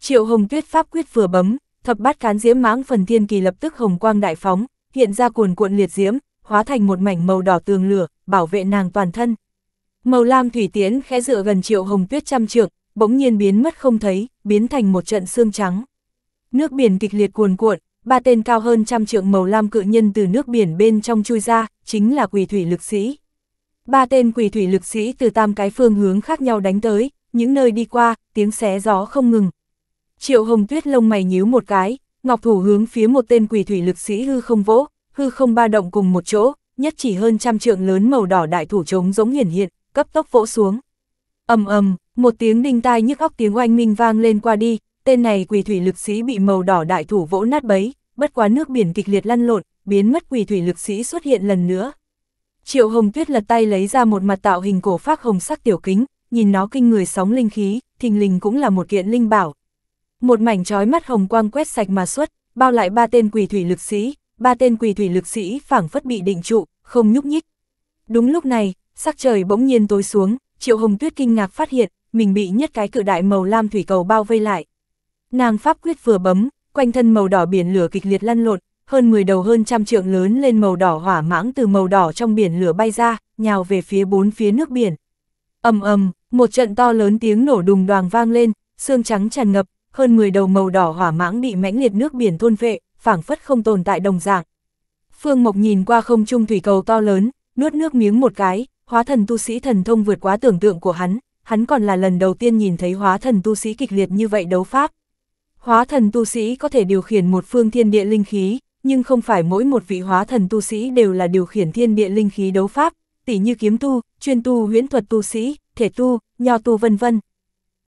Triệu Hồng Tuyết pháp quyết vừa bấm, thập bát cán diễm mãng phần thiên kỳ lập tức hồng quang đại phóng, hiện ra cuồn cuộn liệt diễm, hóa thành một mảnh màu đỏ tường lửa, bảo vệ nàng toàn thân. Màu lam thủy tiến khẽ dựa gần triệu hồng tuyết trăm trượng, bỗng nhiên biến mất không thấy, biến thành một trận xương trắng. Nước biển kịch liệt cuồn cuộn, ba tên cao hơn trăm trượng màu lam cự nhân từ nước biển bên trong chui ra, chính là quỷ thủy lực sĩ. Ba tên quỷ thủy lực sĩ từ tam cái phương hướng khác nhau đánh tới, những nơi đi qua, tiếng xé gió không ngừng. Triệu hồng tuyết lông mày nhíu một cái, ngọc thủ hướng phía một tên quỷ thủy lực sĩ hư không vỗ, hư không ba động cùng một chỗ, nhất chỉ hơn trăm trượng lớn màu đỏ đại thủ trống giống hiển hiện, cấp tốc vỗ xuống. ầm ầm, một tiếng đinh tai nhức óc tiếng oanh minh vang lên qua đi, tên này quỷ thủy lực sĩ bị màu đỏ đại thủ vỗ nát bấy, bất quá nước biển kịch liệt lăn lộn, biến mất quỷ thủy lực sĩ xuất hiện lần nữa. Triệu Hồng Tuyết lật tay lấy ra một mặt tạo hình cổ phác hồng sắc tiểu kính, nhìn nó kinh người sóng linh khí, thình lình cũng là một kiện linh bảo. Một mảnh trói mắt hồng quang quét sạch mà xuất, bao lại ba tên quỷ thủy lực sĩ, ba tên quỳ thủy lực sĩ phảng phất bị định trụ, không nhúc nhích. Đúng lúc này, sắc trời bỗng nhiên tối xuống, Triệu Hồng Tuyết kinh ngạc phát hiện, mình bị nhất cái cự đại màu lam thủy cầu bao vây lại. Nàng pháp quyết vừa bấm, quanh thân màu đỏ biển lửa kịch liệt lăn lộn, hơn 10 đầu hơn trăm trượng lớn lên màu đỏ hỏa mãng từ màu đỏ trong biển lửa bay ra, nhào về phía bốn phía nước biển. Ầm ầm, một trận to lớn tiếng nổ đùng đoàng vang lên, xương trắng tràn ngập, hơn 10 đầu màu đỏ hỏa mãng bị mãnh liệt nước biển thôn vệ, phảng phất không tồn tại đồng dạng. Phương Mộc nhìn qua không trung thủy cầu to lớn, nuốt nước miếng một cái, hóa thần tu sĩ thần thông vượt quá tưởng tượng của hắn, hắn còn là lần đầu tiên nhìn thấy hóa thần tu sĩ kịch liệt như vậy đấu pháp. Hóa thần tu sĩ có thể điều khiển một phương thiên địa linh khí, nhưng không phải mỗi một vị hóa thần tu sĩ đều là điều khiển thiên địa linh khí đấu pháp, tỉ như kiếm tu, chuyên tu huyễn thuật tu sĩ, thể tu, nho tu vân vân,